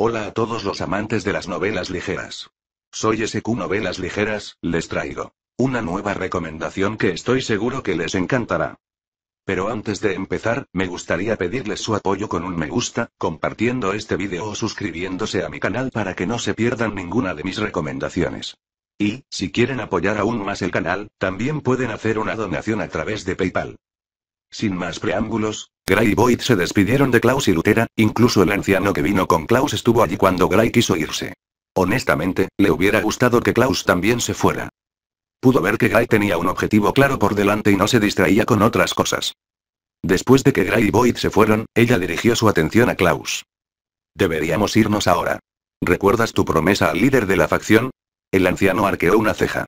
Hola a todos los amantes de las novelas ligeras. Soy SQ Novelas Ligeras, les traigo una nueva recomendación que estoy seguro que les encantará. Pero antes de empezar, me gustaría pedirles su apoyo con un me gusta, compartiendo este vídeo o suscribiéndose a mi canal para que no se pierdan ninguna de mis recomendaciones. Y, si quieren apoyar aún más el canal, también pueden hacer una donación a través de PayPal. Sin más preámbulos, Gray y Boyd se despidieron de Klaus y Lutera, incluso el anciano que vino con Klaus estuvo allí cuando Gray quiso irse. Honestamente, le hubiera gustado que Klaus también se fuera. Pudo ver que Gray tenía un objetivo claro por delante y no se distraía con otras cosas. Después de que Gray y Boyd se fueron, ella dirigió su atención a Klaus. Deberíamos irnos ahora. ¿Recuerdas tu promesa al líder de la facción? El anciano arqueó una ceja.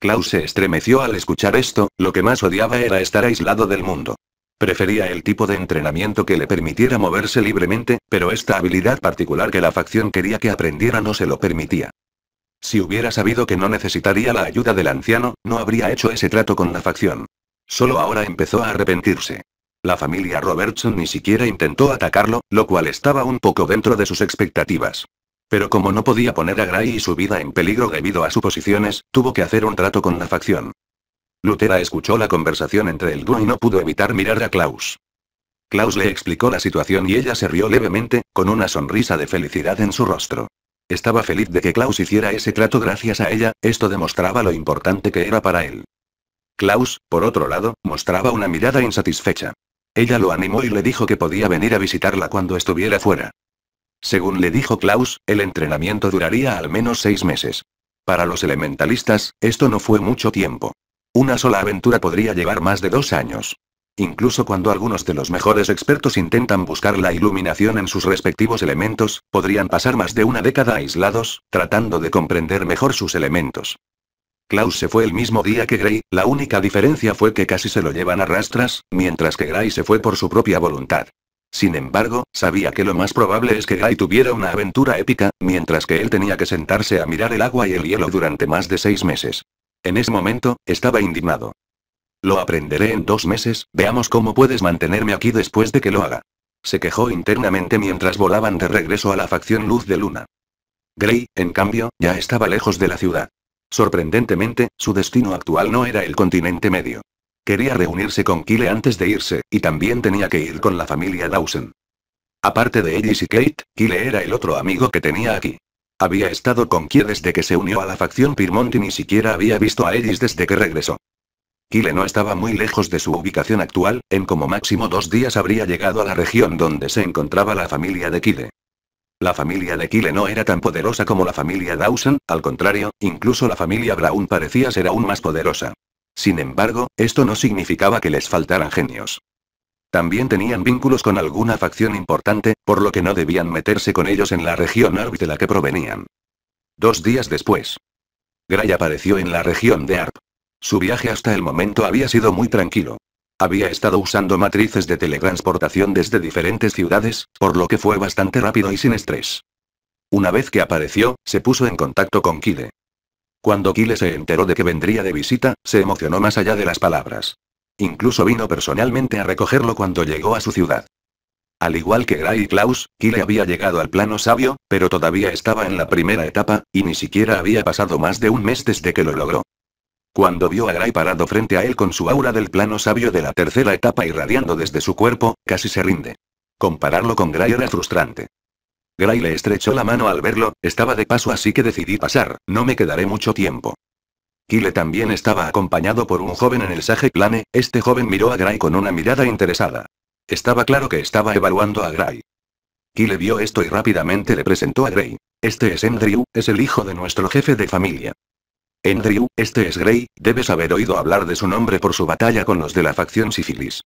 Klaus se estremeció al escuchar esto, lo que más odiaba era estar aislado del mundo. Prefería el tipo de entrenamiento que le permitiera moverse libremente, pero esta habilidad particular que la facción quería que aprendiera no se lo permitía. Si hubiera sabido que no necesitaría la ayuda del anciano, no habría hecho ese trato con la facción. Solo ahora empezó a arrepentirse. La familia Robertson ni siquiera intentó atacarlo, lo cual estaba un poco dentro de sus expectativas. Pero como no podía poner a Gray y su vida en peligro debido a sus posiciones, tuvo que hacer un trato con la facción. Lutera escuchó la conversación entre el dúo y no pudo evitar mirar a Klaus. Klaus le explicó la situación y ella se rió levemente, con una sonrisa de felicidad en su rostro. Estaba feliz de que Klaus hiciera ese trato gracias a ella, esto demostraba lo importante que era para él. Klaus, por otro lado, mostraba una mirada insatisfecha. Ella lo animó y le dijo que podía venir a visitarla cuando estuviera fuera. Según le dijo Klaus, el entrenamiento duraría al menos seis meses. Para los elementalistas, esto no fue mucho tiempo. Una sola aventura podría llevar más de dos años. Incluso cuando algunos de los mejores expertos intentan buscar la iluminación en sus respectivos elementos, podrían pasar más de una década aislados, tratando de comprender mejor sus elementos. Klaus se fue el mismo día que Gray, la única diferencia fue que casi se lo llevan a rastras, mientras que Gray se fue por su propia voluntad. Sin embargo, sabía que lo más probable es que Gray tuviera una aventura épica, mientras que él tenía que sentarse a mirar el agua y el hielo durante más de seis meses. En ese momento, estaba indignado. Lo aprenderé en dos meses, veamos cómo puedes mantenerme aquí después de que lo haga. Se quejó internamente mientras volaban de regreso a la facción Luz de Luna. Gray, en cambio, ya estaba lejos de la ciudad. Sorprendentemente, su destino actual no era el continente medio. Quería reunirse con Kyle antes de irse, y también tenía que ir con la familia Dawson. Aparte de Ellis y Kate, Kyle era el otro amigo que tenía aquí. Había estado con Kie desde que se unió a la facción Pyrmont y ni siquiera había visto a Edis desde que regresó. Kile no estaba muy lejos de su ubicación actual, en como máximo dos días habría llegado a la región donde se encontraba la familia de Kile. La familia de Kile no era tan poderosa como la familia Dawson, al contrario, incluso la familia Brown parecía ser aún más poderosa. Sin embargo, esto no significaba que les faltaran genios. También tenían vínculos con alguna facción importante, por lo que no debían meterse con ellos en la región ARP de la que provenían. Dos días después, Gray apareció en la región de ARP. Su viaje hasta el momento había sido muy tranquilo. Había estado usando matrices de teletransportación desde diferentes ciudades, por lo que fue bastante rápido y sin estrés. Una vez que apareció, se puso en contacto con Kile. Cuando Kile se enteró de que vendría de visita, se emocionó más allá de las palabras. Incluso vino personalmente a recogerlo cuando llegó a su ciudad. Al igual que Gray y Klaus, Kyle había llegado al plano sabio, pero todavía estaba en la primera etapa, y ni siquiera había pasado más de un mes desde que lo logró. Cuando vio a Gray parado frente a él con su aura del plano sabio de la tercera etapa irradiando desde su cuerpo, casi se rinde. Compararlo con Gray era frustrante. Gray le estrechó la mano al verlo, estaba de paso así que decidí pasar, no me quedaré mucho tiempo. Kile también estaba acompañado por un joven en el Sage Plane, este joven miró a Gray con una mirada interesada. Estaba claro que estaba evaluando a Gray. Kile vio esto y rápidamente le presentó a Gray. Este es Andrew, es el hijo de nuestro jefe de familia. Andrew, este es Gray, debes haber oído hablar de su nombre por su batalla con los de la facción sífilis.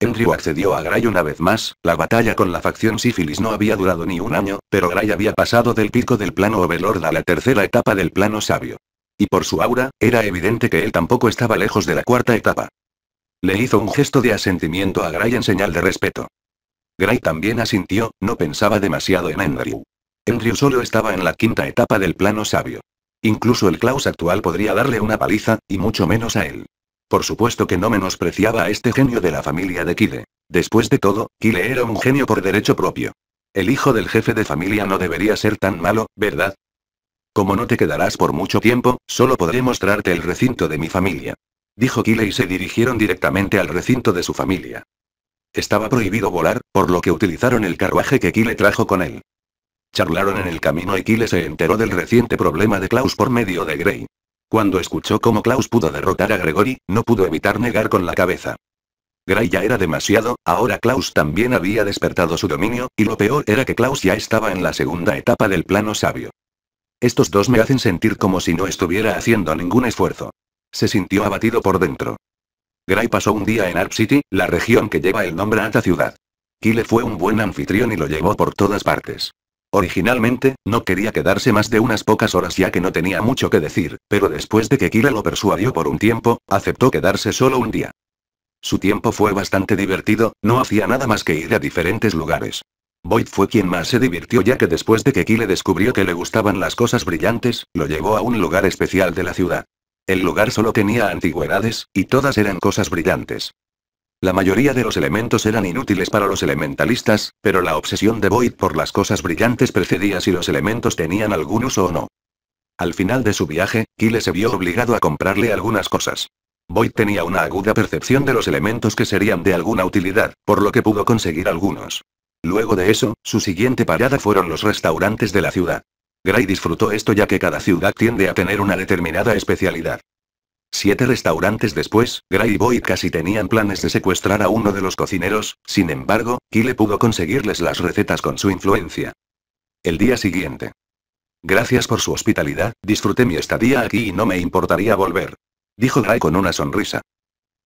Andrew accedió a Gray una vez más, la batalla con la facción sífilis no había durado ni un año, pero Gray había pasado del pico del plano Overlord a la tercera etapa del plano sabio. Y por su aura, era evidente que él tampoco estaba lejos de la cuarta etapa. Le hizo un gesto de asentimiento a Gray en señal de respeto. Gray también asintió, no pensaba demasiado en Andrew. Andrew solo estaba en la quinta etapa del plano sabio. Incluso el Klaus actual podría darle una paliza, y mucho menos a él. Por supuesto que no menospreciaba a este genio de la familia de Kile. Después de todo, Kile era un genio por derecho propio. El hijo del jefe de familia no debería ser tan malo, ¿verdad? Como no te quedarás por mucho tiempo, solo podré mostrarte el recinto de mi familia. Dijo Kyle y se dirigieron directamente al recinto de su familia. Estaba prohibido volar, por lo que utilizaron el carruaje que Kyle trajo con él. Charlaron en el camino y Kyle se enteró del reciente problema de Klaus por medio de Grey. Cuando escuchó cómo Klaus pudo derrotar a Gregory, no pudo evitar negar con la cabeza. Gray ya era demasiado, ahora Klaus también había despertado su dominio, y lo peor era que Klaus ya estaba en la segunda etapa del plano sabio. Estos dos me hacen sentir como si no estuviera haciendo ningún esfuerzo. Se sintió abatido por dentro. Gray pasó un día en Arp City, la región que lleva el nombre a ciudad. Kyle fue un buen anfitrión y lo llevó por todas partes. Originalmente, no quería quedarse más de unas pocas horas ya que no tenía mucho que decir, pero después de que kyle lo persuadió por un tiempo, aceptó quedarse solo un día. Su tiempo fue bastante divertido, no hacía nada más que ir a diferentes lugares. Boyd fue quien más se divirtió ya que después de que Kyle descubrió que le gustaban las cosas brillantes, lo llevó a un lugar especial de la ciudad. El lugar solo tenía antigüedades, y todas eran cosas brillantes. La mayoría de los elementos eran inútiles para los elementalistas, pero la obsesión de Boyd por las cosas brillantes precedía si los elementos tenían algún uso o no. Al final de su viaje, Kyle se vio obligado a comprarle algunas cosas. Boyd tenía una aguda percepción de los elementos que serían de alguna utilidad, por lo que pudo conseguir algunos. Luego de eso, su siguiente parada fueron los restaurantes de la ciudad. Gray disfrutó esto ya que cada ciudad tiende a tener una determinada especialidad. Siete restaurantes después, Gray y Boyd casi tenían planes de secuestrar a uno de los cocineros, sin embargo, Kyle pudo conseguirles las recetas con su influencia. El día siguiente. Gracias por su hospitalidad, disfruté mi estadía aquí y no me importaría volver. Dijo Gray con una sonrisa.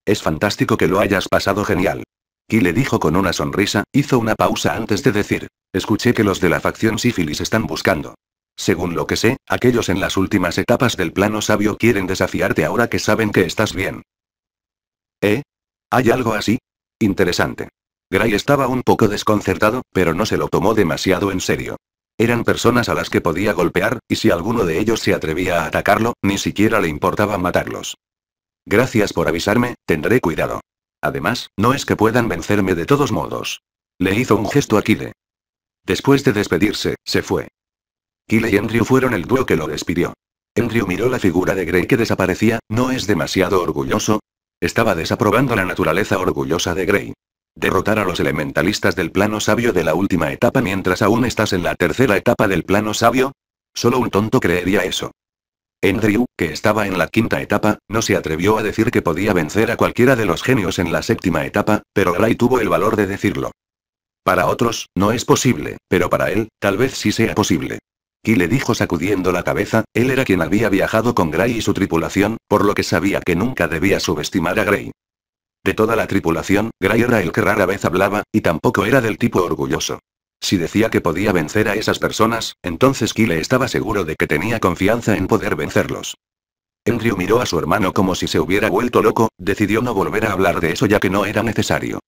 Es fantástico que lo hayas pasado genial. Y le dijo con una sonrisa, hizo una pausa antes de decir. Escuché que los de la facción sífilis están buscando. Según lo que sé, aquellos en las últimas etapas del plano sabio quieren desafiarte ahora que saben que estás bien. ¿Eh? ¿Hay algo así? Interesante. Gray estaba un poco desconcertado, pero no se lo tomó demasiado en serio. Eran personas a las que podía golpear, y si alguno de ellos se atrevía a atacarlo, ni siquiera le importaba matarlos. Gracias por avisarme, tendré cuidado. Además, no es que puedan vencerme de todos modos. Le hizo un gesto a Kyle. Después de despedirse, se fue. Kyle y Andrew fueron el dúo que lo despidió. Andrew miró la figura de Grey que desaparecía, ¿no es demasiado orgulloso? Estaba desaprobando la naturaleza orgullosa de Grey. Derrotar a los elementalistas del plano sabio de la última etapa mientras aún estás en la tercera etapa del plano sabio? Solo un tonto creería eso. Andrew, que estaba en la quinta etapa, no se atrevió a decir que podía vencer a cualquiera de los genios en la séptima etapa, pero Gray tuvo el valor de decirlo. Para otros, no es posible, pero para él, tal vez sí sea posible. Y le dijo sacudiendo la cabeza, él era quien había viajado con Gray y su tripulación, por lo que sabía que nunca debía subestimar a Gray. De toda la tripulación, Gray era el que rara vez hablaba, y tampoco era del tipo orgulloso. Si decía que podía vencer a esas personas, entonces Kyle estaba seguro de que tenía confianza en poder vencerlos. Andrew miró a su hermano como si se hubiera vuelto loco, decidió no volver a hablar de eso ya que no era necesario.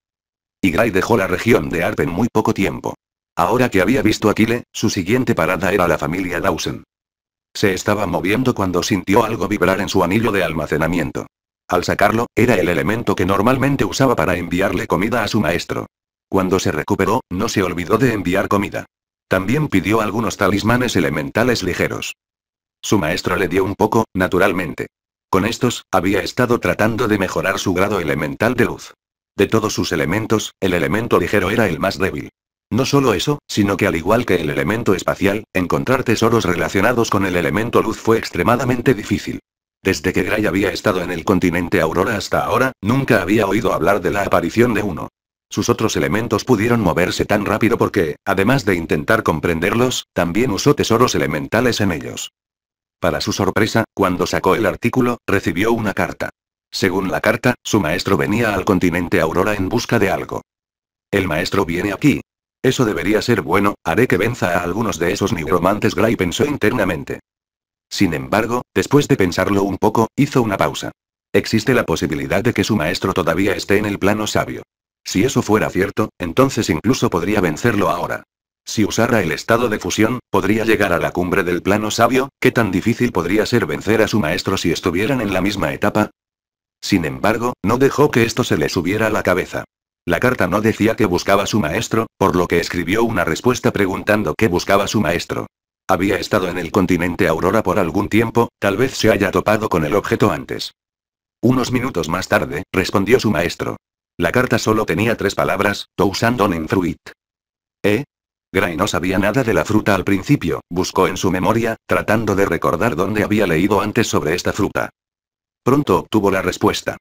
Y Gray dejó la región de Arp en muy poco tiempo. Ahora que había visto a Kyle, su siguiente parada era la familia Dawson. Se estaba moviendo cuando sintió algo vibrar en su anillo de almacenamiento. Al sacarlo, era el elemento que normalmente usaba para enviarle comida a su maestro. Cuando se recuperó, no se olvidó de enviar comida. También pidió algunos talismanes elementales ligeros. Su maestro le dio un poco, naturalmente. Con estos, había estado tratando de mejorar su grado elemental de luz. De todos sus elementos, el elemento ligero era el más débil. No solo eso, sino que al igual que el elemento espacial, encontrar tesoros relacionados con el elemento luz fue extremadamente difícil. Desde que Gray había estado en el continente Aurora hasta ahora, nunca había oído hablar de la aparición de uno. Sus otros elementos pudieron moverse tan rápido porque, además de intentar comprenderlos, también usó tesoros elementales en ellos. Para su sorpresa, cuando sacó el artículo, recibió una carta. Según la carta, su maestro venía al continente Aurora en busca de algo. El maestro viene aquí. Eso debería ser bueno, haré que venza a algunos de esos nigromantes Gray pensó internamente. Sin embargo, después de pensarlo un poco, hizo una pausa. Existe la posibilidad de que su maestro todavía esté en el plano sabio. Si eso fuera cierto, entonces incluso podría vencerlo ahora. Si usara el estado de fusión, podría llegar a la cumbre del plano sabio, ¿qué tan difícil podría ser vencer a su maestro si estuvieran en la misma etapa? Sin embargo, no dejó que esto se le subiera a la cabeza. La carta no decía que buscaba su maestro, por lo que escribió una respuesta preguntando qué buscaba su maestro. Había estado en el continente Aurora por algún tiempo, tal vez se haya topado con el objeto antes. Unos minutos más tarde, respondió su maestro. La carta solo tenía tres palabras, Tousandon fruit. ¿Eh? Gray no sabía nada de la fruta al principio, buscó en su memoria, tratando de recordar dónde había leído antes sobre esta fruta. Pronto obtuvo la respuesta.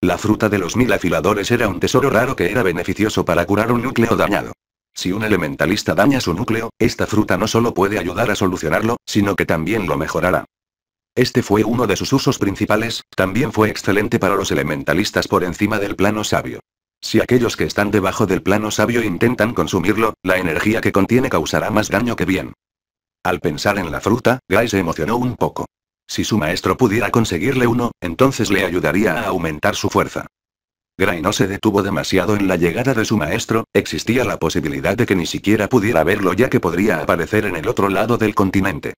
La fruta de los mil afiladores era un tesoro raro que era beneficioso para curar un núcleo dañado. Si un elementalista daña su núcleo, esta fruta no solo puede ayudar a solucionarlo, sino que también lo mejorará. Este fue uno de sus usos principales, también fue excelente para los elementalistas por encima del plano sabio. Si aquellos que están debajo del plano sabio intentan consumirlo, la energía que contiene causará más daño que bien. Al pensar en la fruta, Gray se emocionó un poco. Si su maestro pudiera conseguirle uno, entonces le ayudaría a aumentar su fuerza. Gray no se detuvo demasiado en la llegada de su maestro, existía la posibilidad de que ni siquiera pudiera verlo ya que podría aparecer en el otro lado del continente.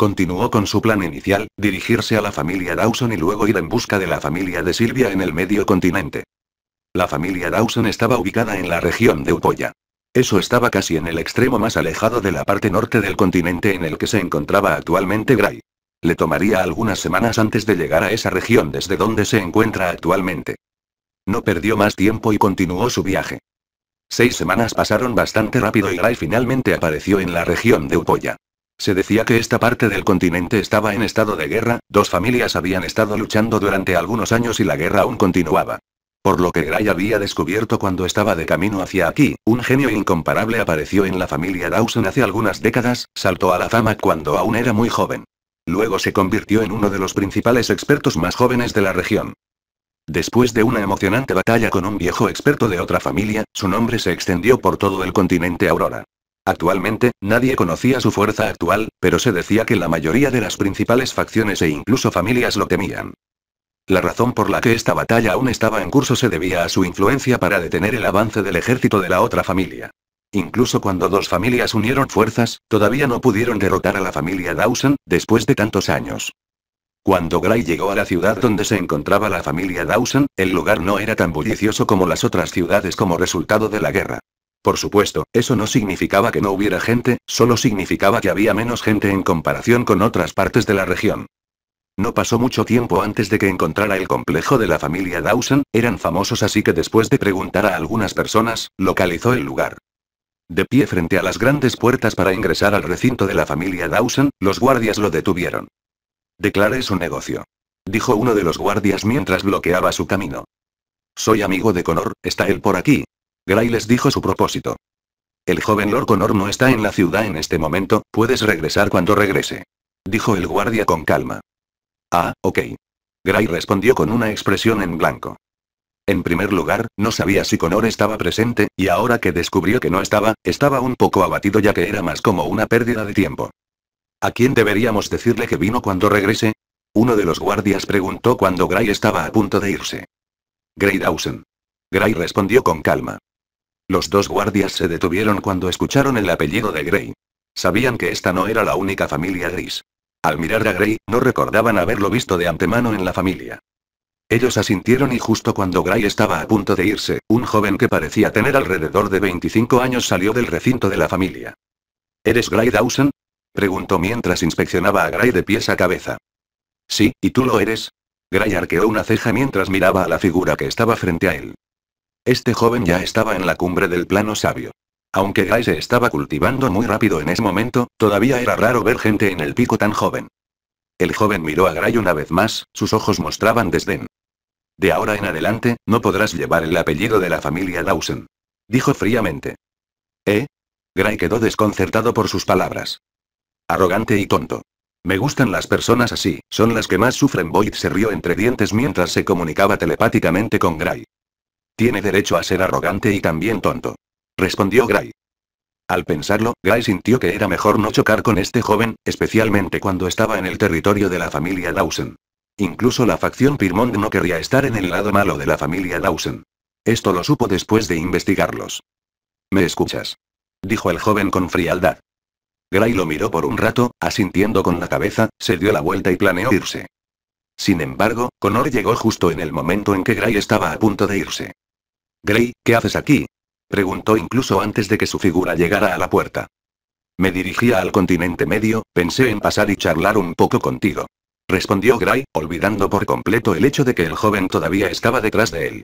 Continuó con su plan inicial, dirigirse a la familia Dawson y luego ir en busca de la familia de Silvia en el medio continente. La familia Dawson estaba ubicada en la región de Upoya. Eso estaba casi en el extremo más alejado de la parte norte del continente en el que se encontraba actualmente Gray. Le tomaría algunas semanas antes de llegar a esa región desde donde se encuentra actualmente. No perdió más tiempo y continuó su viaje. Seis semanas pasaron bastante rápido y Gray finalmente apareció en la región de Upoya. Se decía que esta parte del continente estaba en estado de guerra, dos familias habían estado luchando durante algunos años y la guerra aún continuaba. Por lo que Gray había descubierto cuando estaba de camino hacia aquí, un genio incomparable apareció en la familia Dawson hace algunas décadas, saltó a la fama cuando aún era muy joven. Luego se convirtió en uno de los principales expertos más jóvenes de la región. Después de una emocionante batalla con un viejo experto de otra familia, su nombre se extendió por todo el continente Aurora. Actualmente, nadie conocía su fuerza actual, pero se decía que la mayoría de las principales facciones e incluso familias lo temían. La razón por la que esta batalla aún estaba en curso se debía a su influencia para detener el avance del ejército de la otra familia. Incluso cuando dos familias unieron fuerzas, todavía no pudieron derrotar a la familia Dawson, después de tantos años. Cuando Gray llegó a la ciudad donde se encontraba la familia Dawson, el lugar no era tan bullicioso como las otras ciudades como resultado de la guerra. Por supuesto, eso no significaba que no hubiera gente, solo significaba que había menos gente en comparación con otras partes de la región. No pasó mucho tiempo antes de que encontrara el complejo de la familia Dawson, eran famosos así que después de preguntar a algunas personas, localizó el lugar. De pie frente a las grandes puertas para ingresar al recinto de la familia Dawson, los guardias lo detuvieron. Declaré su negocio. Dijo uno de los guardias mientras bloqueaba su camino. Soy amigo de Connor, está él por aquí, Gray les dijo su propósito. El joven Lord Connor no está en la ciudad en este momento, puedes regresar cuando regrese. Dijo el guardia con calma. Ah, ok. Gray respondió con una expresión en blanco. En primer lugar, no sabía si Connor estaba presente, y ahora que descubrió que no estaba, estaba un poco abatido ya que era más como una pérdida de tiempo. ¿A quién deberíamos decirle que vino cuando regrese? Uno de los guardias preguntó cuando Gray estaba a punto de irse. Gray Dawson. Gray respondió con calma. Los dos guardias se detuvieron cuando escucharon el apellido de Grey. Sabían que esta no era la única familia gris. Al mirar a Grey, no recordaban haberlo visto de antemano en la familia. Ellos asintieron y justo cuando Gray estaba a punto de irse, un joven que parecía tener alrededor de 25 años salió del recinto de la familia. ¿Eres Gray Dawson? Preguntó mientras inspeccionaba a Gray de pies a cabeza. Sí, ¿y tú lo eres? Gray arqueó una ceja mientras miraba a la figura que estaba frente a él. Este joven ya estaba en la cumbre del plano sabio. Aunque Gray se estaba cultivando muy rápido en ese momento, todavía era raro ver gente en el pico tan joven. El joven miró a Gray una vez más, sus ojos mostraban desdén. De ahora en adelante, no podrás llevar el apellido de la familia Lawson. Dijo fríamente. ¿Eh? Gray quedó desconcertado por sus palabras. Arrogante y tonto. Me gustan las personas así, son las que más sufren. Boyd se rió entre dientes mientras se comunicaba telepáticamente con Gray. Tiene derecho a ser arrogante y también tonto. Respondió Gray. Al pensarlo, Gray sintió que era mejor no chocar con este joven, especialmente cuando estaba en el territorio de la familia Dawson. Incluso la facción Pyrmont no querría estar en el lado malo de la familia Dawson. Esto lo supo después de investigarlos. ¿Me escuchas? Dijo el joven con frialdad. Gray lo miró por un rato, asintiendo con la cabeza, se dio la vuelta y planeó irse. Sin embargo, Connor llegó justo en el momento en que Gray estaba a punto de irse. Gray, ¿qué haces aquí? Preguntó incluso antes de que su figura llegara a la puerta. Me dirigía al continente medio, pensé en pasar y charlar un poco contigo. Respondió Gray, olvidando por completo el hecho de que el joven todavía estaba detrás de él.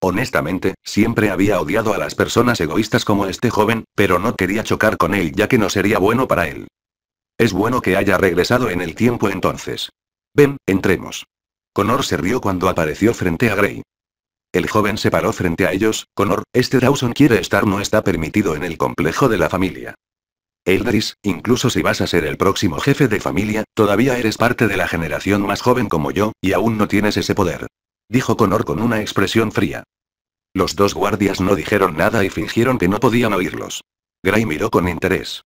Honestamente, siempre había odiado a las personas egoístas como este joven, pero no quería chocar con él ya que no sería bueno para él. Es bueno que haya regresado en el tiempo entonces. Ven, entremos. Connor se rió cuando apareció frente a Gray. El joven se paró frente a ellos, Connor, este Dawson quiere estar no está permitido en el complejo de la familia. Eldris, incluso si vas a ser el próximo jefe de familia, todavía eres parte de la generación más joven como yo, y aún no tienes ese poder. Dijo Connor con una expresión fría. Los dos guardias no dijeron nada y fingieron que no podían oírlos. Gray miró con interés.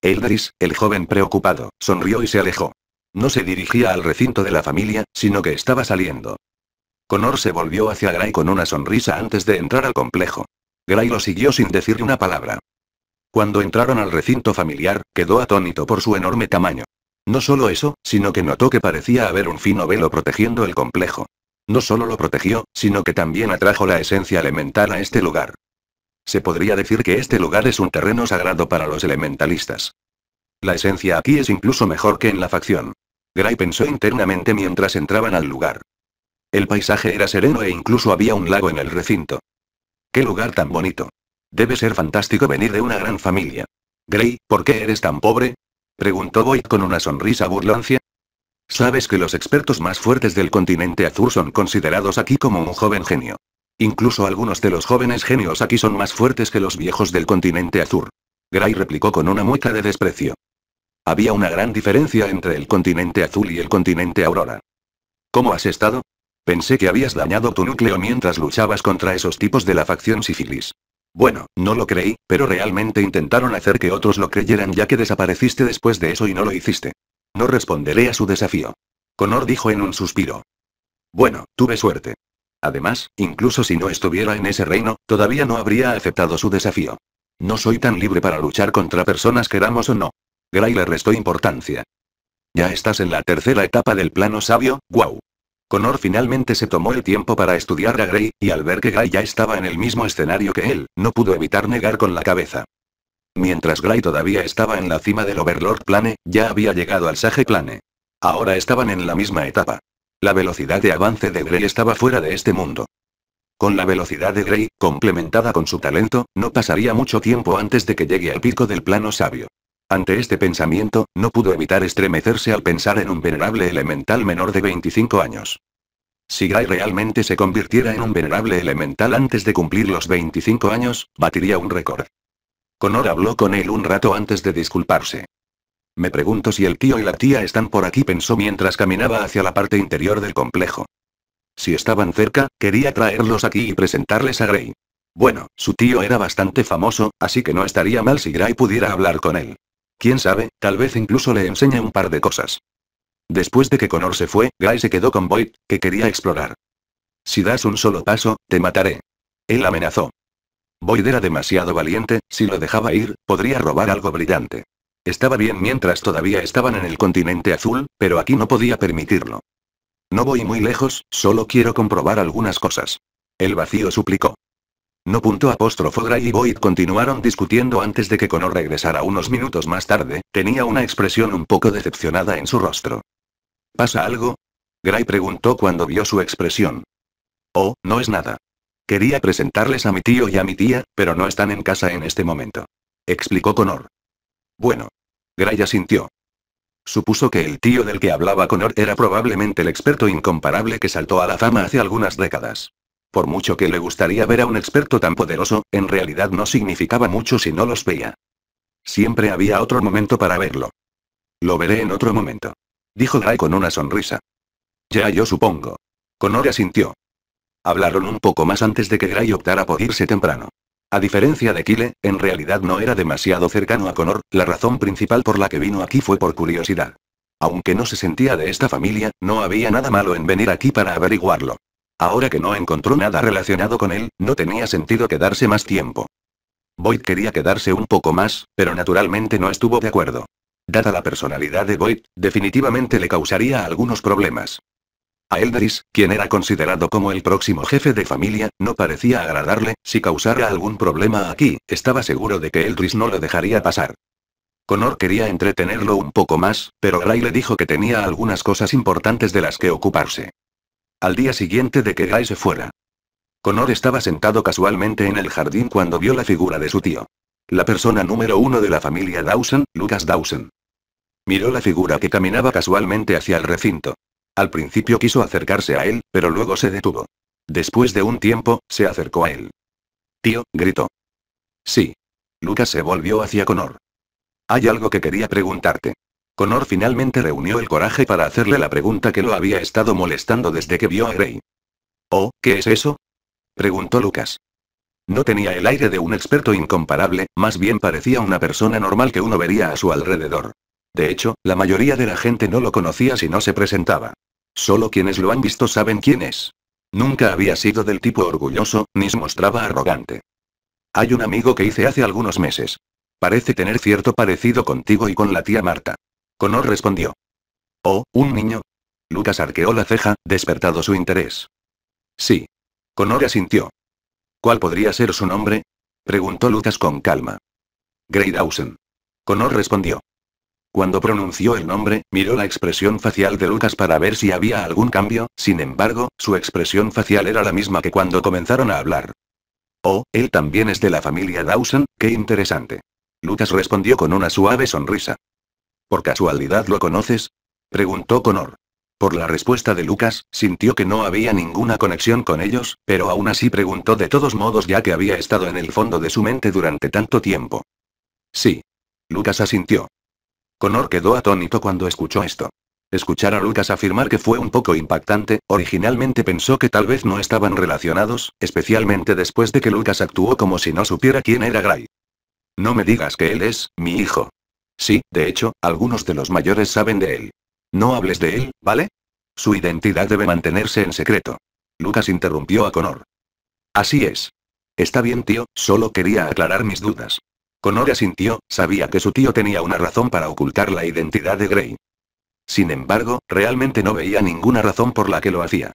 Eldris, el joven preocupado, sonrió y se alejó. No se dirigía al recinto de la familia, sino que estaba saliendo. Connor se volvió hacia Gray con una sonrisa antes de entrar al complejo. Gray lo siguió sin decir una palabra. Cuando entraron al recinto familiar, quedó atónito por su enorme tamaño. No solo eso, sino que notó que parecía haber un fino velo protegiendo el complejo. No solo lo protegió, sino que también atrajo la esencia elemental a este lugar. Se podría decir que este lugar es un terreno sagrado para los elementalistas. La esencia aquí es incluso mejor que en la facción. Gray pensó internamente mientras entraban al lugar. El paisaje era sereno e incluso había un lago en el recinto. ¡Qué lugar tan bonito! Debe ser fantástico venir de una gran familia. Gray, ¿por qué eres tan pobre? preguntó Boyd con una sonrisa burlancia. Sabes que los expertos más fuertes del continente azul son considerados aquí como un joven genio. Incluso algunos de los jóvenes genios aquí son más fuertes que los viejos del continente azul. Gray replicó con una mueca de desprecio. Había una gran diferencia entre el continente azul y el continente aurora. ¿Cómo has estado? Pensé que habías dañado tu núcleo mientras luchabas contra esos tipos de la facción sífilis. Bueno, no lo creí, pero realmente intentaron hacer que otros lo creyeran ya que desapareciste después de eso y no lo hiciste. No responderé a su desafío. Connor dijo en un suspiro. Bueno, tuve suerte. Además, incluso si no estuviera en ese reino, todavía no habría aceptado su desafío. No soy tan libre para luchar contra personas queramos o no. Gray le restó importancia. Ya estás en la tercera etapa del plano sabio, wow. Connor finalmente se tomó el tiempo para estudiar a Gray, y al ver que Gray ya estaba en el mismo escenario que él, no pudo evitar negar con la cabeza. Mientras Gray todavía estaba en la cima del Overlord Plane, ya había llegado al Sage Plane. Ahora estaban en la misma etapa. La velocidad de avance de Grey estaba fuera de este mundo. Con la velocidad de Grey, complementada con su talento, no pasaría mucho tiempo antes de que llegue al pico del plano sabio. Ante este pensamiento, no pudo evitar estremecerse al pensar en un venerable elemental menor de 25 años. Si Gray realmente se convirtiera en un venerable elemental antes de cumplir los 25 años, batiría un récord. Connor habló con él un rato antes de disculparse. Me pregunto si el tío y la tía están por aquí, pensó mientras caminaba hacia la parte interior del complejo. Si estaban cerca, quería traerlos aquí y presentarles a Gray. Bueno, su tío era bastante famoso, así que no estaría mal si Gray pudiera hablar con él. Quién sabe, tal vez incluso le enseña un par de cosas. Después de que Connor se fue, Guy se quedó con Boyd, que quería explorar. Si das un solo paso, te mataré. Él amenazó. Boyd era demasiado valiente, si lo dejaba ir, podría robar algo brillante. Estaba bien mientras todavía estaban en el continente azul, pero aquí no podía permitirlo. No voy muy lejos, solo quiero comprobar algunas cosas. El vacío suplicó. No punto apóstrofo Gray y Boyd continuaron discutiendo antes de que Connor regresara unos minutos más tarde, tenía una expresión un poco decepcionada en su rostro. ¿Pasa algo? Gray preguntó cuando vio su expresión. Oh, no es nada. Quería presentarles a mi tío y a mi tía, pero no están en casa en este momento. Explicó Connor. Bueno. Gray asintió. Supuso que el tío del que hablaba Connor era probablemente el experto incomparable que saltó a la fama hace algunas décadas. Por mucho que le gustaría ver a un experto tan poderoso, en realidad no significaba mucho si no los veía. Siempre había otro momento para verlo. Lo veré en otro momento. Dijo Gray con una sonrisa. Ya yo supongo. Conor asintió. Hablaron un poco más antes de que Gray optara por irse temprano. A diferencia de Kile, en realidad no era demasiado cercano a Conor, la razón principal por la que vino aquí fue por curiosidad. Aunque no se sentía de esta familia, no había nada malo en venir aquí para averiguarlo. Ahora que no encontró nada relacionado con él, no tenía sentido quedarse más tiempo. Boyd quería quedarse un poco más, pero naturalmente no estuvo de acuerdo. Dada la personalidad de Boyd, definitivamente le causaría algunos problemas. A Eldris, quien era considerado como el próximo jefe de familia, no parecía agradarle, si causara algún problema aquí, estaba seguro de que Eldris no lo dejaría pasar. Connor quería entretenerlo un poco más, pero Ray le dijo que tenía algunas cosas importantes de las que ocuparse. Al día siguiente de que Guy se fuera. Connor estaba sentado casualmente en el jardín cuando vio la figura de su tío. La persona número uno de la familia Dawson, Lucas Dawson. Miró la figura que caminaba casualmente hacia el recinto. Al principio quiso acercarse a él, pero luego se detuvo. Después de un tiempo, se acercó a él. Tío, gritó. Sí. Lucas se volvió hacia Connor. Hay algo que quería preguntarte. Connor finalmente reunió el coraje para hacerle la pregunta que lo había estado molestando desde que vio a Rey. Oh, ¿qué es eso? preguntó Lucas. No tenía el aire de un experto incomparable, más bien parecía una persona normal que uno vería a su alrededor. De hecho, la mayoría de la gente no lo conocía si no se presentaba. Solo quienes lo han visto saben quién es. Nunca había sido del tipo orgulloso, ni se mostraba arrogante. Hay un amigo que hice hace algunos meses. Parece tener cierto parecido contigo y con la tía Marta. Connor respondió. Oh, un niño. Lucas arqueó la ceja, despertado su interés. Sí. Connor asintió. ¿Cuál podría ser su nombre? preguntó Lucas con calma. Dawson. Connor respondió. Cuando pronunció el nombre, miró la expresión facial de Lucas para ver si había algún cambio, sin embargo, su expresión facial era la misma que cuando comenzaron a hablar. Oh, él también es de la familia Dawson, qué interesante. Lucas respondió con una suave sonrisa. ¿Por casualidad lo conoces? Preguntó Connor. Por la respuesta de Lucas, sintió que no había ninguna conexión con ellos, pero aún así preguntó de todos modos ya que había estado en el fondo de su mente durante tanto tiempo. Sí. Lucas asintió. Connor quedó atónito cuando escuchó esto. Escuchar a Lucas afirmar que fue un poco impactante, originalmente pensó que tal vez no estaban relacionados, especialmente después de que Lucas actuó como si no supiera quién era Gray. No me digas que él es, mi hijo. Sí, de hecho, algunos de los mayores saben de él. No hables de él, ¿vale? Su identidad debe mantenerse en secreto. Lucas interrumpió a Connor. Así es. Está bien, tío, solo quería aclarar mis dudas. Connor asintió, sabía que su tío tenía una razón para ocultar la identidad de Gray. Sin embargo, realmente no veía ninguna razón por la que lo hacía.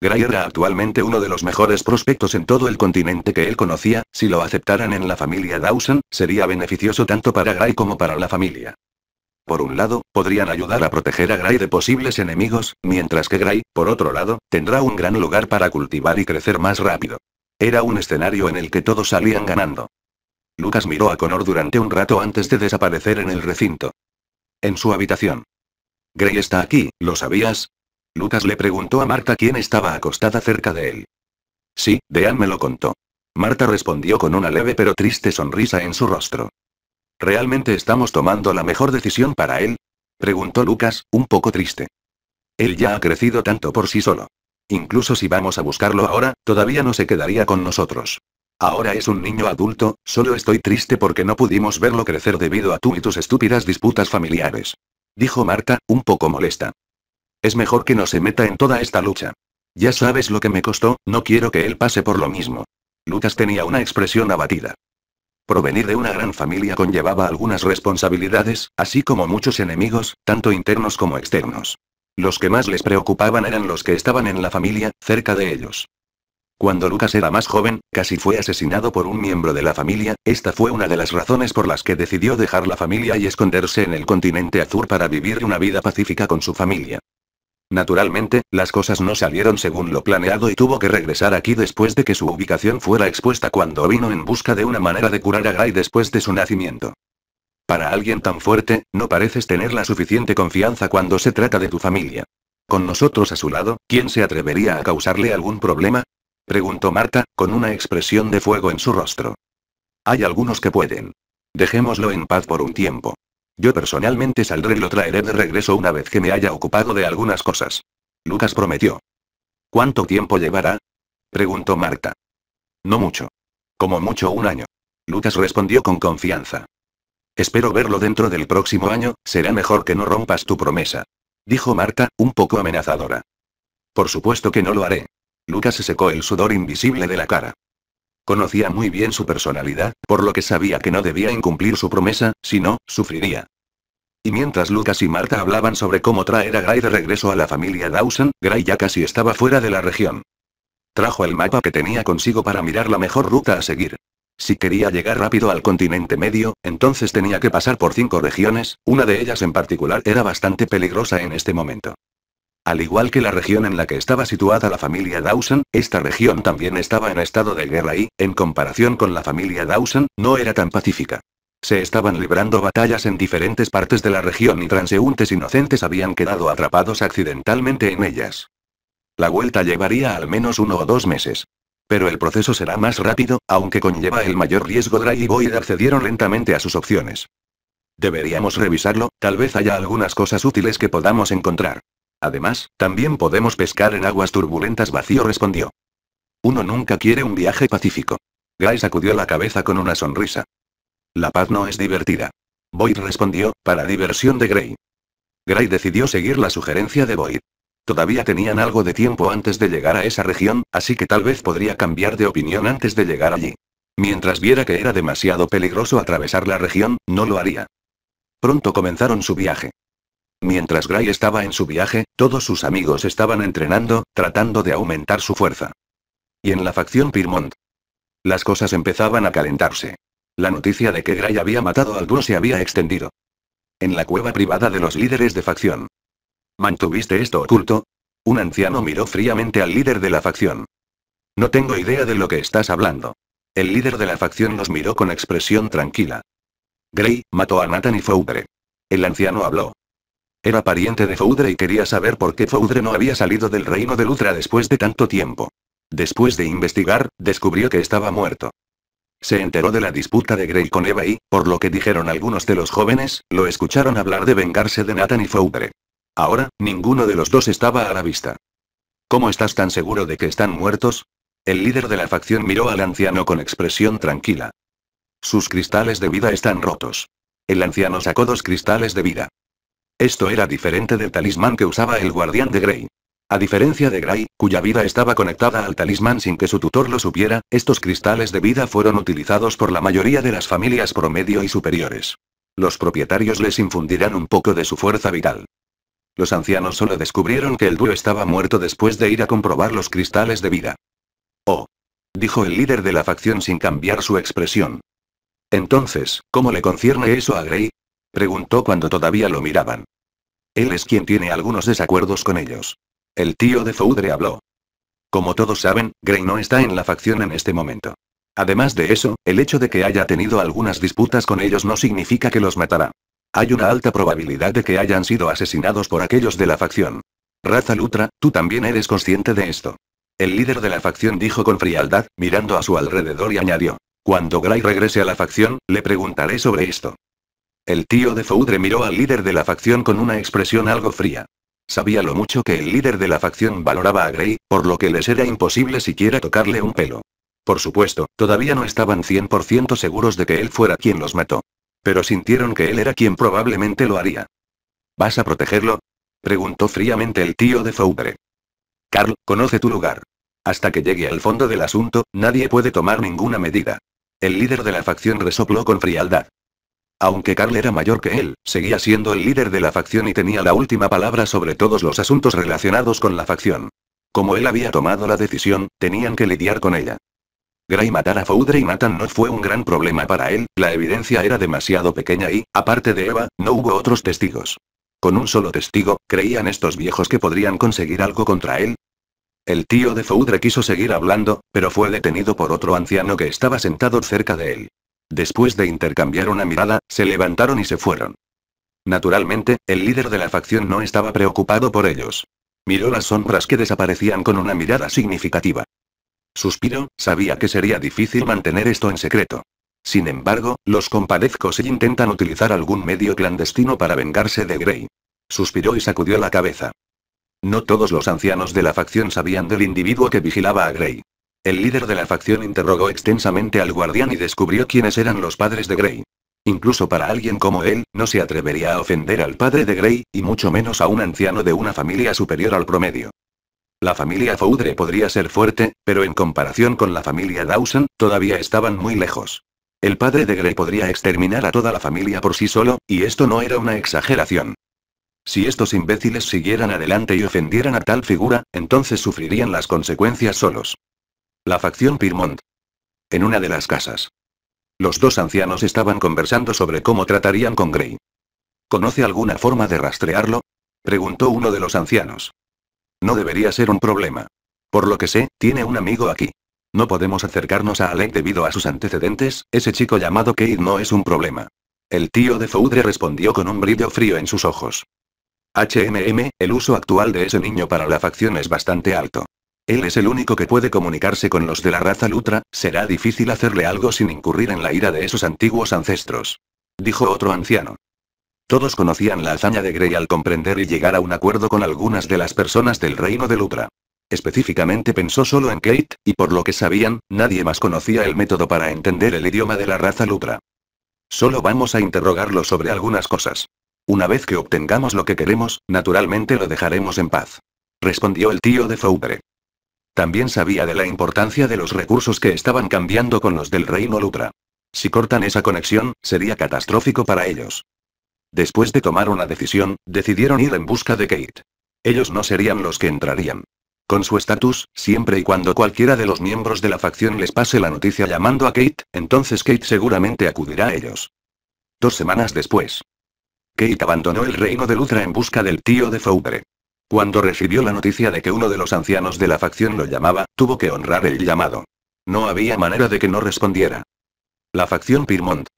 Gray era actualmente uno de los mejores prospectos en todo el continente que él conocía, si lo aceptaran en la familia Dawson, sería beneficioso tanto para Gray como para la familia. Por un lado, podrían ayudar a proteger a Gray de posibles enemigos, mientras que Gray, por otro lado, tendrá un gran lugar para cultivar y crecer más rápido. Era un escenario en el que todos salían ganando. Lucas miró a Connor durante un rato antes de desaparecer en el recinto. En su habitación. Gray está aquí, ¿lo sabías? Lucas le preguntó a Marta quién estaba acostada cerca de él. Sí, Dean me lo contó. Marta respondió con una leve pero triste sonrisa en su rostro. ¿Realmente estamos tomando la mejor decisión para él? preguntó Lucas, un poco triste. Él ya ha crecido tanto por sí solo. Incluso si vamos a buscarlo ahora, todavía no se quedaría con nosotros. Ahora es un niño adulto, solo estoy triste porque no pudimos verlo crecer debido a tú y tus estúpidas disputas familiares. Dijo Marta, un poco molesta. Es mejor que no se meta en toda esta lucha. Ya sabes lo que me costó, no quiero que él pase por lo mismo. Lucas tenía una expresión abatida. Provenir de una gran familia conllevaba algunas responsabilidades, así como muchos enemigos, tanto internos como externos. Los que más les preocupaban eran los que estaban en la familia, cerca de ellos. Cuando Lucas era más joven, casi fue asesinado por un miembro de la familia, esta fue una de las razones por las que decidió dejar la familia y esconderse en el continente azul para vivir una vida pacífica con su familia. Naturalmente, las cosas no salieron según lo planeado y tuvo que regresar aquí después de que su ubicación fuera expuesta cuando vino en busca de una manera de curar a Guy después de su nacimiento. Para alguien tan fuerte, no pareces tener la suficiente confianza cuando se trata de tu familia. Con nosotros a su lado, ¿quién se atrevería a causarle algún problema? Preguntó Marta, con una expresión de fuego en su rostro. Hay algunos que pueden. Dejémoslo en paz por un tiempo. Yo personalmente saldré y lo traeré de regreso una vez que me haya ocupado de algunas cosas. Lucas prometió. ¿Cuánto tiempo llevará? preguntó Marta. No mucho. Como mucho un año. Lucas respondió con confianza. Espero verlo dentro del próximo año, será mejor que no rompas tu promesa. Dijo Marta, un poco amenazadora. Por supuesto que no lo haré. Lucas secó el sudor invisible de la cara. Conocía muy bien su personalidad, por lo que sabía que no debía incumplir su promesa, si no, sufriría. Y mientras Lucas y Marta hablaban sobre cómo traer a Gray de regreso a la familia Dawson, Gray ya casi estaba fuera de la región. Trajo el mapa que tenía consigo para mirar la mejor ruta a seguir. Si quería llegar rápido al continente medio, entonces tenía que pasar por cinco regiones, una de ellas en particular era bastante peligrosa en este momento. Al igual que la región en la que estaba situada la familia Dawson, esta región también estaba en estado de guerra y, en comparación con la familia Dawson, no era tan pacífica. Se estaban librando batallas en diferentes partes de la región y transeúntes inocentes habían quedado atrapados accidentalmente en ellas. La vuelta llevaría al menos uno o dos meses. Pero el proceso será más rápido, aunque conlleva el mayor riesgo. Dry y accedieron lentamente a sus opciones. Deberíamos revisarlo, tal vez haya algunas cosas útiles que podamos encontrar. Además, también podemos pescar en aguas turbulentas vacío respondió. Uno nunca quiere un viaje pacífico. Gray sacudió la cabeza con una sonrisa. La paz no es divertida. Boyd respondió, para diversión de Gray. Gray decidió seguir la sugerencia de Boyd. Todavía tenían algo de tiempo antes de llegar a esa región, así que tal vez podría cambiar de opinión antes de llegar allí. Mientras viera que era demasiado peligroso atravesar la región, no lo haría. Pronto comenzaron su viaje. Mientras Gray estaba en su viaje, todos sus amigos estaban entrenando, tratando de aumentar su fuerza. Y en la facción Pyrmont. Las cosas empezaban a calentarse. La noticia de que Gray había matado a dúo se había extendido. En la cueva privada de los líderes de facción. ¿Mantuviste esto oculto? Un anciano miró fríamente al líder de la facción. No tengo idea de lo que estás hablando. El líder de la facción los miró con expresión tranquila. Gray mató a Nathan y Foubre. El anciano habló. Era pariente de Foudre y quería saber por qué Foudre no había salido del reino de Lutra después de tanto tiempo. Después de investigar, descubrió que estaba muerto. Se enteró de la disputa de Grey con Eva y, por lo que dijeron algunos de los jóvenes, lo escucharon hablar de vengarse de Nathan y Foudre. Ahora, ninguno de los dos estaba a la vista. ¿Cómo estás tan seguro de que están muertos? El líder de la facción miró al anciano con expresión tranquila. Sus cristales de vida están rotos. El anciano sacó dos cristales de vida. Esto era diferente del talismán que usaba el guardián de Grey. A diferencia de Gray, cuya vida estaba conectada al talismán sin que su tutor lo supiera, estos cristales de vida fueron utilizados por la mayoría de las familias promedio y superiores. Los propietarios les infundirán un poco de su fuerza vital. Los ancianos solo descubrieron que el dúo estaba muerto después de ir a comprobar los cristales de vida. Oh. Dijo el líder de la facción sin cambiar su expresión. Entonces, ¿cómo le concierne eso a Grey? Preguntó cuando todavía lo miraban. Él es quien tiene algunos desacuerdos con ellos. El tío de Foudre habló. Como todos saben, Grey no está en la facción en este momento. Además de eso, el hecho de que haya tenido algunas disputas con ellos no significa que los matará. Hay una alta probabilidad de que hayan sido asesinados por aquellos de la facción. Raza Lutra, tú también eres consciente de esto. El líder de la facción dijo con frialdad, mirando a su alrededor y añadió. Cuando Gray regrese a la facción, le preguntaré sobre esto. El tío de Foudre miró al líder de la facción con una expresión algo fría. Sabía lo mucho que el líder de la facción valoraba a Grey, por lo que les era imposible siquiera tocarle un pelo. Por supuesto, todavía no estaban 100% seguros de que él fuera quien los mató. Pero sintieron que él era quien probablemente lo haría. ¿Vas a protegerlo? Preguntó fríamente el tío de Foudre. Carl, conoce tu lugar. Hasta que llegue al fondo del asunto, nadie puede tomar ninguna medida. El líder de la facción resopló con frialdad. Aunque Carl era mayor que él, seguía siendo el líder de la facción y tenía la última palabra sobre todos los asuntos relacionados con la facción. Como él había tomado la decisión, tenían que lidiar con ella. Gray matar a Foudre y Nathan no fue un gran problema para él, la evidencia era demasiado pequeña y, aparte de Eva, no hubo otros testigos. Con un solo testigo, ¿creían estos viejos que podrían conseguir algo contra él? El tío de Foudre quiso seguir hablando, pero fue detenido por otro anciano que estaba sentado cerca de él. Después de intercambiar una mirada, se levantaron y se fueron. Naturalmente, el líder de la facción no estaba preocupado por ellos. Miró las sombras que desaparecían con una mirada significativa. Suspiró, sabía que sería difícil mantener esto en secreto. Sin embargo, los compadezcos intentan utilizar algún medio clandestino para vengarse de Grey. Suspiró y sacudió la cabeza. No todos los ancianos de la facción sabían del individuo que vigilaba a Grey. El líder de la facción interrogó extensamente al guardián y descubrió quiénes eran los padres de Grey. Incluso para alguien como él, no se atrevería a ofender al padre de Grey, y mucho menos a un anciano de una familia superior al promedio. La familia Foudre podría ser fuerte, pero en comparación con la familia Dawson, todavía estaban muy lejos. El padre de Grey podría exterminar a toda la familia por sí solo, y esto no era una exageración. Si estos imbéciles siguieran adelante y ofendieran a tal figura, entonces sufrirían las consecuencias solos. La facción Pyrmont. En una de las casas. Los dos ancianos estaban conversando sobre cómo tratarían con Grey. ¿Conoce alguna forma de rastrearlo? Preguntó uno de los ancianos. No debería ser un problema. Por lo que sé, tiene un amigo aquí. No podemos acercarnos a Alec debido a sus antecedentes, ese chico llamado Kate no es un problema. El tío de Foudre respondió con un brillo frío en sus ojos. HMM, el uso actual de ese niño para la facción es bastante alto. Él es el único que puede comunicarse con los de la raza Lutra, será difícil hacerle algo sin incurrir en la ira de esos antiguos ancestros. Dijo otro anciano. Todos conocían la hazaña de Grey al comprender y llegar a un acuerdo con algunas de las personas del reino de Lutra. Específicamente pensó solo en Kate, y por lo que sabían, nadie más conocía el método para entender el idioma de la raza Lutra. Solo vamos a interrogarlo sobre algunas cosas. Una vez que obtengamos lo que queremos, naturalmente lo dejaremos en paz. Respondió el tío de Foubre. También sabía de la importancia de los recursos que estaban cambiando con los del reino Lutra. Si cortan esa conexión, sería catastrófico para ellos. Después de tomar una decisión, decidieron ir en busca de Kate. Ellos no serían los que entrarían. Con su estatus, siempre y cuando cualquiera de los miembros de la facción les pase la noticia llamando a Kate, entonces Kate seguramente acudirá a ellos. Dos semanas después. Kate abandonó el reino de Lutra en busca del tío de Foubre. Cuando recibió la noticia de que uno de los ancianos de la facción lo llamaba, tuvo que honrar el llamado. No había manera de que no respondiera. La facción Pyrmont.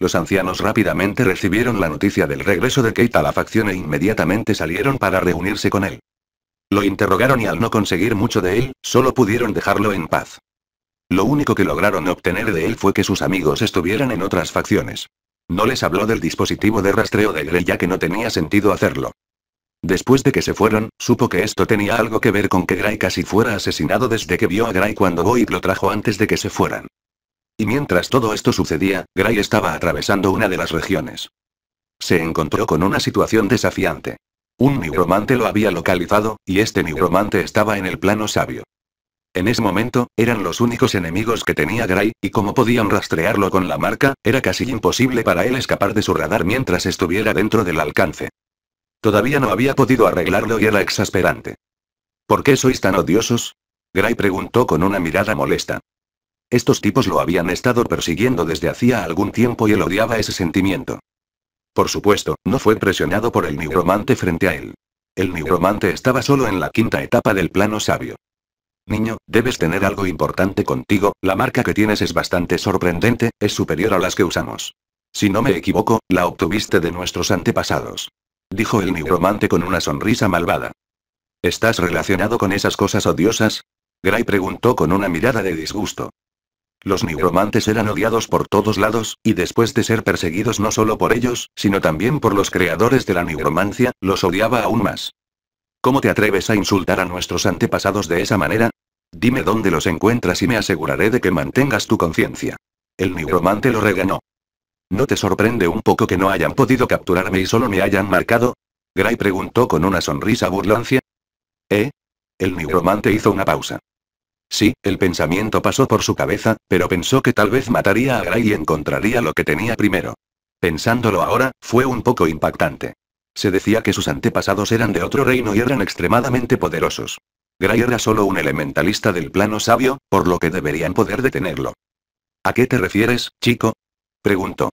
Los ancianos rápidamente recibieron la noticia del regreso de Kate a la facción e inmediatamente salieron para reunirse con él. Lo interrogaron y al no conseguir mucho de él, solo pudieron dejarlo en paz. Lo único que lograron obtener de él fue que sus amigos estuvieran en otras facciones. No les habló del dispositivo de rastreo de Grey ya que no tenía sentido hacerlo. Después de que se fueron, supo que esto tenía algo que ver con que Gray casi fuera asesinado desde que vio a Gray cuando Void lo trajo antes de que se fueran. Y mientras todo esto sucedía, Gray estaba atravesando una de las regiones. Se encontró con una situación desafiante. Un neuromante lo había localizado, y este neuromante estaba en el plano sabio. En ese momento, eran los únicos enemigos que tenía Gray, y como podían rastrearlo con la marca, era casi imposible para él escapar de su radar mientras estuviera dentro del alcance. Todavía no había podido arreglarlo y era exasperante. ¿Por qué sois tan odiosos? Gray preguntó con una mirada molesta. Estos tipos lo habían estado persiguiendo desde hacía algún tiempo y él odiaba ese sentimiento. Por supuesto, no fue presionado por el nigromante frente a él. El nigromante estaba solo en la quinta etapa del plano sabio. Niño, debes tener algo importante contigo, la marca que tienes es bastante sorprendente, es superior a las que usamos. Si no me equivoco, la obtuviste de nuestros antepasados dijo el nigromante con una sonrisa malvada. ¿Estás relacionado con esas cosas odiosas? Gray preguntó con una mirada de disgusto. Los nigromantes eran odiados por todos lados, y después de ser perseguidos no solo por ellos, sino también por los creadores de la nigromancia, los odiaba aún más. ¿Cómo te atreves a insultar a nuestros antepasados de esa manera? Dime dónde los encuentras y me aseguraré de que mantengas tu conciencia. El nigromante lo regañó. ¿No te sorprende un poco que no hayan podido capturarme y solo me hayan marcado? Gray preguntó con una sonrisa burlancia. ¿Eh? El neuromante hizo una pausa. Sí, el pensamiento pasó por su cabeza, pero pensó que tal vez mataría a Gray y encontraría lo que tenía primero. Pensándolo ahora, fue un poco impactante. Se decía que sus antepasados eran de otro reino y eran extremadamente poderosos. Gray era solo un elementalista del plano sabio, por lo que deberían poder detenerlo. ¿A qué te refieres, chico? Preguntó.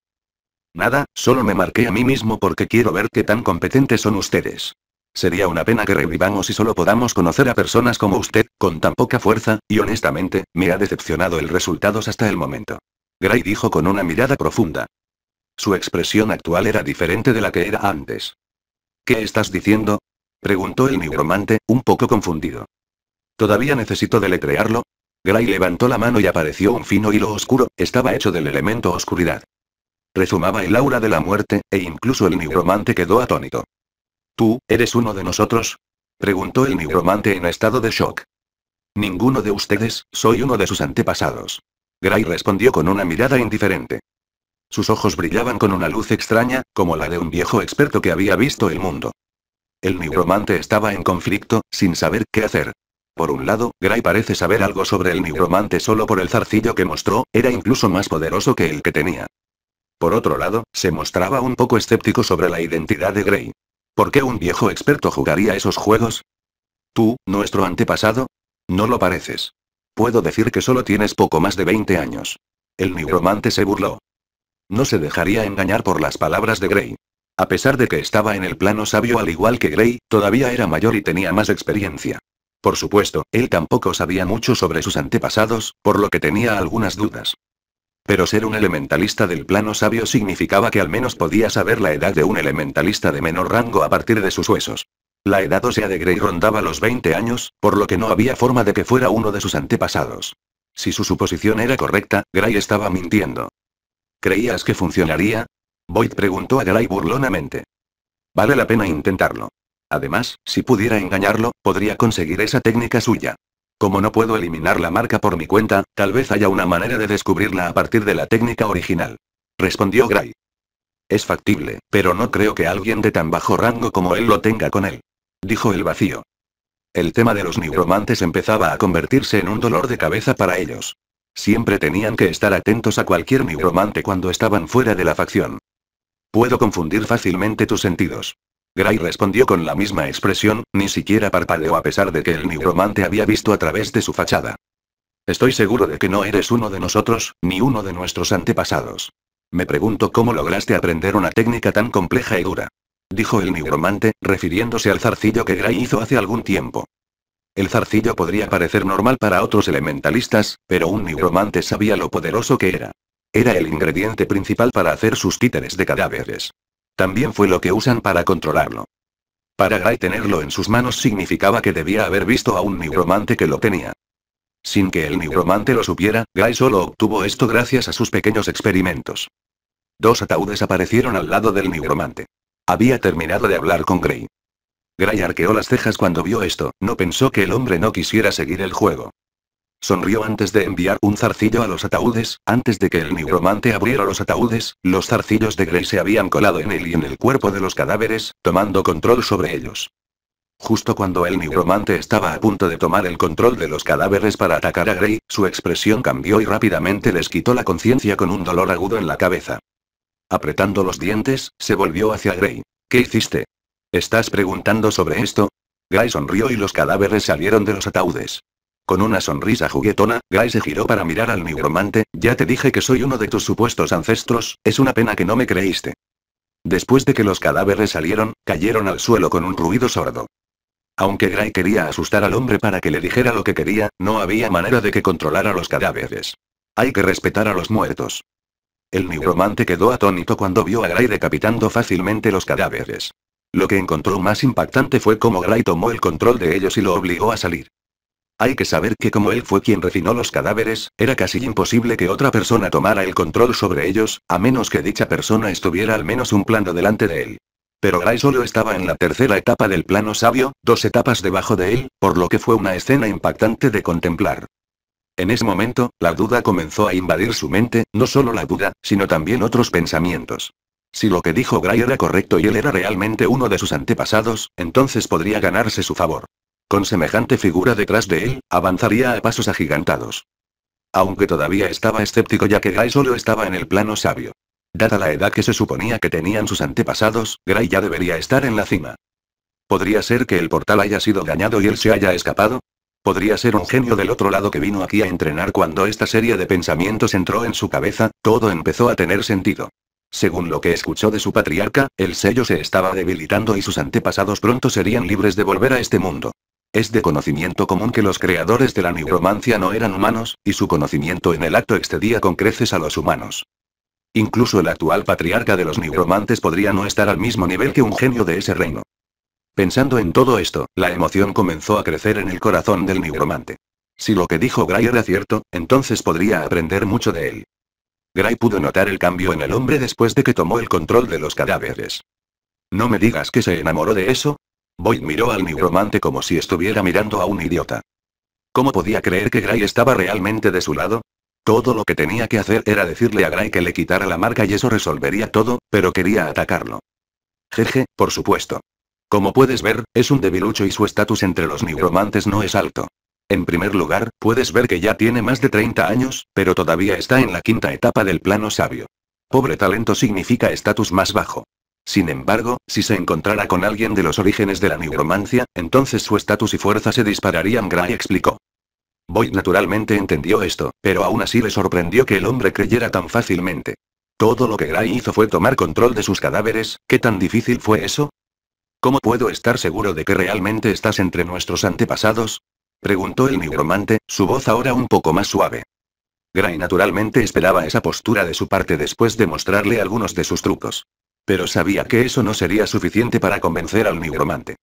Nada, solo me marqué a mí mismo porque quiero ver qué tan competentes son ustedes. Sería una pena que revivamos y solo podamos conocer a personas como usted, con tan poca fuerza, y honestamente, me ha decepcionado el resultado hasta el momento. Gray dijo con una mirada profunda. Su expresión actual era diferente de la que era antes. ¿Qué estás diciendo? Preguntó el nigromante, un poco confundido. ¿Todavía necesito deletrearlo? Gray levantó la mano y apareció un fino hilo oscuro, estaba hecho del elemento oscuridad. Resumaba el aura de la muerte, e incluso el nigromante quedó atónito. ¿Tú, eres uno de nosotros? preguntó el nigromante en estado de shock. Ninguno de ustedes, soy uno de sus antepasados. Gray respondió con una mirada indiferente. Sus ojos brillaban con una luz extraña, como la de un viejo experto que había visto el mundo. El nigromante estaba en conflicto, sin saber qué hacer. Por un lado, Gray parece saber algo sobre el nigromante solo por el zarcillo que mostró, era incluso más poderoso que el que tenía. Por otro lado, se mostraba un poco escéptico sobre la identidad de Gray. ¿Por qué un viejo experto jugaría esos juegos? ¿Tú, nuestro antepasado? No lo pareces. Puedo decir que solo tienes poco más de 20 años. El nigromante se burló. No se dejaría engañar por las palabras de Gray. A pesar de que estaba en el plano sabio al igual que Gray, todavía era mayor y tenía más experiencia. Por supuesto, él tampoco sabía mucho sobre sus antepasados, por lo que tenía algunas dudas. Pero ser un elementalista del plano sabio significaba que al menos podía saber la edad de un elementalista de menor rango a partir de sus huesos. La edad ósea de Grey rondaba los 20 años, por lo que no había forma de que fuera uno de sus antepasados. Si su suposición era correcta, Gray estaba mintiendo. ¿Creías que funcionaría? Boyd preguntó a Gray burlonamente. Vale la pena intentarlo. Además, si pudiera engañarlo, podría conseguir esa técnica suya. Como no puedo eliminar la marca por mi cuenta, tal vez haya una manera de descubrirla a partir de la técnica original. Respondió Gray. Es factible, pero no creo que alguien de tan bajo rango como él lo tenga con él. Dijo el vacío. El tema de los neuromantes empezaba a convertirse en un dolor de cabeza para ellos. Siempre tenían que estar atentos a cualquier neuromante cuando estaban fuera de la facción. Puedo confundir fácilmente tus sentidos. Gray respondió con la misma expresión, ni siquiera parpadeó a pesar de que el nigromante había visto a través de su fachada. Estoy seguro de que no eres uno de nosotros, ni uno de nuestros antepasados. Me pregunto cómo lograste aprender una técnica tan compleja y dura. Dijo el nigromante, refiriéndose al zarcillo que Gray hizo hace algún tiempo. El zarcillo podría parecer normal para otros elementalistas, pero un nigromante sabía lo poderoso que era. Era el ingrediente principal para hacer sus títeres de cadáveres. También fue lo que usan para controlarlo. Para Gray tenerlo en sus manos significaba que debía haber visto a un nigromante que lo tenía. Sin que el nigromante lo supiera, Gray solo obtuvo esto gracias a sus pequeños experimentos. Dos ataúdes aparecieron al lado del nigromante. Había terminado de hablar con Gray. Gray arqueó las cejas cuando vio esto, no pensó que el hombre no quisiera seguir el juego. Sonrió antes de enviar un zarcillo a los ataúdes, antes de que el nigromante abriera los ataúdes, los zarcillos de Grey se habían colado en él y en el cuerpo de los cadáveres, tomando control sobre ellos. Justo cuando el nigromante estaba a punto de tomar el control de los cadáveres para atacar a Grey, su expresión cambió y rápidamente les quitó la conciencia con un dolor agudo en la cabeza. Apretando los dientes, se volvió hacia Grey. ¿Qué hiciste? ¿Estás preguntando sobre esto? Grey sonrió y los cadáveres salieron de los ataúdes. Con una sonrisa juguetona, Gray se giró para mirar al nigromante, ya te dije que soy uno de tus supuestos ancestros, es una pena que no me creíste. Después de que los cadáveres salieron, cayeron al suelo con un ruido sordo. Aunque Gray quería asustar al hombre para que le dijera lo que quería, no había manera de que controlara los cadáveres. Hay que respetar a los muertos. El nigromante quedó atónito cuando vio a Gray decapitando fácilmente los cadáveres. Lo que encontró más impactante fue cómo Gray tomó el control de ellos y lo obligó a salir. Hay que saber que como él fue quien refinó los cadáveres, era casi imposible que otra persona tomara el control sobre ellos, a menos que dicha persona estuviera al menos un plano delante de él. Pero Gray solo estaba en la tercera etapa del plano sabio, dos etapas debajo de él, por lo que fue una escena impactante de contemplar. En ese momento, la duda comenzó a invadir su mente, no solo la duda, sino también otros pensamientos. Si lo que dijo Gray era correcto y él era realmente uno de sus antepasados, entonces podría ganarse su favor. Con semejante figura detrás de él, avanzaría a pasos agigantados. Aunque todavía estaba escéptico ya que Gray solo estaba en el plano sabio. Dada la edad que se suponía que tenían sus antepasados, Gray ya debería estar en la cima. ¿Podría ser que el portal haya sido dañado y él se haya escapado? Podría ser un genio del otro lado que vino aquí a entrenar cuando esta serie de pensamientos entró en su cabeza, todo empezó a tener sentido. Según lo que escuchó de su patriarca, el sello se estaba debilitando y sus antepasados pronto serían libres de volver a este mundo. Es de conocimiento común que los creadores de la neuromancia no eran humanos, y su conocimiento en el acto excedía con creces a los humanos. Incluso el actual patriarca de los neuromantes podría no estar al mismo nivel que un genio de ese reino. Pensando en todo esto, la emoción comenzó a crecer en el corazón del neuromante. Si lo que dijo Gray era cierto, entonces podría aprender mucho de él. Gray pudo notar el cambio en el hombre después de que tomó el control de los cadáveres. No me digas que se enamoró de eso, Boyd miró al nigromante como si estuviera mirando a un idiota. ¿Cómo podía creer que Gray estaba realmente de su lado? Todo lo que tenía que hacer era decirle a Gray que le quitara la marca y eso resolvería todo, pero quería atacarlo. Jeje, por supuesto. Como puedes ver, es un debilucho y su estatus entre los nigromantes no es alto. En primer lugar, puedes ver que ya tiene más de 30 años, pero todavía está en la quinta etapa del plano sabio. Pobre talento significa estatus más bajo. Sin embargo, si se encontrara con alguien de los orígenes de la neuromancia, entonces su estatus y fuerza se dispararían, Gray explicó. Boyd naturalmente entendió esto, pero aún así le sorprendió que el hombre creyera tan fácilmente. Todo lo que Gray hizo fue tomar control de sus cadáveres, ¿qué tan difícil fue eso? ¿Cómo puedo estar seguro de que realmente estás entre nuestros antepasados? Preguntó el neuromante, su voz ahora un poco más suave. Gray naturalmente esperaba esa postura de su parte después de mostrarle algunos de sus trucos. Pero sabía que eso no sería suficiente para convencer al nigromante.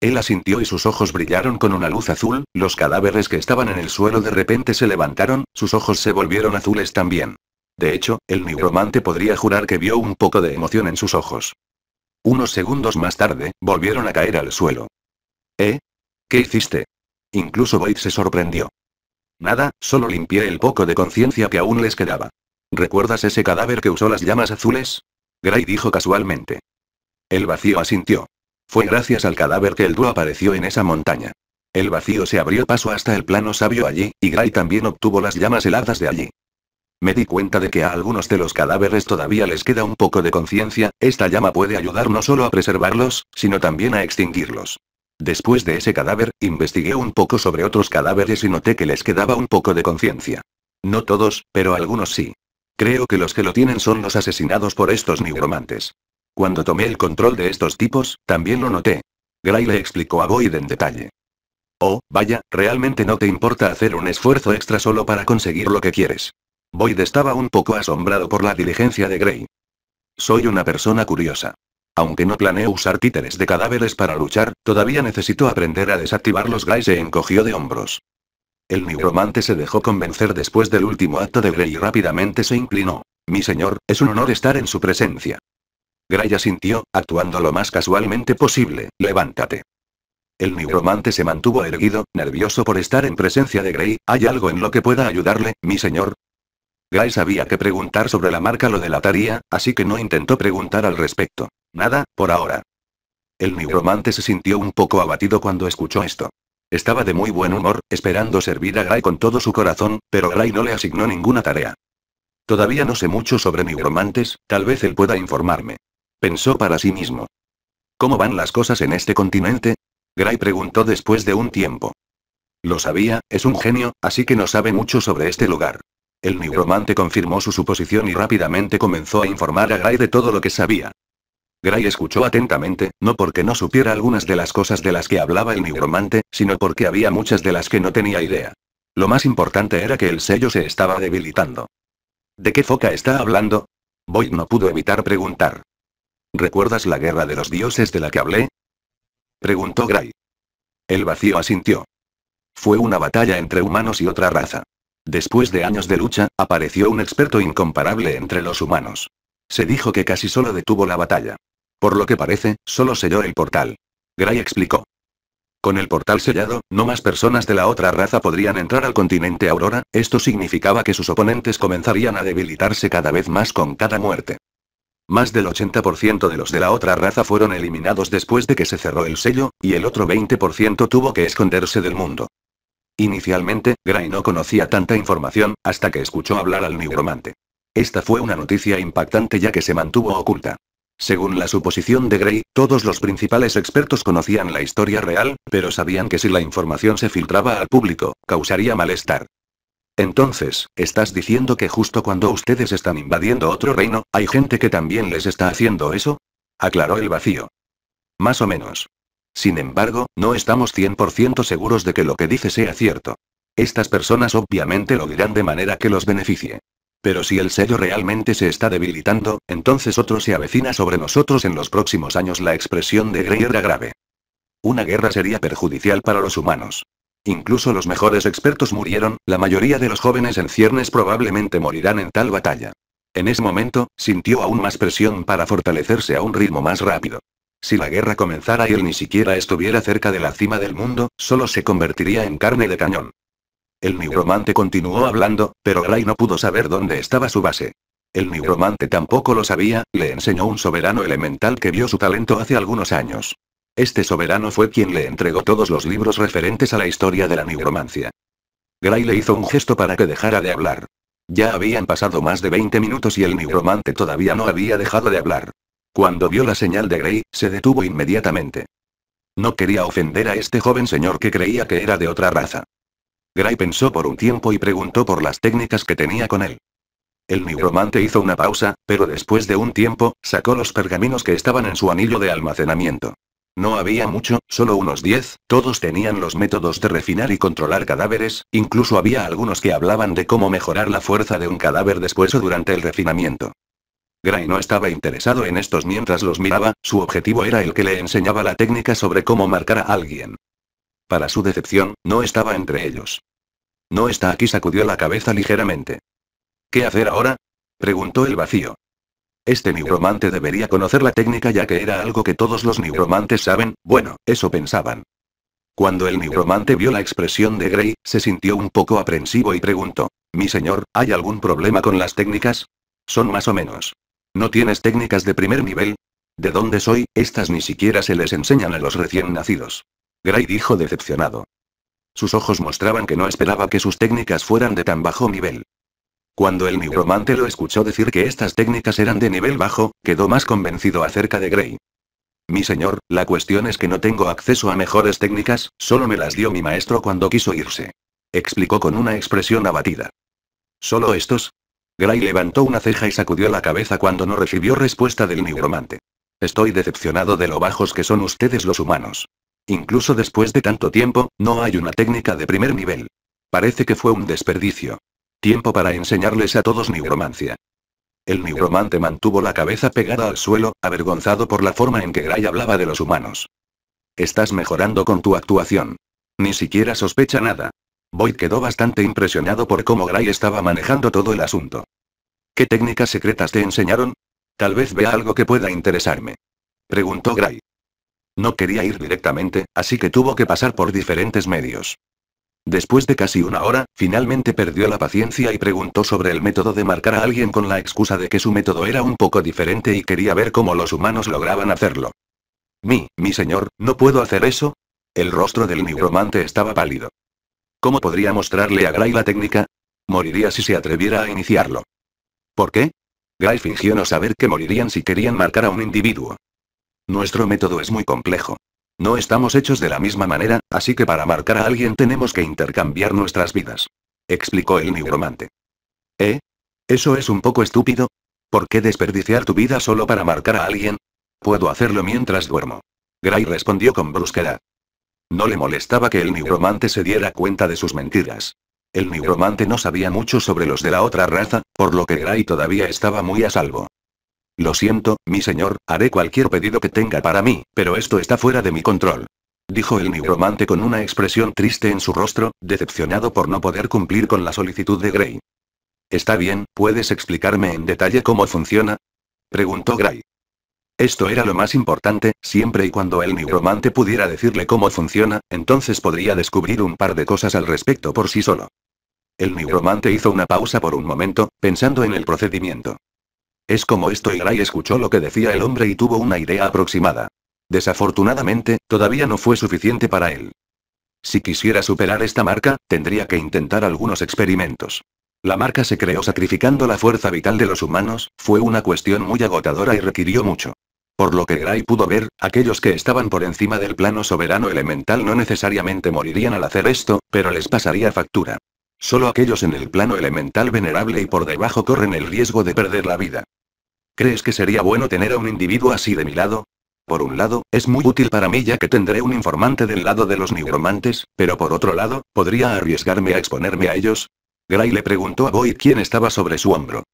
Él asintió y sus ojos brillaron con una luz azul, los cadáveres que estaban en el suelo de repente se levantaron, sus ojos se volvieron azules también. De hecho, el nigromante podría jurar que vio un poco de emoción en sus ojos. Unos segundos más tarde, volvieron a caer al suelo. ¿Eh? ¿Qué hiciste? Incluso Boyd se sorprendió. Nada, solo limpié el poco de conciencia que aún les quedaba. ¿Recuerdas ese cadáver que usó las llamas azules? Gray dijo casualmente. El vacío asintió. Fue gracias al cadáver que el dúo apareció en esa montaña. El vacío se abrió paso hasta el plano sabio allí, y Gray también obtuvo las llamas heladas de allí. Me di cuenta de que a algunos de los cadáveres todavía les queda un poco de conciencia, esta llama puede ayudar no solo a preservarlos, sino también a extinguirlos. Después de ese cadáver, investigué un poco sobre otros cadáveres y noté que les quedaba un poco de conciencia. No todos, pero algunos sí. Creo que los que lo tienen son los asesinados por estos nigromantes. Cuando tomé el control de estos tipos, también lo noté. Gray le explicó a Boyd en detalle. Oh, vaya, realmente no te importa hacer un esfuerzo extra solo para conseguir lo que quieres. Boyd estaba un poco asombrado por la diligencia de Gray. Soy una persona curiosa. Aunque no planeo usar títeres de cadáveres para luchar, todavía necesito aprender a desactivarlos. Gray se encogió de hombros. El neuromante se dejó convencer después del último acto de Grey y rápidamente se inclinó. Mi señor, es un honor estar en su presencia. Gray sintió, actuando lo más casualmente posible. Levántate. El neuromante se mantuvo erguido, nervioso por estar en presencia de Grey. ¿Hay algo en lo que pueda ayudarle, mi señor? Gray sabía que preguntar sobre la marca lo delataría, así que no intentó preguntar al respecto. Nada, por ahora. El neuromante se sintió un poco abatido cuando escuchó esto. Estaba de muy buen humor, esperando servir a Gray con todo su corazón, pero Gray no le asignó ninguna tarea. Todavía no sé mucho sobre nigromantes, tal vez él pueda informarme. Pensó para sí mismo. ¿Cómo van las cosas en este continente? Gray preguntó después de un tiempo. Lo sabía, es un genio, así que no sabe mucho sobre este lugar. El nigromante confirmó su suposición y rápidamente comenzó a informar a Gray de todo lo que sabía. Gray escuchó atentamente, no porque no supiera algunas de las cosas de las que hablaba el nigromante, sino porque había muchas de las que no tenía idea. Lo más importante era que el sello se estaba debilitando. ¿De qué foca está hablando? Boyd no pudo evitar preguntar. ¿Recuerdas la guerra de los dioses de la que hablé? Preguntó Gray. El vacío asintió. Fue una batalla entre humanos y otra raza. Después de años de lucha, apareció un experto incomparable entre los humanos. Se dijo que casi solo detuvo la batalla. Por lo que parece, solo selló el portal. Gray explicó. Con el portal sellado, no más personas de la otra raza podrían entrar al continente Aurora, esto significaba que sus oponentes comenzarían a debilitarse cada vez más con cada muerte. Más del 80% de los de la otra raza fueron eliminados después de que se cerró el sello, y el otro 20% tuvo que esconderse del mundo. Inicialmente, Gray no conocía tanta información, hasta que escuchó hablar al nigromante. Esta fue una noticia impactante ya que se mantuvo oculta. Según la suposición de Gray, todos los principales expertos conocían la historia real, pero sabían que si la información se filtraba al público, causaría malestar. Entonces, ¿estás diciendo que justo cuando ustedes están invadiendo otro reino, hay gente que también les está haciendo eso? Aclaró el vacío. Más o menos. Sin embargo, no estamos 100% seguros de que lo que dice sea cierto. Estas personas obviamente lo dirán de manera que los beneficie. Pero si el sello realmente se está debilitando, entonces otro se avecina sobre nosotros en los próximos años. La expresión de Grey era grave. Una guerra sería perjudicial para los humanos. Incluso los mejores expertos murieron, la mayoría de los jóvenes en ciernes probablemente morirán en tal batalla. En ese momento, sintió aún más presión para fortalecerse a un ritmo más rápido. Si la guerra comenzara y él ni siquiera estuviera cerca de la cima del mundo, solo se convertiría en carne de cañón. El nigromante continuó hablando, pero Gray no pudo saber dónde estaba su base. El nigromante tampoco lo sabía, le enseñó un soberano elemental que vio su talento hace algunos años. Este soberano fue quien le entregó todos los libros referentes a la historia de la nigromancia. Gray le hizo un gesto para que dejara de hablar. Ya habían pasado más de 20 minutos y el nigromante todavía no había dejado de hablar. Cuando vio la señal de Gray, se detuvo inmediatamente. No quería ofender a este joven señor que creía que era de otra raza. Gray pensó por un tiempo y preguntó por las técnicas que tenía con él. El nigromante hizo una pausa, pero después de un tiempo, sacó los pergaminos que estaban en su anillo de almacenamiento. No había mucho, solo unos 10, todos tenían los métodos de refinar y controlar cadáveres, incluso había algunos que hablaban de cómo mejorar la fuerza de un cadáver después o durante el refinamiento. Gray no estaba interesado en estos mientras los miraba, su objetivo era el que le enseñaba la técnica sobre cómo marcar a alguien. Para su decepción, no estaba entre ellos. No está aquí, sacudió la cabeza ligeramente. ¿Qué hacer ahora? preguntó el vacío. Este neuromante debería conocer la técnica ya que era algo que todos los neuromantes saben, bueno, eso pensaban. Cuando el neuromante vio la expresión de Grey, se sintió un poco aprensivo y preguntó, Mi señor, ¿hay algún problema con las técnicas? Son más o menos. ¿No tienes técnicas de primer nivel? ¿De dónde soy? Estas ni siquiera se les enseñan a los recién nacidos. Gray dijo decepcionado. Sus ojos mostraban que no esperaba que sus técnicas fueran de tan bajo nivel. Cuando el nigromante lo escuchó decir que estas técnicas eran de nivel bajo, quedó más convencido acerca de Gray. Mi señor, la cuestión es que no tengo acceso a mejores técnicas, solo me las dio mi maestro cuando quiso irse. Explicó con una expresión abatida. ¿Solo estos? Gray levantó una ceja y sacudió la cabeza cuando no recibió respuesta del nigromante. Estoy decepcionado de lo bajos que son ustedes los humanos. Incluso después de tanto tiempo, no hay una técnica de primer nivel. Parece que fue un desperdicio. Tiempo para enseñarles a todos neuromancia. El neuromante mantuvo la cabeza pegada al suelo, avergonzado por la forma en que Gray hablaba de los humanos. Estás mejorando con tu actuación. Ni siquiera sospecha nada. Boyd quedó bastante impresionado por cómo Gray estaba manejando todo el asunto. ¿Qué técnicas secretas te enseñaron? Tal vez vea algo que pueda interesarme. Preguntó Gray. No quería ir directamente, así que tuvo que pasar por diferentes medios. Después de casi una hora, finalmente perdió la paciencia y preguntó sobre el método de marcar a alguien con la excusa de que su método era un poco diferente y quería ver cómo los humanos lograban hacerlo. Mi, mi señor, ¿no puedo hacer eso? El rostro del nigromante estaba pálido. ¿Cómo podría mostrarle a Gray la técnica? Moriría si se atreviera a iniciarlo. ¿Por qué? Gray fingió no saber que morirían si querían marcar a un individuo. Nuestro método es muy complejo. No estamos hechos de la misma manera, así que para marcar a alguien tenemos que intercambiar nuestras vidas. Explicó el nigromante. ¿Eh? ¿Eso es un poco estúpido? ¿Por qué desperdiciar tu vida solo para marcar a alguien? Puedo hacerlo mientras duermo. Gray respondió con brusquedad. No le molestaba que el nigromante se diera cuenta de sus mentiras. El nigromante no sabía mucho sobre los de la otra raza, por lo que Gray todavía estaba muy a salvo. Lo siento, mi señor, haré cualquier pedido que tenga para mí, pero esto está fuera de mi control. Dijo el nigromante con una expresión triste en su rostro, decepcionado por no poder cumplir con la solicitud de Gray. Está bien, ¿puedes explicarme en detalle cómo funciona? Preguntó Gray. Esto era lo más importante, siempre y cuando el nigromante pudiera decirle cómo funciona, entonces podría descubrir un par de cosas al respecto por sí solo. El nigromante hizo una pausa por un momento, pensando en el procedimiento. Es como esto y Gray escuchó lo que decía el hombre y tuvo una idea aproximada. Desafortunadamente, todavía no fue suficiente para él. Si quisiera superar esta marca, tendría que intentar algunos experimentos. La marca se creó sacrificando la fuerza vital de los humanos, fue una cuestión muy agotadora y requirió mucho. Por lo que Gray pudo ver, aquellos que estaban por encima del plano soberano elemental no necesariamente morirían al hacer esto, pero les pasaría factura. Solo aquellos en el plano elemental venerable y por debajo corren el riesgo de perder la vida. ¿Crees que sería bueno tener a un individuo así de mi lado? Por un lado, es muy útil para mí ya que tendré un informante del lado de los neuromantes, pero por otro lado, ¿podría arriesgarme a exponerme a ellos? Gray le preguntó a Boyd quién estaba sobre su hombro.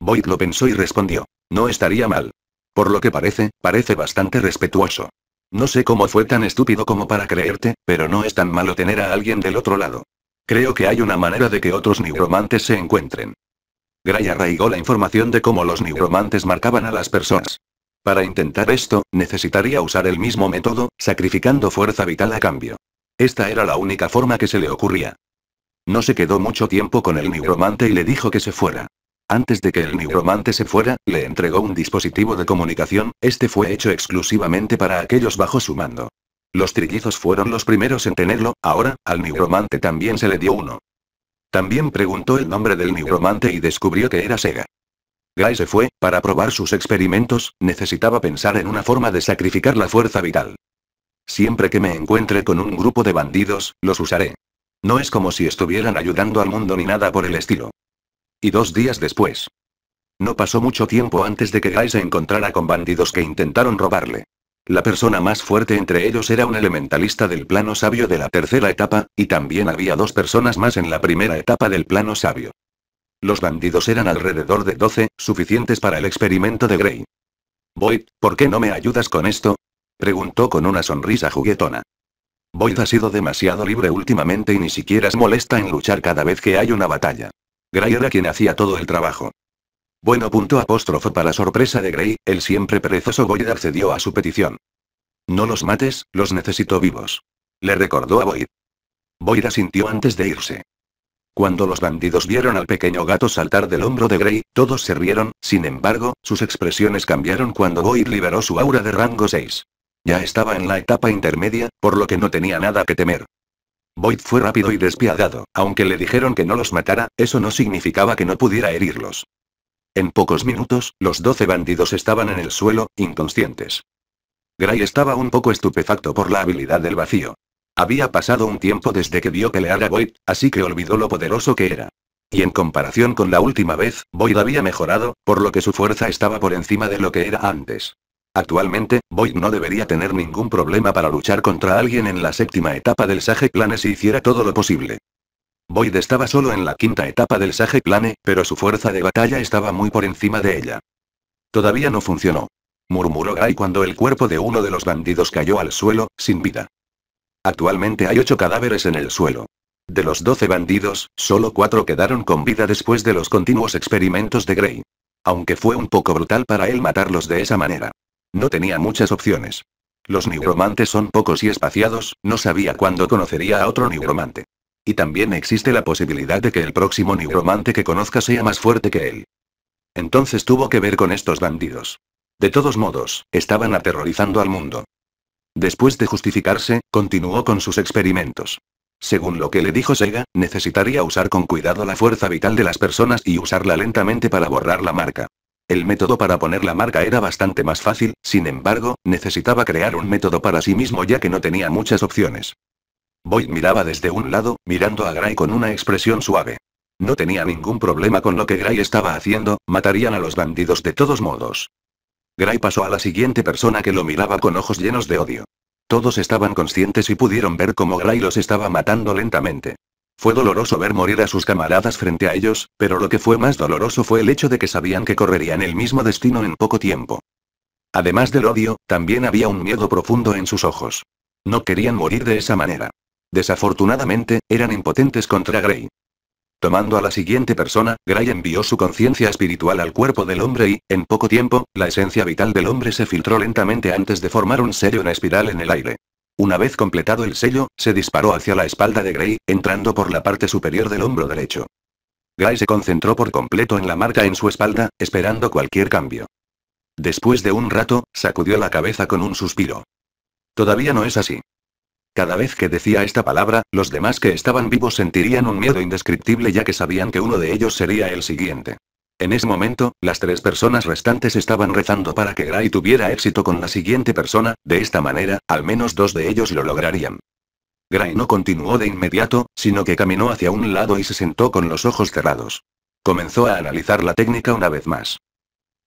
Boyd lo pensó y respondió. No estaría mal. Por lo que parece, parece bastante respetuoso. No sé cómo fue tan estúpido como para creerte, pero no es tan malo tener a alguien del otro lado. Creo que hay una manera de que otros neuromantes se encuentren. Gray arraigó la información de cómo los neuromantes marcaban a las personas. Para intentar esto, necesitaría usar el mismo método, sacrificando fuerza vital a cambio. Esta era la única forma que se le ocurría. No se quedó mucho tiempo con el neuromante y le dijo que se fuera. Antes de que el neuromante se fuera, le entregó un dispositivo de comunicación, este fue hecho exclusivamente para aquellos bajo su mando. Los trillizos fueron los primeros en tenerlo, ahora, al nigromante también se le dio uno. También preguntó el nombre del nigromante y descubrió que era Sega. Guy se fue, para probar sus experimentos, necesitaba pensar en una forma de sacrificar la fuerza vital. Siempre que me encuentre con un grupo de bandidos, los usaré. No es como si estuvieran ayudando al mundo ni nada por el estilo. Y dos días después. No pasó mucho tiempo antes de que Guy se encontrara con bandidos que intentaron robarle. La persona más fuerte entre ellos era un elementalista del plano sabio de la tercera etapa, y también había dos personas más en la primera etapa del plano sabio. Los bandidos eran alrededor de 12, suficientes para el experimento de Grey. Boyd, ¿por qué no me ayudas con esto? preguntó con una sonrisa juguetona. Boyd ha sido demasiado libre últimamente y ni siquiera se molesta en luchar cada vez que hay una batalla. Gray era quien hacía todo el trabajo. Bueno. Punto apóstrofo para sorpresa de Grey, el siempre perezoso Boyd accedió a su petición. No los mates, los necesito vivos. Le recordó a Boyd. Boyd asintió antes de irse. Cuando los bandidos vieron al pequeño gato saltar del hombro de Grey, todos se rieron, sin embargo, sus expresiones cambiaron cuando Boyd liberó su aura de rango 6. Ya estaba en la etapa intermedia, por lo que no tenía nada que temer. Boyd fue rápido y despiadado, aunque le dijeron que no los matara, eso no significaba que no pudiera herirlos. En pocos minutos, los doce bandidos estaban en el suelo, inconscientes. Gray estaba un poco estupefacto por la habilidad del vacío. Había pasado un tiempo desde que vio pelear a Void, así que olvidó lo poderoso que era. Y en comparación con la última vez, Void había mejorado, por lo que su fuerza estaba por encima de lo que era antes. Actualmente, Void no debería tener ningún problema para luchar contra alguien en la séptima etapa del Sage Clan si hiciera todo lo posible. Boyd estaba solo en la quinta etapa del Sage Plane, pero su fuerza de batalla estaba muy por encima de ella. Todavía no funcionó. Murmuró Gray cuando el cuerpo de uno de los bandidos cayó al suelo, sin vida. Actualmente hay ocho cadáveres en el suelo. De los doce bandidos, solo cuatro quedaron con vida después de los continuos experimentos de Gray, Aunque fue un poco brutal para él matarlos de esa manera. No tenía muchas opciones. Los nigromantes son pocos y espaciados, no sabía cuándo conocería a otro neuromante. Y también existe la posibilidad de que el próximo nigromante que conozca sea más fuerte que él. Entonces tuvo que ver con estos bandidos. De todos modos, estaban aterrorizando al mundo. Después de justificarse, continuó con sus experimentos. Según lo que le dijo Sega, necesitaría usar con cuidado la fuerza vital de las personas y usarla lentamente para borrar la marca. El método para poner la marca era bastante más fácil, sin embargo, necesitaba crear un método para sí mismo ya que no tenía muchas opciones. Boyd miraba desde un lado, mirando a Gray con una expresión suave. No tenía ningún problema con lo que Gray estaba haciendo, matarían a los bandidos de todos modos. Gray pasó a la siguiente persona que lo miraba con ojos llenos de odio. Todos estaban conscientes y pudieron ver cómo Gray los estaba matando lentamente. Fue doloroso ver morir a sus camaradas frente a ellos, pero lo que fue más doloroso fue el hecho de que sabían que correrían el mismo destino en poco tiempo. Además del odio, también había un miedo profundo en sus ojos. No querían morir de esa manera. Desafortunadamente, eran impotentes contra Grey. Tomando a la siguiente persona, Gray envió su conciencia espiritual al cuerpo del hombre y, en poco tiempo, la esencia vital del hombre se filtró lentamente antes de formar un sello en espiral en el aire. Una vez completado el sello, se disparó hacia la espalda de Gray, entrando por la parte superior del hombro derecho. Gray se concentró por completo en la marca en su espalda, esperando cualquier cambio. Después de un rato, sacudió la cabeza con un suspiro. Todavía no es así. Cada vez que decía esta palabra, los demás que estaban vivos sentirían un miedo indescriptible ya que sabían que uno de ellos sería el siguiente. En ese momento, las tres personas restantes estaban rezando para que Gray tuviera éxito con la siguiente persona, de esta manera, al menos dos de ellos lo lograrían. Gray no continuó de inmediato, sino que caminó hacia un lado y se sentó con los ojos cerrados. Comenzó a analizar la técnica una vez más.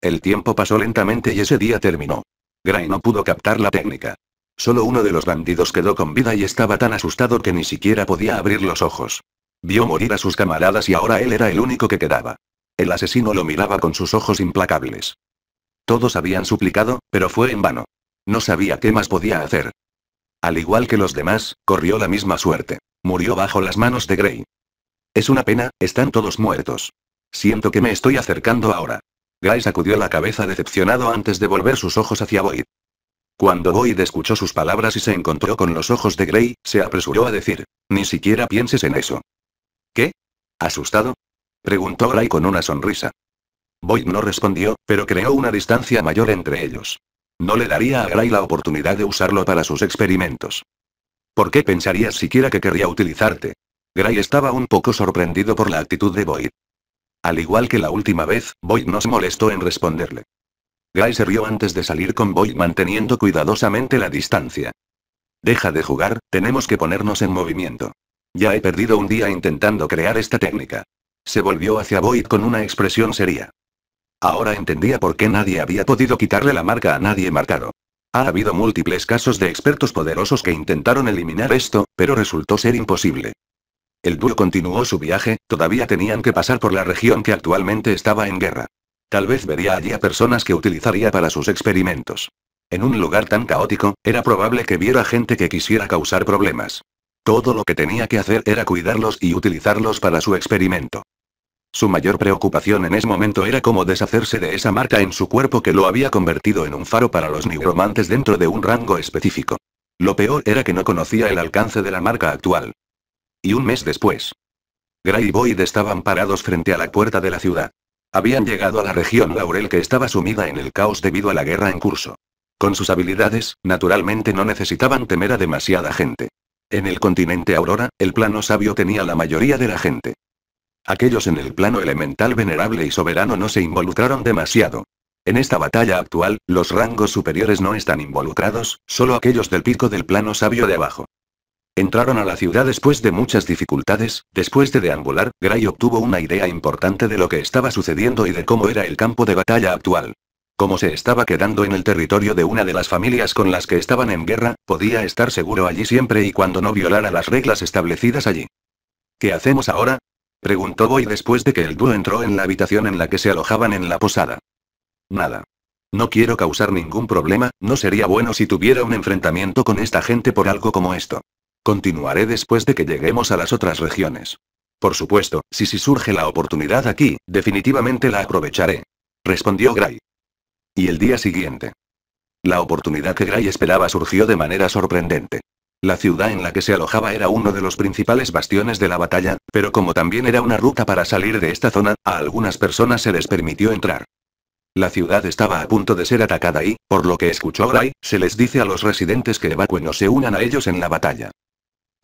El tiempo pasó lentamente y ese día terminó. Gray no pudo captar la técnica. Solo uno de los bandidos quedó con vida y estaba tan asustado que ni siquiera podía abrir los ojos. Vio morir a sus camaradas y ahora él era el único que quedaba. El asesino lo miraba con sus ojos implacables. Todos habían suplicado, pero fue en vano. No sabía qué más podía hacer. Al igual que los demás, corrió la misma suerte. Murió bajo las manos de Grey. Es una pena, están todos muertos. Siento que me estoy acercando ahora. Gray sacudió la cabeza decepcionado antes de volver sus ojos hacia Boyd. Cuando Boyd escuchó sus palabras y se encontró con los ojos de Gray, se apresuró a decir, ni siquiera pienses en eso. ¿Qué? ¿Asustado? Preguntó Gray con una sonrisa. Boyd no respondió, pero creó una distancia mayor entre ellos. No le daría a Gray la oportunidad de usarlo para sus experimentos. ¿Por qué pensarías siquiera que querría utilizarte? Gray estaba un poco sorprendido por la actitud de Boyd. Al igual que la última vez, Boyd no se molestó en responderle. Guy se rió antes de salir con Boy manteniendo cuidadosamente la distancia. Deja de jugar, tenemos que ponernos en movimiento. Ya he perdido un día intentando crear esta técnica. Se volvió hacia Boyd con una expresión seria. Ahora entendía por qué nadie había podido quitarle la marca a nadie marcado. Ha habido múltiples casos de expertos poderosos que intentaron eliminar esto, pero resultó ser imposible. El dúo continuó su viaje, todavía tenían que pasar por la región que actualmente estaba en guerra. Tal vez vería allí a personas que utilizaría para sus experimentos. En un lugar tan caótico, era probable que viera gente que quisiera causar problemas. Todo lo que tenía que hacer era cuidarlos y utilizarlos para su experimento. Su mayor preocupación en ese momento era cómo deshacerse de esa marca en su cuerpo que lo había convertido en un faro para los neuromantes dentro de un rango específico. Lo peor era que no conocía el alcance de la marca actual. Y un mes después. Gray y Boyd estaban parados frente a la puerta de la ciudad. Habían llegado a la región Laurel que estaba sumida en el caos debido a la guerra en curso. Con sus habilidades, naturalmente no necesitaban temer a demasiada gente. En el continente Aurora, el plano sabio tenía la mayoría de la gente. Aquellos en el plano elemental venerable y soberano no se involucraron demasiado. En esta batalla actual, los rangos superiores no están involucrados, solo aquellos del pico del plano sabio de abajo. Entraron a la ciudad después de muchas dificultades, después de deambular, Gray obtuvo una idea importante de lo que estaba sucediendo y de cómo era el campo de batalla actual. Como se estaba quedando en el territorio de una de las familias con las que estaban en guerra, podía estar seguro allí siempre y cuando no violara las reglas establecidas allí. ¿Qué hacemos ahora? Preguntó Boy después de que el dúo entró en la habitación en la que se alojaban en la posada. Nada. No quiero causar ningún problema, no sería bueno si tuviera un enfrentamiento con esta gente por algo como esto. Continuaré después de que lleguemos a las otras regiones. Por supuesto, si, si surge la oportunidad aquí, definitivamente la aprovecharé. Respondió Gray. Y el día siguiente. La oportunidad que Gray esperaba surgió de manera sorprendente. La ciudad en la que se alojaba era uno de los principales bastiones de la batalla, pero como también era una ruta para salir de esta zona, a algunas personas se les permitió entrar. La ciudad estaba a punto de ser atacada y, por lo que escuchó Gray, se les dice a los residentes que evacuen o se unan a ellos en la batalla.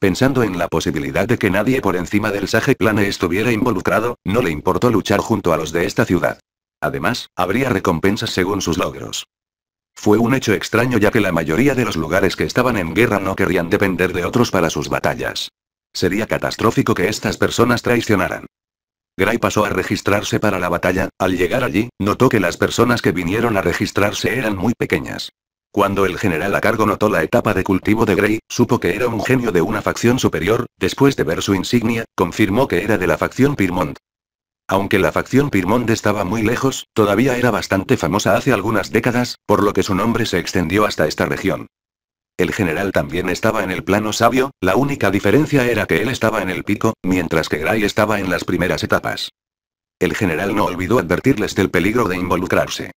Pensando en la posibilidad de que nadie por encima del Sage Plane estuviera involucrado, no le importó luchar junto a los de esta ciudad. Además, habría recompensas según sus logros. Fue un hecho extraño ya que la mayoría de los lugares que estaban en guerra no querían depender de otros para sus batallas. Sería catastrófico que estas personas traicionaran. Gray pasó a registrarse para la batalla, al llegar allí, notó que las personas que vinieron a registrarse eran muy pequeñas. Cuando el general a cargo notó la etapa de cultivo de Grey, supo que era un genio de una facción superior, después de ver su insignia, confirmó que era de la facción Pirmont. Aunque la facción Pirmont estaba muy lejos, todavía era bastante famosa hace algunas décadas, por lo que su nombre se extendió hasta esta región. El general también estaba en el plano sabio, la única diferencia era que él estaba en el pico, mientras que Gray estaba en las primeras etapas. El general no olvidó advertirles del peligro de involucrarse.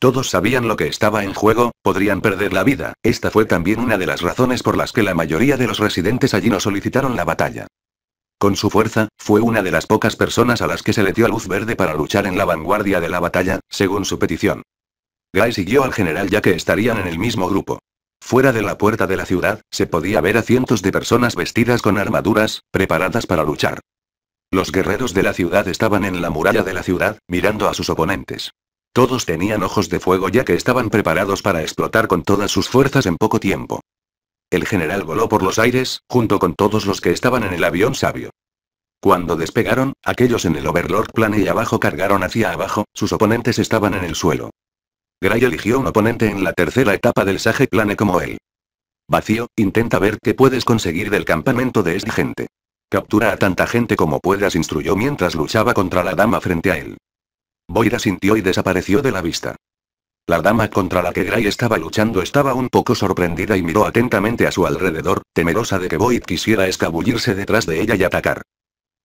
Todos sabían lo que estaba en juego, podrían perder la vida, esta fue también una de las razones por las que la mayoría de los residentes allí no solicitaron la batalla. Con su fuerza, fue una de las pocas personas a las que se le dio luz verde para luchar en la vanguardia de la batalla, según su petición. Guy siguió al general ya que estarían en el mismo grupo. Fuera de la puerta de la ciudad, se podía ver a cientos de personas vestidas con armaduras, preparadas para luchar. Los guerreros de la ciudad estaban en la muralla de la ciudad, mirando a sus oponentes. Todos tenían ojos de fuego ya que estaban preparados para explotar con todas sus fuerzas en poco tiempo. El general voló por los aires, junto con todos los que estaban en el avión sabio. Cuando despegaron, aquellos en el Overlord Plane y abajo cargaron hacia abajo, sus oponentes estaban en el suelo. Gray eligió un oponente en la tercera etapa del Sage Plane como él. Vacío, intenta ver qué puedes conseguir del campamento de esta gente. Captura a tanta gente como puedas, instruyó mientras luchaba contra la dama frente a él. Void sintió y desapareció de la vista. La dama contra la que Gray estaba luchando estaba un poco sorprendida y miró atentamente a su alrededor, temerosa de que Boyd quisiera escabullirse detrás de ella y atacar.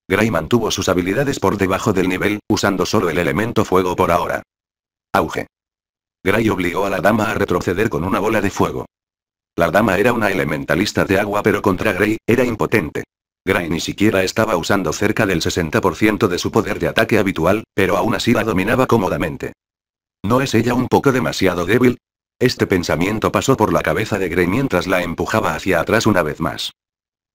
Gray mantuvo sus habilidades por debajo del nivel, usando solo el elemento fuego por ahora. Auge. Gray obligó a la dama a retroceder con una bola de fuego. La dama era una elementalista de agua pero contra Gray, era impotente. Gray ni siquiera estaba usando cerca del 60% de su poder de ataque habitual, pero aún así la dominaba cómodamente. ¿No es ella un poco demasiado débil? Este pensamiento pasó por la cabeza de Gray mientras la empujaba hacia atrás una vez más.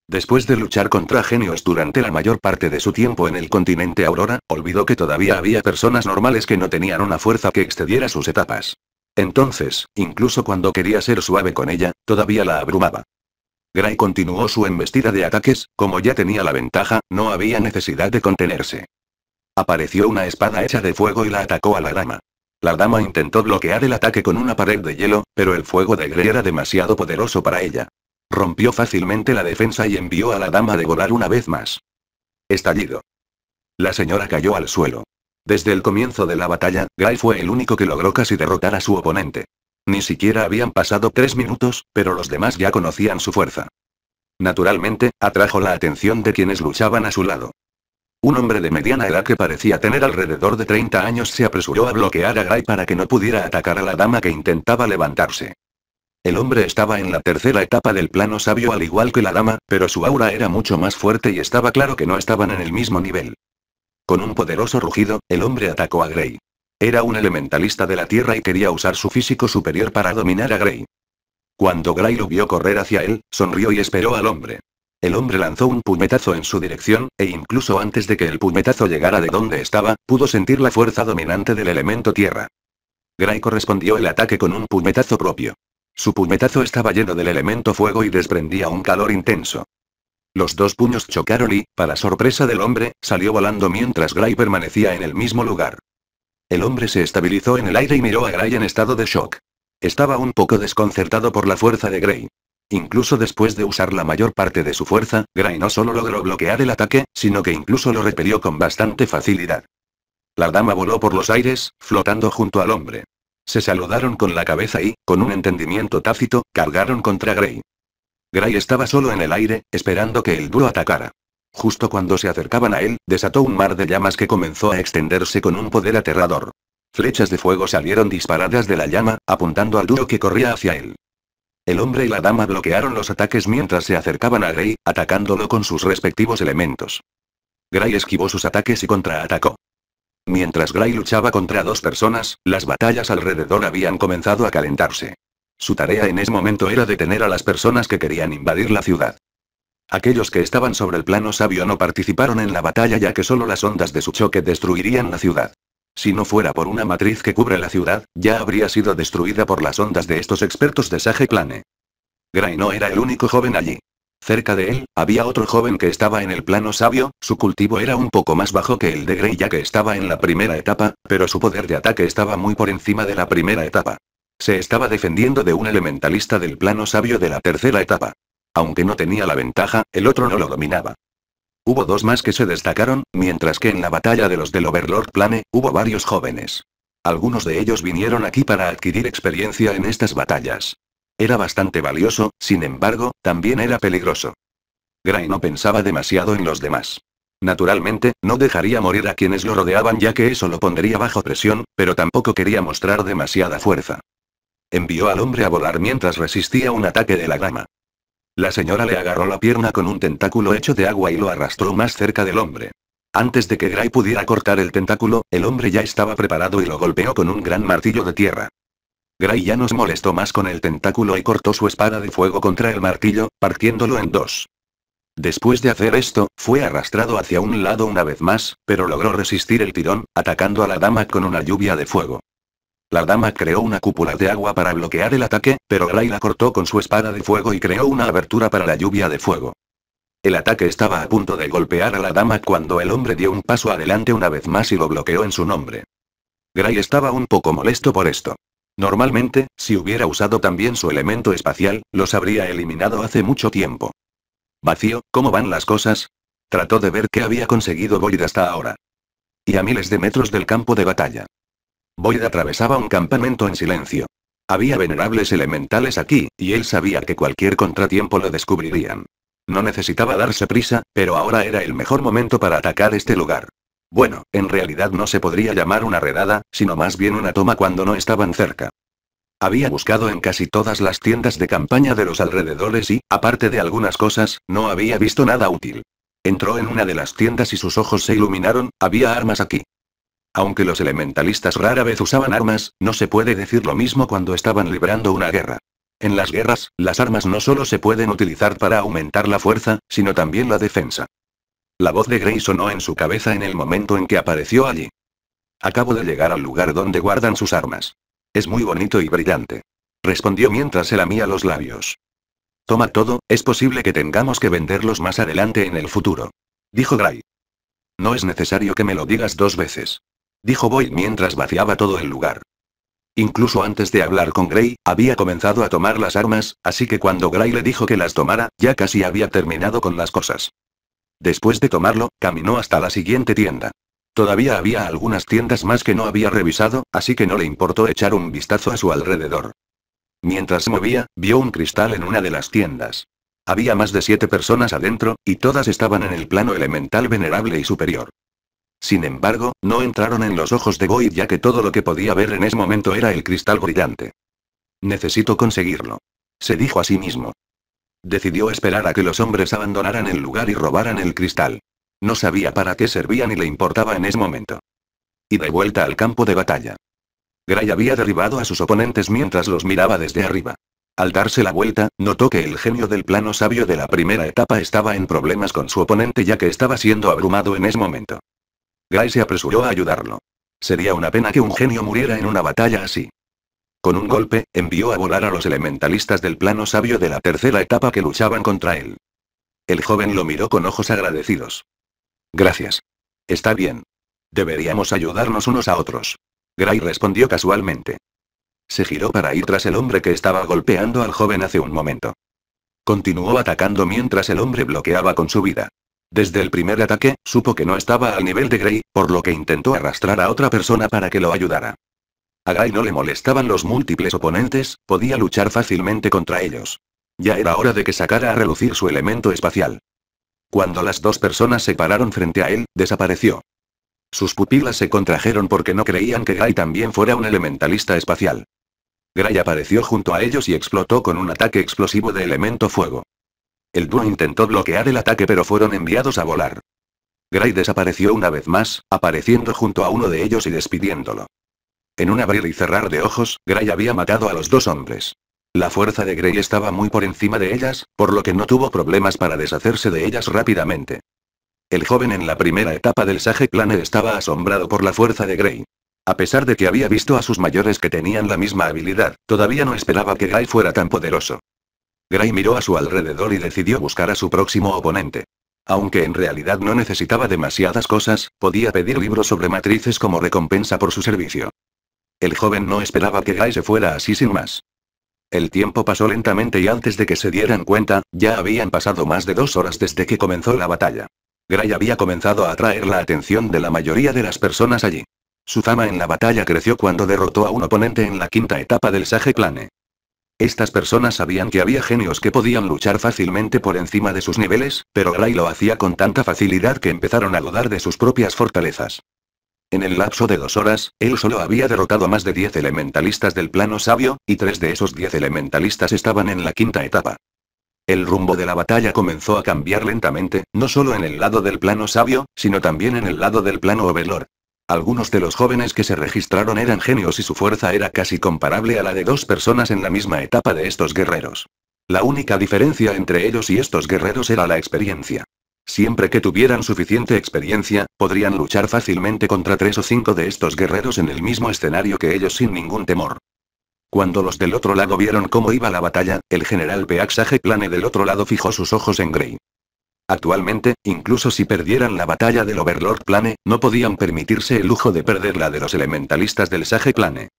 Después de luchar contra genios durante la mayor parte de su tiempo en el continente Aurora, olvidó que todavía había personas normales que no tenían una fuerza que excediera sus etapas. Entonces, incluso cuando quería ser suave con ella, todavía la abrumaba. Gray continuó su embestida de ataques, como ya tenía la ventaja, no había necesidad de contenerse. Apareció una espada hecha de fuego y la atacó a la dama. La dama intentó bloquear el ataque con una pared de hielo, pero el fuego de Grey era demasiado poderoso para ella. Rompió fácilmente la defensa y envió a la dama a devorar una vez más. Estallido. La señora cayó al suelo. Desde el comienzo de la batalla, Gray fue el único que logró casi derrotar a su oponente. Ni siquiera habían pasado tres minutos, pero los demás ya conocían su fuerza. Naturalmente, atrajo la atención de quienes luchaban a su lado. Un hombre de mediana edad que parecía tener alrededor de 30 años se apresuró a bloquear a Gray para que no pudiera atacar a la dama que intentaba levantarse. El hombre estaba en la tercera etapa del plano sabio al igual que la dama, pero su aura era mucho más fuerte y estaba claro que no estaban en el mismo nivel. Con un poderoso rugido, el hombre atacó a Gray. Era un elementalista de la Tierra y quería usar su físico superior para dominar a Grey. Cuando Gray lo vio correr hacia él, sonrió y esperó al hombre. El hombre lanzó un puñetazo en su dirección, e incluso antes de que el puñetazo llegara de donde estaba, pudo sentir la fuerza dominante del elemento tierra. Gray correspondió el ataque con un puñetazo propio. Su puñetazo estaba lleno del elemento fuego y desprendía un calor intenso. Los dos puños chocaron y, para sorpresa del hombre, salió volando mientras Gray permanecía en el mismo lugar. El hombre se estabilizó en el aire y miró a Gray en estado de shock. Estaba un poco desconcertado por la fuerza de Gray. Incluso después de usar la mayor parte de su fuerza, Gray no solo logró bloquear el ataque, sino que incluso lo repelió con bastante facilidad. La dama voló por los aires, flotando junto al hombre. Se saludaron con la cabeza y, con un entendimiento tácito, cargaron contra Gray. Gray estaba solo en el aire, esperando que el duro atacara. Justo cuando se acercaban a él, desató un mar de llamas que comenzó a extenderse con un poder aterrador. Flechas de fuego salieron disparadas de la llama, apuntando al duro que corría hacia él. El hombre y la dama bloquearon los ataques mientras se acercaban a Grey, atacándolo con sus respectivos elementos. Gray esquivó sus ataques y contraatacó. Mientras Gray luchaba contra dos personas, las batallas alrededor habían comenzado a calentarse. Su tarea en ese momento era detener a las personas que querían invadir la ciudad. Aquellos que estaban sobre el plano sabio no participaron en la batalla ya que solo las ondas de su choque destruirían la ciudad. Si no fuera por una matriz que cubre la ciudad, ya habría sido destruida por las ondas de estos expertos de Sage Plane. Gray no era el único joven allí. Cerca de él, había otro joven que estaba en el plano sabio, su cultivo era un poco más bajo que el de Gray ya que estaba en la primera etapa, pero su poder de ataque estaba muy por encima de la primera etapa. Se estaba defendiendo de un elementalista del plano sabio de la tercera etapa. Aunque no tenía la ventaja, el otro no lo dominaba. Hubo dos más que se destacaron, mientras que en la batalla de los del Overlord Plane, hubo varios jóvenes. Algunos de ellos vinieron aquí para adquirir experiencia en estas batallas. Era bastante valioso, sin embargo, también era peligroso. Gray no pensaba demasiado en los demás. Naturalmente, no dejaría morir a quienes lo rodeaban ya que eso lo pondría bajo presión, pero tampoco quería mostrar demasiada fuerza. Envió al hombre a volar mientras resistía un ataque de la grama. La señora le agarró la pierna con un tentáculo hecho de agua y lo arrastró más cerca del hombre. Antes de que Gray pudiera cortar el tentáculo, el hombre ya estaba preparado y lo golpeó con un gran martillo de tierra. Gray ya nos molestó más con el tentáculo y cortó su espada de fuego contra el martillo, partiéndolo en dos. Después de hacer esto, fue arrastrado hacia un lado una vez más, pero logró resistir el tirón, atacando a la dama con una lluvia de fuego. La dama creó una cúpula de agua para bloquear el ataque, pero Gray la cortó con su espada de fuego y creó una abertura para la lluvia de fuego. El ataque estaba a punto de golpear a la dama cuando el hombre dio un paso adelante una vez más y lo bloqueó en su nombre. Gray estaba un poco molesto por esto. Normalmente, si hubiera usado también su elemento espacial, los habría eliminado hace mucho tiempo. Vacío, ¿cómo van las cosas? Trató de ver qué había conseguido Void hasta ahora. Y a miles de metros del campo de batalla. Boyd atravesaba un campamento en silencio. Había venerables elementales aquí, y él sabía que cualquier contratiempo lo descubrirían. No necesitaba darse prisa, pero ahora era el mejor momento para atacar este lugar. Bueno, en realidad no se podría llamar una redada, sino más bien una toma cuando no estaban cerca. Había buscado en casi todas las tiendas de campaña de los alrededores y, aparte de algunas cosas, no había visto nada útil. Entró en una de las tiendas y sus ojos se iluminaron, había armas aquí. Aunque los elementalistas rara vez usaban armas, no se puede decir lo mismo cuando estaban librando una guerra. En las guerras, las armas no solo se pueden utilizar para aumentar la fuerza, sino también la defensa. La voz de Grey sonó en su cabeza en el momento en que apareció allí. Acabo de llegar al lugar donde guardan sus armas. Es muy bonito y brillante. Respondió mientras se lamía los labios. Toma todo, es posible que tengamos que venderlos más adelante en el futuro. Dijo Gray. No es necesario que me lo digas dos veces dijo Boy mientras vaciaba todo el lugar. Incluso antes de hablar con Gray, había comenzado a tomar las armas, así que cuando Gray le dijo que las tomara, ya casi había terminado con las cosas. Después de tomarlo, caminó hasta la siguiente tienda. Todavía había algunas tiendas más que no había revisado, así que no le importó echar un vistazo a su alrededor. Mientras se movía, vio un cristal en una de las tiendas. Había más de siete personas adentro, y todas estaban en el plano elemental venerable y superior. Sin embargo, no entraron en los ojos de Void ya que todo lo que podía ver en ese momento era el cristal brillante. Necesito conseguirlo. Se dijo a sí mismo. Decidió esperar a que los hombres abandonaran el lugar y robaran el cristal. No sabía para qué servían y le importaba en ese momento. Y de vuelta al campo de batalla. Gray había derribado a sus oponentes mientras los miraba desde arriba. Al darse la vuelta, notó que el genio del plano sabio de la primera etapa estaba en problemas con su oponente ya que estaba siendo abrumado en ese momento. Gray se apresuró a ayudarlo. Sería una pena que un genio muriera en una batalla así. Con un golpe, envió a volar a los elementalistas del plano sabio de la tercera etapa que luchaban contra él. El joven lo miró con ojos agradecidos. Gracias. Está bien. Deberíamos ayudarnos unos a otros. Gray respondió casualmente. Se giró para ir tras el hombre que estaba golpeando al joven hace un momento. Continuó atacando mientras el hombre bloqueaba con su vida. Desde el primer ataque, supo que no estaba al nivel de Gray, por lo que intentó arrastrar a otra persona para que lo ayudara. A Gray no le molestaban los múltiples oponentes, podía luchar fácilmente contra ellos. Ya era hora de que sacara a relucir su elemento espacial. Cuando las dos personas se pararon frente a él, desapareció. Sus pupilas se contrajeron porque no creían que Gray también fuera un elementalista espacial. Gray apareció junto a ellos y explotó con un ataque explosivo de elemento fuego. El dúo intentó bloquear el ataque pero fueron enviados a volar. Gray desapareció una vez más, apareciendo junto a uno de ellos y despidiéndolo. En un abrir y cerrar de ojos, Gray había matado a los dos hombres. La fuerza de Grey estaba muy por encima de ellas, por lo que no tuvo problemas para deshacerse de ellas rápidamente. El joven en la primera etapa del Sage Clan estaba asombrado por la fuerza de Gray. A pesar de que había visto a sus mayores que tenían la misma habilidad, todavía no esperaba que Gray fuera tan poderoso. Gray miró a su alrededor y decidió buscar a su próximo oponente. Aunque en realidad no necesitaba demasiadas cosas, podía pedir libros sobre matrices como recompensa por su servicio. El joven no esperaba que Gray se fuera así sin más. El tiempo pasó lentamente y antes de que se dieran cuenta, ya habían pasado más de dos horas desde que comenzó la batalla. Gray había comenzado a atraer la atención de la mayoría de las personas allí. Su fama en la batalla creció cuando derrotó a un oponente en la quinta etapa del Sage Plane. Estas personas sabían que había genios que podían luchar fácilmente por encima de sus niveles, pero Gray lo hacía con tanta facilidad que empezaron a dudar de sus propias fortalezas. En el lapso de dos horas, él solo había derrotado a más de 10 elementalistas del plano sabio, y tres de esos 10 elementalistas estaban en la quinta etapa. El rumbo de la batalla comenzó a cambiar lentamente, no solo en el lado del plano sabio, sino también en el lado del plano overlord. Algunos de los jóvenes que se registraron eran genios y su fuerza era casi comparable a la de dos personas en la misma etapa de estos guerreros. La única diferencia entre ellos y estos guerreros era la experiencia. Siempre que tuvieran suficiente experiencia, podrían luchar fácilmente contra tres o cinco de estos guerreros en el mismo escenario que ellos sin ningún temor. Cuando los del otro lado vieron cómo iba la batalla, el general Peaxage Plane del otro lado fijó sus ojos en Grey. Actualmente, incluso si perdieran la batalla del Overlord Plane, no podían permitirse el lujo de perder la de los elementalistas del Sage Plane.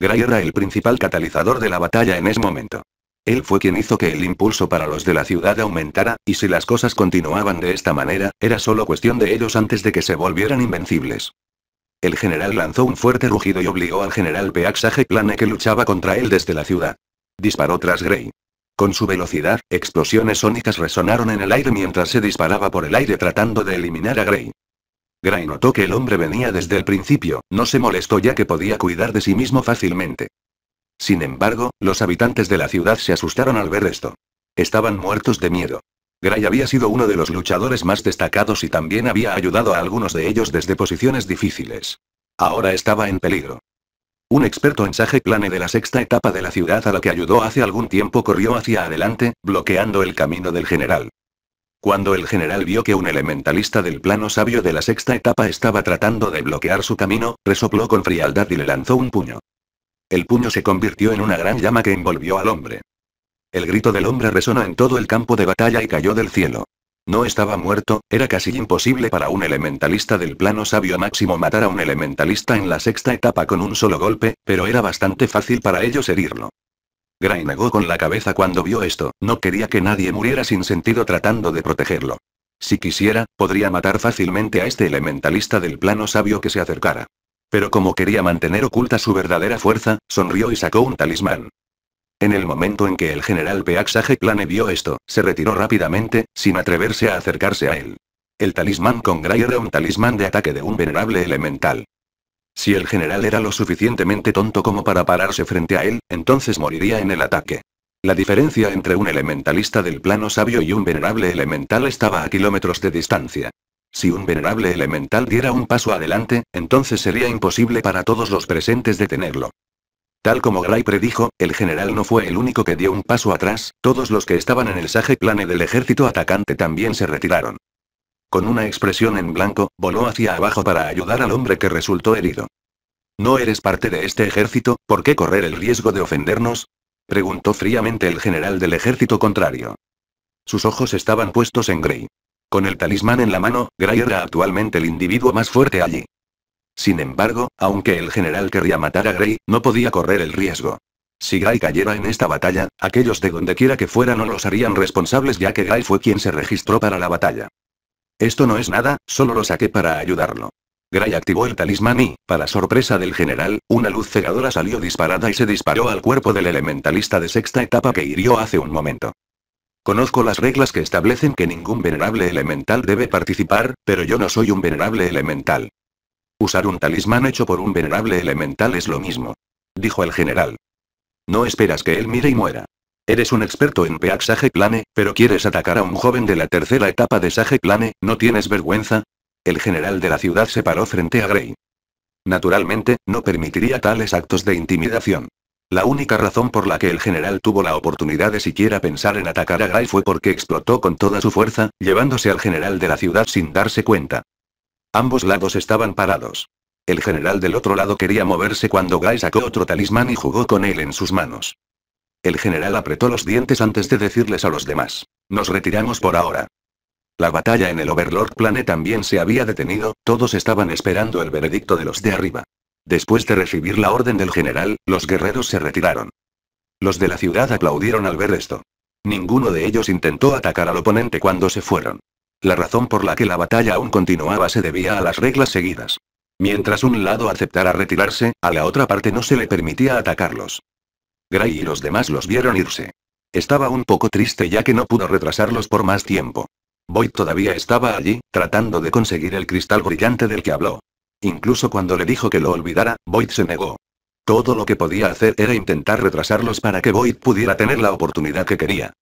Gray era el principal catalizador de la batalla en ese momento. Él fue quien hizo que el impulso para los de la ciudad aumentara, y si las cosas continuaban de esta manera, era solo cuestión de ellos antes de que se volvieran invencibles. El general lanzó un fuerte rugido y obligó al general Sage Plane que luchaba contra él desde la ciudad. Disparó tras Gray. Con su velocidad, explosiones sónicas resonaron en el aire mientras se disparaba por el aire tratando de eliminar a Gray. Gray notó que el hombre venía desde el principio, no se molestó ya que podía cuidar de sí mismo fácilmente. Sin embargo, los habitantes de la ciudad se asustaron al ver esto. Estaban muertos de miedo. Gray había sido uno de los luchadores más destacados y también había ayudado a algunos de ellos desde posiciones difíciles. Ahora estaba en peligro. Un experto en saje Plane de la sexta etapa de la ciudad a la que ayudó hace algún tiempo corrió hacia adelante, bloqueando el camino del general. Cuando el general vio que un elementalista del plano sabio de la sexta etapa estaba tratando de bloquear su camino, resopló con frialdad y le lanzó un puño. El puño se convirtió en una gran llama que envolvió al hombre. El grito del hombre resonó en todo el campo de batalla y cayó del cielo. No estaba muerto, era casi imposible para un elementalista del plano sabio máximo matar a un elementalista en la sexta etapa con un solo golpe, pero era bastante fácil para ellos herirlo. Gray negó con la cabeza cuando vio esto, no quería que nadie muriera sin sentido tratando de protegerlo. Si quisiera, podría matar fácilmente a este elementalista del plano sabio que se acercara. Pero como quería mantener oculta su verdadera fuerza, sonrió y sacó un talismán. En el momento en que el general Peaxage Plane vio esto, se retiró rápidamente, sin atreverse a acercarse a él. El talismán con Gray era un talismán de ataque de un venerable elemental. Si el general era lo suficientemente tonto como para pararse frente a él, entonces moriría en el ataque. La diferencia entre un elementalista del plano sabio y un venerable elemental estaba a kilómetros de distancia. Si un venerable elemental diera un paso adelante, entonces sería imposible para todos los presentes detenerlo. Tal como Gray predijo, el general no fue el único que dio un paso atrás, todos los que estaban en el Sage Plane del ejército atacante también se retiraron. Con una expresión en blanco, voló hacia abajo para ayudar al hombre que resultó herido. ¿No eres parte de este ejército, por qué correr el riesgo de ofendernos? preguntó fríamente el general del ejército contrario. Sus ojos estaban puestos en Gray. Con el talismán en la mano, Gray era actualmente el individuo más fuerte allí. Sin embargo, aunque el general querría matar a Grey, no podía correr el riesgo. Si Grey cayera en esta batalla, aquellos de donde quiera que fuera no los harían responsables ya que Grey fue quien se registró para la batalla. Esto no es nada, solo lo saqué para ayudarlo. Gray activó el talismán y, para sorpresa del general, una luz cegadora salió disparada y se disparó al cuerpo del elementalista de sexta etapa que hirió hace un momento. Conozco las reglas que establecen que ningún venerable elemental debe participar, pero yo no soy un venerable elemental. Usar un talismán hecho por un venerable elemental es lo mismo. Dijo el general. No esperas que él mire y muera. Eres un experto en Peak Plane, pero quieres atacar a un joven de la tercera etapa de Sage Plane, ¿no tienes vergüenza? El general de la ciudad se paró frente a Grey. Naturalmente, no permitiría tales actos de intimidación. La única razón por la que el general tuvo la oportunidad de siquiera pensar en atacar a Gray fue porque explotó con toda su fuerza, llevándose al general de la ciudad sin darse cuenta. Ambos lados estaban parados. El general del otro lado quería moverse cuando Guy sacó otro talismán y jugó con él en sus manos. El general apretó los dientes antes de decirles a los demás. Nos retiramos por ahora. La batalla en el Overlord Planet también se había detenido, todos estaban esperando el veredicto de los de arriba. Después de recibir la orden del general, los guerreros se retiraron. Los de la ciudad aplaudieron al ver esto. Ninguno de ellos intentó atacar al oponente cuando se fueron. La razón por la que la batalla aún continuaba se debía a las reglas seguidas. Mientras un lado aceptara retirarse, a la otra parte no se le permitía atacarlos. Gray y los demás los vieron irse. Estaba un poco triste ya que no pudo retrasarlos por más tiempo. Boyd todavía estaba allí, tratando de conseguir el cristal brillante del que habló. Incluso cuando le dijo que lo olvidara, Boyd se negó. Todo lo que podía hacer era intentar retrasarlos para que Boyd pudiera tener la oportunidad que quería.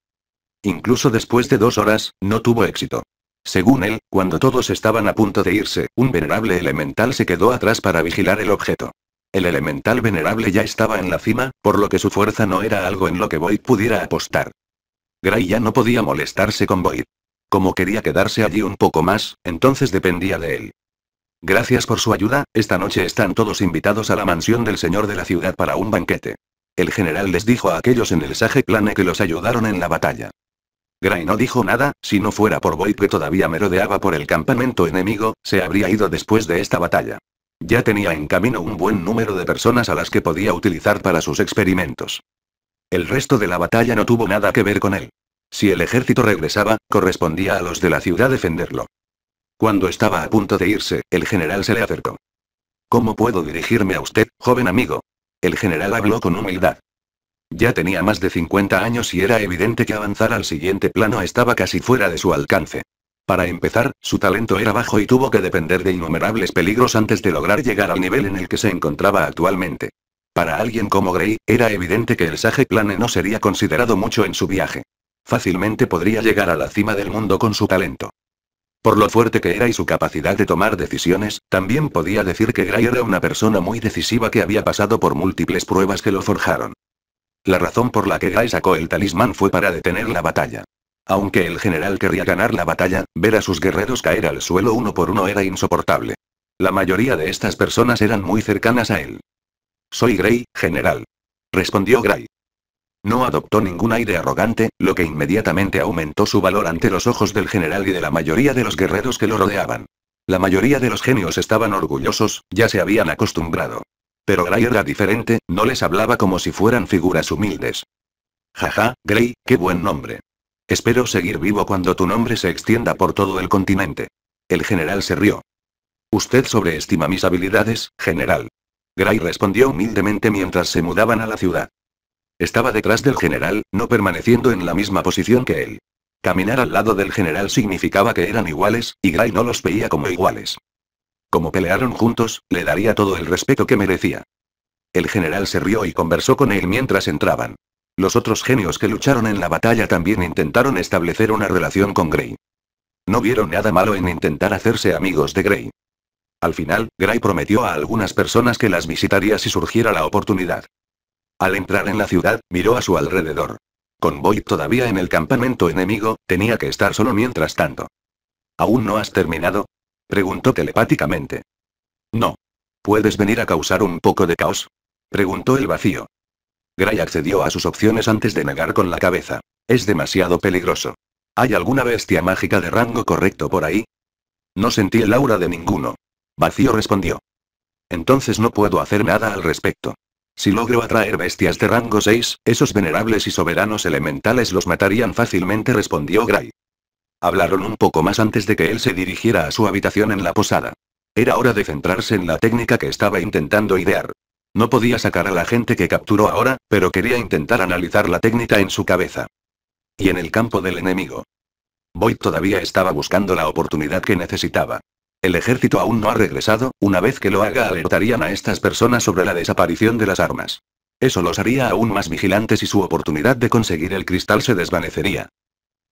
Incluso después de dos horas, no tuvo éxito. Según él, cuando todos estaban a punto de irse, un venerable elemental se quedó atrás para vigilar el objeto. El elemental venerable ya estaba en la cima, por lo que su fuerza no era algo en lo que Void pudiera apostar. Gray ya no podía molestarse con Void. Como quería quedarse allí un poco más, entonces dependía de él. Gracias por su ayuda, esta noche están todos invitados a la mansión del señor de la ciudad para un banquete. El general les dijo a aquellos en el Sage Plane que los ayudaron en la batalla. Gray no dijo nada, si no fuera por Void que todavía merodeaba por el campamento enemigo, se habría ido después de esta batalla. Ya tenía en camino un buen número de personas a las que podía utilizar para sus experimentos. El resto de la batalla no tuvo nada que ver con él. Si el ejército regresaba, correspondía a los de la ciudad defenderlo. Cuando estaba a punto de irse, el general se le acercó. ¿Cómo puedo dirigirme a usted, joven amigo? El general habló con humildad. Ya tenía más de 50 años y era evidente que avanzar al siguiente plano estaba casi fuera de su alcance. Para empezar, su talento era bajo y tuvo que depender de innumerables peligros antes de lograr llegar al nivel en el que se encontraba actualmente. Para alguien como Grey, era evidente que el Sage Plane no sería considerado mucho en su viaje. Fácilmente podría llegar a la cima del mundo con su talento. Por lo fuerte que era y su capacidad de tomar decisiones, también podía decir que Gray era una persona muy decisiva que había pasado por múltiples pruebas que lo forjaron. La razón por la que Gray sacó el talismán fue para detener la batalla. Aunque el general querría ganar la batalla, ver a sus guerreros caer al suelo uno por uno era insoportable. La mayoría de estas personas eran muy cercanas a él. Soy Gray, general. Respondió Gray. No adoptó ningún aire arrogante, lo que inmediatamente aumentó su valor ante los ojos del general y de la mayoría de los guerreros que lo rodeaban. La mayoría de los genios estaban orgullosos, ya se habían acostumbrado. Pero Gray era diferente, no les hablaba como si fueran figuras humildes. Jaja, Gray, qué buen nombre. Espero seguir vivo cuando tu nombre se extienda por todo el continente. El general se rió. Usted sobreestima mis habilidades, general. Gray respondió humildemente mientras se mudaban a la ciudad. Estaba detrás del general, no permaneciendo en la misma posición que él. Caminar al lado del general significaba que eran iguales, y Gray no los veía como iguales. Como pelearon juntos, le daría todo el respeto que merecía. El general se rió y conversó con él mientras entraban. Los otros genios que lucharon en la batalla también intentaron establecer una relación con Grey. No vieron nada malo en intentar hacerse amigos de Grey. Al final, Grey prometió a algunas personas que las visitaría si surgiera la oportunidad. Al entrar en la ciudad, miró a su alrededor. Con Boyd todavía en el campamento enemigo, tenía que estar solo mientras tanto. ¿Aún no has terminado? Preguntó telepáticamente. No. ¿Puedes venir a causar un poco de caos? Preguntó el vacío. Gray accedió a sus opciones antes de negar con la cabeza. Es demasiado peligroso. ¿Hay alguna bestia mágica de rango correcto por ahí? No sentí el aura de ninguno. Vacío respondió. Entonces no puedo hacer nada al respecto. Si logro atraer bestias de rango 6, esos venerables y soberanos elementales los matarían fácilmente, respondió Gray. Hablaron un poco más antes de que él se dirigiera a su habitación en la posada. Era hora de centrarse en la técnica que estaba intentando idear. No podía sacar a la gente que capturó ahora, pero quería intentar analizar la técnica en su cabeza. Y en el campo del enemigo. Boyd todavía estaba buscando la oportunidad que necesitaba. El ejército aún no ha regresado, una vez que lo haga alertarían a estas personas sobre la desaparición de las armas. Eso los haría aún más vigilantes y su oportunidad de conseguir el cristal se desvanecería.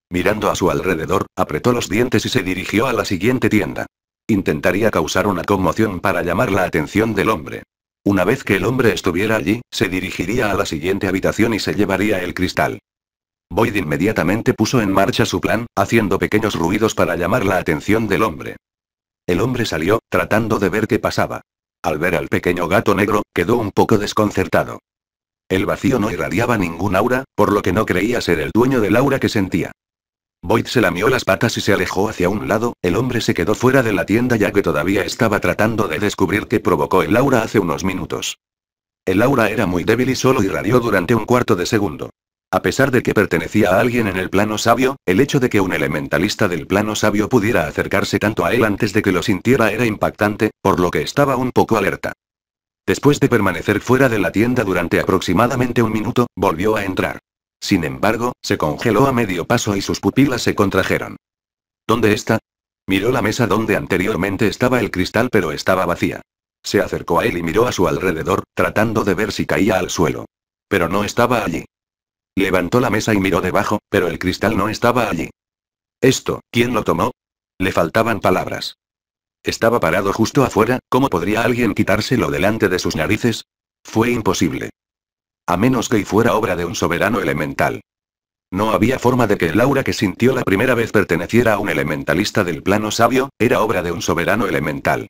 Mirando a su alrededor, apretó los dientes y se dirigió a la siguiente tienda. Intentaría causar una conmoción para llamar la atención del hombre. Una vez que el hombre estuviera allí, se dirigiría a la siguiente habitación y se llevaría el cristal. Boyd inmediatamente puso en marcha su plan, haciendo pequeños ruidos para llamar la atención del hombre. El hombre salió, tratando de ver qué pasaba. Al ver al pequeño gato negro, quedó un poco desconcertado. El vacío no irradiaba ningún aura, por lo que no creía ser el dueño del aura que sentía. Boyd se lamió las patas y se alejó hacia un lado, el hombre se quedó fuera de la tienda ya que todavía estaba tratando de descubrir qué provocó el aura hace unos minutos. El aura era muy débil y solo irradió durante un cuarto de segundo. A pesar de que pertenecía a alguien en el plano sabio, el hecho de que un elementalista del plano sabio pudiera acercarse tanto a él antes de que lo sintiera era impactante, por lo que estaba un poco alerta. Después de permanecer fuera de la tienda durante aproximadamente un minuto, volvió a entrar. Sin embargo, se congeló a medio paso y sus pupilas se contrajeron. ¿Dónde está? Miró la mesa donde anteriormente estaba el cristal pero estaba vacía. Se acercó a él y miró a su alrededor, tratando de ver si caía al suelo. Pero no estaba allí. Levantó la mesa y miró debajo, pero el cristal no estaba allí. Esto, ¿quién lo tomó? Le faltaban palabras. Estaba parado justo afuera, ¿cómo podría alguien quitárselo delante de sus narices? Fue imposible. A menos que fuera obra de un soberano elemental. No había forma de que el aura que sintió la primera vez perteneciera a un elementalista del plano sabio, era obra de un soberano elemental.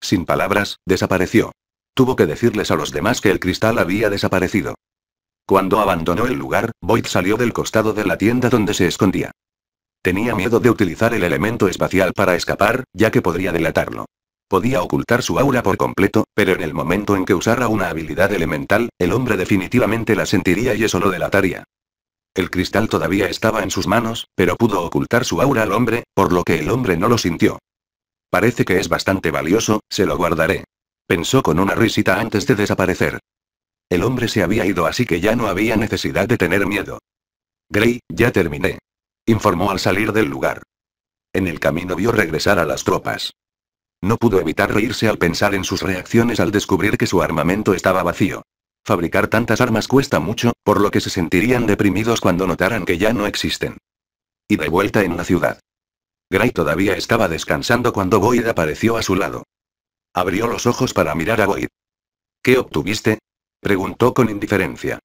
Sin palabras, desapareció. Tuvo que decirles a los demás que el cristal había desaparecido. Cuando abandonó el lugar, Boyd salió del costado de la tienda donde se escondía. Tenía miedo de utilizar el elemento espacial para escapar, ya que podría delatarlo. Podía ocultar su aura por completo, pero en el momento en que usara una habilidad elemental, el hombre definitivamente la sentiría y eso lo delataría. El cristal todavía estaba en sus manos, pero pudo ocultar su aura al hombre, por lo que el hombre no lo sintió. Parece que es bastante valioso, se lo guardaré. Pensó con una risita antes de desaparecer. El hombre se había ido así que ya no había necesidad de tener miedo. Gray, ya terminé. Informó al salir del lugar. En el camino vio regresar a las tropas. No pudo evitar reírse al pensar en sus reacciones al descubrir que su armamento estaba vacío. Fabricar tantas armas cuesta mucho, por lo que se sentirían deprimidos cuando notaran que ya no existen. Y de vuelta en la ciudad. Gray todavía estaba descansando cuando Void apareció a su lado. Abrió los ojos para mirar a Void. ¿Qué obtuviste? preguntó con indiferencia.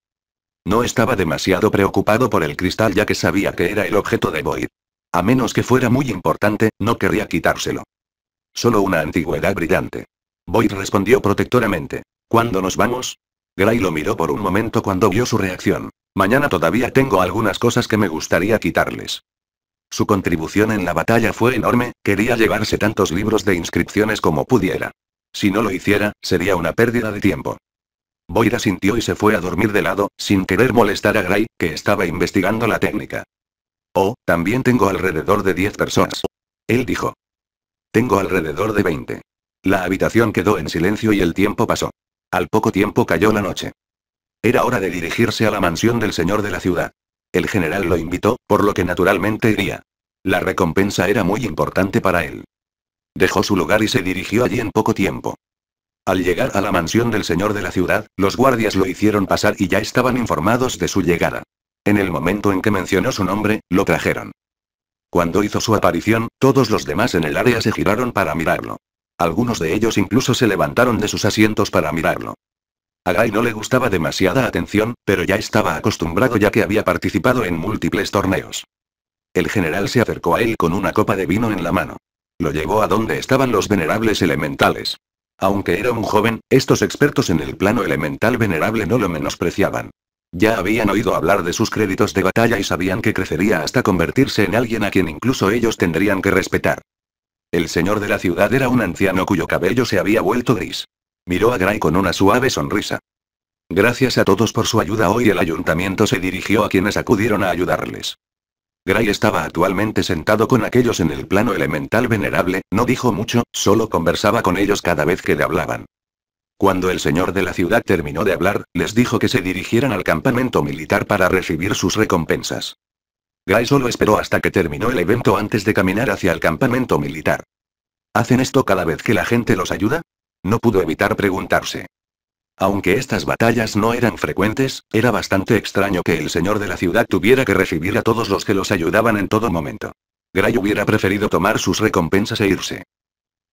No estaba demasiado preocupado por el cristal ya que sabía que era el objeto de Void. A menos que fuera muy importante, no querría quitárselo. Solo una antigüedad brillante. Boyd respondió protectoramente. ¿Cuándo nos vamos? Gray lo miró por un momento cuando vio su reacción. Mañana todavía tengo algunas cosas que me gustaría quitarles. Su contribución en la batalla fue enorme, quería llevarse tantos libros de inscripciones como pudiera. Si no lo hiciera, sería una pérdida de tiempo. Boyd asintió y se fue a dormir de lado, sin querer molestar a Gray, que estaba investigando la técnica. Oh, también tengo alrededor de 10 personas. Él dijo. Tengo alrededor de 20. La habitación quedó en silencio y el tiempo pasó. Al poco tiempo cayó la noche. Era hora de dirigirse a la mansión del señor de la ciudad. El general lo invitó, por lo que naturalmente iría. La recompensa era muy importante para él. Dejó su lugar y se dirigió allí en poco tiempo. Al llegar a la mansión del señor de la ciudad, los guardias lo hicieron pasar y ya estaban informados de su llegada. En el momento en que mencionó su nombre, lo trajeron. Cuando hizo su aparición, todos los demás en el área se giraron para mirarlo. Algunos de ellos incluso se levantaron de sus asientos para mirarlo. A Guy no le gustaba demasiada atención, pero ya estaba acostumbrado ya que había participado en múltiples torneos. El general se acercó a él con una copa de vino en la mano. Lo llevó a donde estaban los venerables elementales. Aunque era un joven, estos expertos en el plano elemental venerable no lo menospreciaban. Ya habían oído hablar de sus créditos de batalla y sabían que crecería hasta convertirse en alguien a quien incluso ellos tendrían que respetar. El señor de la ciudad era un anciano cuyo cabello se había vuelto gris. Miró a Gray con una suave sonrisa. Gracias a todos por su ayuda hoy el ayuntamiento se dirigió a quienes acudieron a ayudarles. Gray estaba actualmente sentado con aquellos en el plano elemental venerable, no dijo mucho, solo conversaba con ellos cada vez que le hablaban. Cuando el señor de la ciudad terminó de hablar, les dijo que se dirigieran al campamento militar para recibir sus recompensas. Gray solo esperó hasta que terminó el evento antes de caminar hacia el campamento militar. ¿Hacen esto cada vez que la gente los ayuda? No pudo evitar preguntarse. Aunque estas batallas no eran frecuentes, era bastante extraño que el señor de la ciudad tuviera que recibir a todos los que los ayudaban en todo momento. Gray hubiera preferido tomar sus recompensas e irse.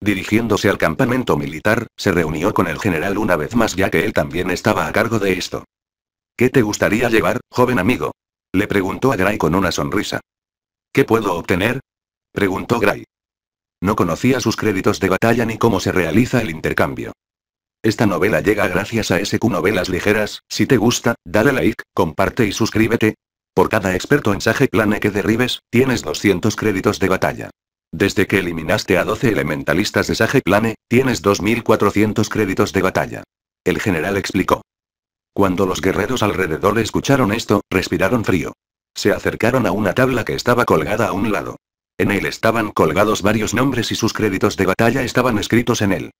Dirigiéndose al campamento militar, se reunió con el general una vez más ya que él también estaba a cargo de esto. ¿Qué te gustaría llevar, joven amigo? Le preguntó a Gray con una sonrisa. ¿Qué puedo obtener? Preguntó Gray. No conocía sus créditos de batalla ni cómo se realiza el intercambio. Esta novela llega gracias a SQ Novelas Ligeras, si te gusta, dale like, comparte y suscríbete. Por cada experto en Sage Plane que derribes, tienes 200 créditos de batalla. Desde que eliminaste a 12 elementalistas de Sage Plane, tienes 2.400 créditos de batalla. El general explicó. Cuando los guerreros alrededor escucharon esto, respiraron frío. Se acercaron a una tabla que estaba colgada a un lado. En él estaban colgados varios nombres y sus créditos de batalla estaban escritos en él.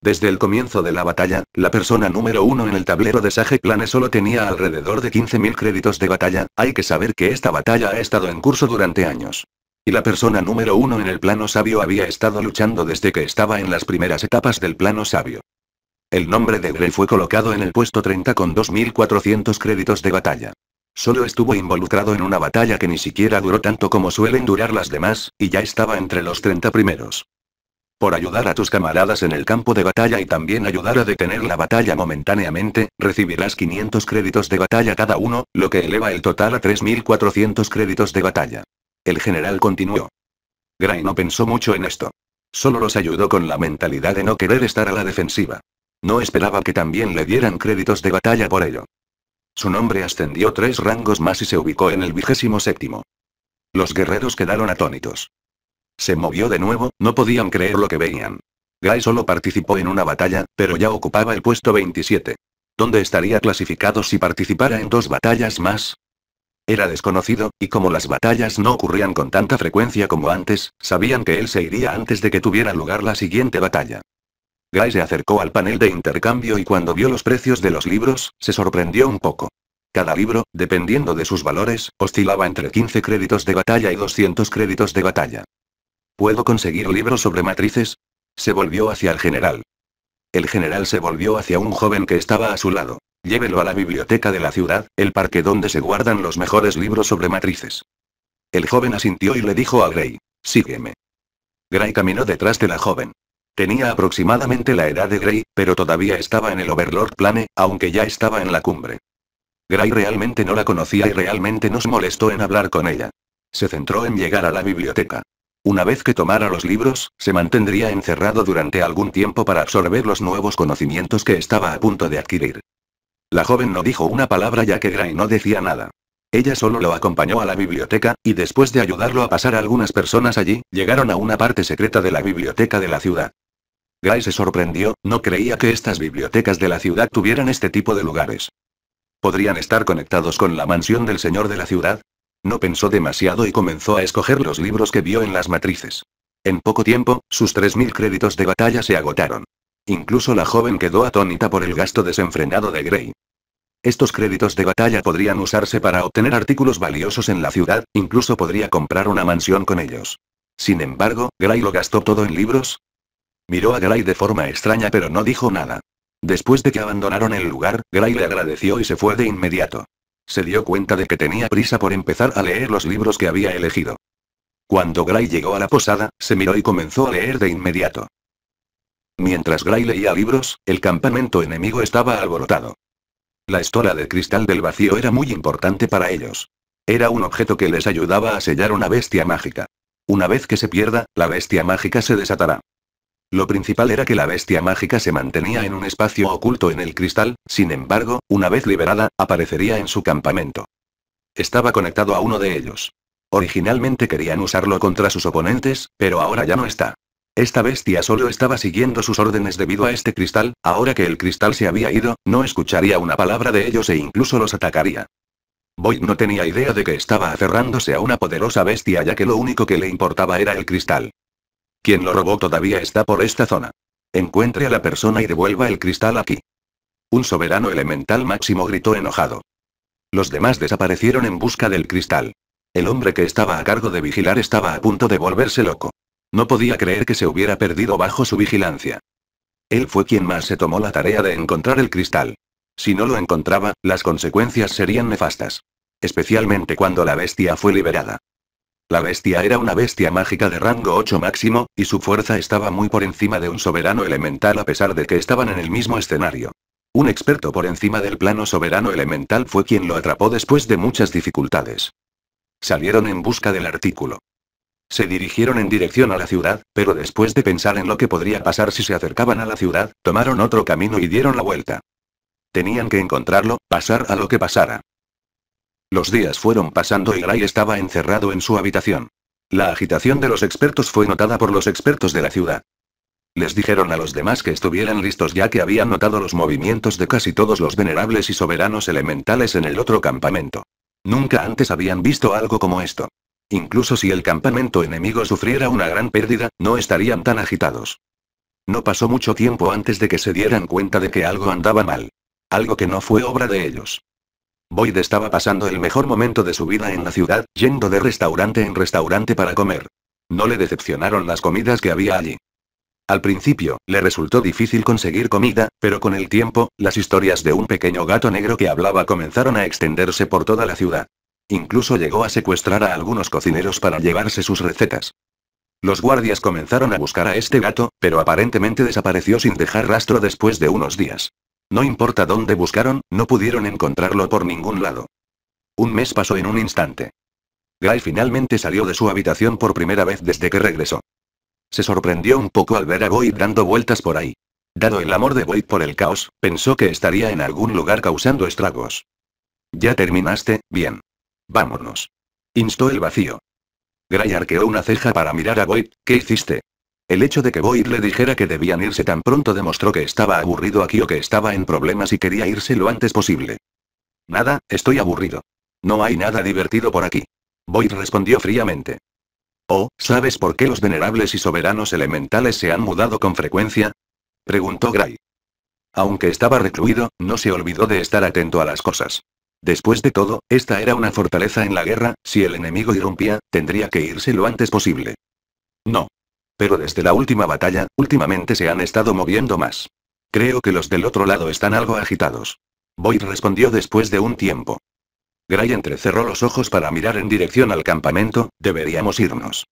Desde el comienzo de la batalla, la persona número uno en el tablero de Sage Plane solo tenía alrededor de 15.000 créditos de batalla, hay que saber que esta batalla ha estado en curso durante años. Y la persona número uno en el plano sabio había estado luchando desde que estaba en las primeras etapas del plano sabio. El nombre de Grey fue colocado en el puesto 30 con 2.400 créditos de batalla. Solo estuvo involucrado en una batalla que ni siquiera duró tanto como suelen durar las demás, y ya estaba entre los 30 primeros. Por ayudar a tus camaradas en el campo de batalla y también ayudar a detener la batalla momentáneamente, recibirás 500 créditos de batalla cada uno, lo que eleva el total a 3.400 créditos de batalla. El general continuó. Gray no pensó mucho en esto. Solo los ayudó con la mentalidad de no querer estar a la defensiva. No esperaba que también le dieran créditos de batalla por ello. Su nombre ascendió tres rangos más y se ubicó en el vigésimo séptimo. Los guerreros quedaron atónitos. Se movió de nuevo, no podían creer lo que veían. Gray solo participó en una batalla, pero ya ocupaba el puesto 27. ¿Dónde estaría clasificado si participara en dos batallas más? Era desconocido, y como las batallas no ocurrían con tanta frecuencia como antes, sabían que él se iría antes de que tuviera lugar la siguiente batalla. Guy se acercó al panel de intercambio y cuando vio los precios de los libros, se sorprendió un poco. Cada libro, dependiendo de sus valores, oscilaba entre 15 créditos de batalla y 200 créditos de batalla. ¿Puedo conseguir libros sobre matrices? Se volvió hacia el general. El general se volvió hacia un joven que estaba a su lado. Llévelo a la biblioteca de la ciudad, el parque donde se guardan los mejores libros sobre matrices. El joven asintió y le dijo a Gray. Sígueme. Gray caminó detrás de la joven. Tenía aproximadamente la edad de Gray, pero todavía estaba en el Overlord Plane, aunque ya estaba en la cumbre. Gray realmente no la conocía y realmente no se molestó en hablar con ella. Se centró en llegar a la biblioteca. Una vez que tomara los libros, se mantendría encerrado durante algún tiempo para absorber los nuevos conocimientos que estaba a punto de adquirir. La joven no dijo una palabra ya que Gray no decía nada. Ella solo lo acompañó a la biblioteca, y después de ayudarlo a pasar a algunas personas allí, llegaron a una parte secreta de la biblioteca de la ciudad. Gray se sorprendió, no creía que estas bibliotecas de la ciudad tuvieran este tipo de lugares. ¿Podrían estar conectados con la mansión del señor de la ciudad? No pensó demasiado y comenzó a escoger los libros que vio en las matrices. En poco tiempo, sus 3.000 créditos de batalla se agotaron. Incluso la joven quedó atónita por el gasto desenfrenado de Grey. Estos créditos de batalla podrían usarse para obtener artículos valiosos en la ciudad, incluso podría comprar una mansión con ellos. Sin embargo, Gray lo gastó todo en libros. Miró a Gray de forma extraña pero no dijo nada. Después de que abandonaron el lugar, Gray le agradeció y se fue de inmediato. Se dio cuenta de que tenía prisa por empezar a leer los libros que había elegido. Cuando Gray llegó a la posada, se miró y comenzó a leer de inmediato. Mientras Gray leía libros, el campamento enemigo estaba alborotado. La estola de cristal del vacío era muy importante para ellos. Era un objeto que les ayudaba a sellar una bestia mágica. Una vez que se pierda, la bestia mágica se desatará. Lo principal era que la bestia mágica se mantenía en un espacio oculto en el cristal, sin embargo, una vez liberada, aparecería en su campamento. Estaba conectado a uno de ellos. Originalmente querían usarlo contra sus oponentes, pero ahora ya no está. Esta bestia solo estaba siguiendo sus órdenes debido a este cristal, ahora que el cristal se había ido, no escucharía una palabra de ellos e incluso los atacaría. Boyd no tenía idea de que estaba aferrándose a una poderosa bestia ya que lo único que le importaba era el cristal. Quien lo robó todavía está por esta zona. Encuentre a la persona y devuelva el cristal aquí. Un soberano elemental máximo gritó enojado. Los demás desaparecieron en busca del cristal. El hombre que estaba a cargo de vigilar estaba a punto de volverse loco. No podía creer que se hubiera perdido bajo su vigilancia. Él fue quien más se tomó la tarea de encontrar el cristal. Si no lo encontraba, las consecuencias serían nefastas. Especialmente cuando la bestia fue liberada. La bestia era una bestia mágica de rango 8 máximo, y su fuerza estaba muy por encima de un soberano elemental a pesar de que estaban en el mismo escenario. Un experto por encima del plano soberano elemental fue quien lo atrapó después de muchas dificultades. Salieron en busca del artículo. Se dirigieron en dirección a la ciudad, pero después de pensar en lo que podría pasar si se acercaban a la ciudad, tomaron otro camino y dieron la vuelta. Tenían que encontrarlo, pasar a lo que pasara. Los días fueron pasando y Gray estaba encerrado en su habitación. La agitación de los expertos fue notada por los expertos de la ciudad. Les dijeron a los demás que estuvieran listos ya que habían notado los movimientos de casi todos los venerables y soberanos elementales en el otro campamento. Nunca antes habían visto algo como esto. Incluso si el campamento enemigo sufriera una gran pérdida, no estarían tan agitados. No pasó mucho tiempo antes de que se dieran cuenta de que algo andaba mal. Algo que no fue obra de ellos. Boyd estaba pasando el mejor momento de su vida en la ciudad, yendo de restaurante en restaurante para comer. No le decepcionaron las comidas que había allí. Al principio, le resultó difícil conseguir comida, pero con el tiempo, las historias de un pequeño gato negro que hablaba comenzaron a extenderse por toda la ciudad. Incluso llegó a secuestrar a algunos cocineros para llevarse sus recetas. Los guardias comenzaron a buscar a este gato, pero aparentemente desapareció sin dejar rastro después de unos días. No importa dónde buscaron, no pudieron encontrarlo por ningún lado. Un mes pasó en un instante. Guy finalmente salió de su habitación por primera vez desde que regresó. Se sorprendió un poco al ver a Boyd dando vueltas por ahí. Dado el amor de Void por el caos, pensó que estaría en algún lugar causando estragos. Ya terminaste, bien. Vámonos. Instó el vacío. Gray arqueó una ceja para mirar a Boyd, ¿qué hiciste? El hecho de que Boyd le dijera que debían irse tan pronto demostró que estaba aburrido aquí o que estaba en problemas y quería irse lo antes posible. Nada, estoy aburrido. No hay nada divertido por aquí. Boyd respondió fríamente. Oh, ¿sabes por qué los venerables y soberanos elementales se han mudado con frecuencia? Preguntó Gray. Aunque estaba recluido, no se olvidó de estar atento a las cosas. Después de todo, esta era una fortaleza en la guerra, si el enemigo irrumpía, tendría que irse lo antes posible. No. Pero desde la última batalla, últimamente se han estado moviendo más. Creo que los del otro lado están algo agitados. Boyd respondió después de un tiempo. Gray entrecerró los ojos para mirar en dirección al campamento, deberíamos irnos.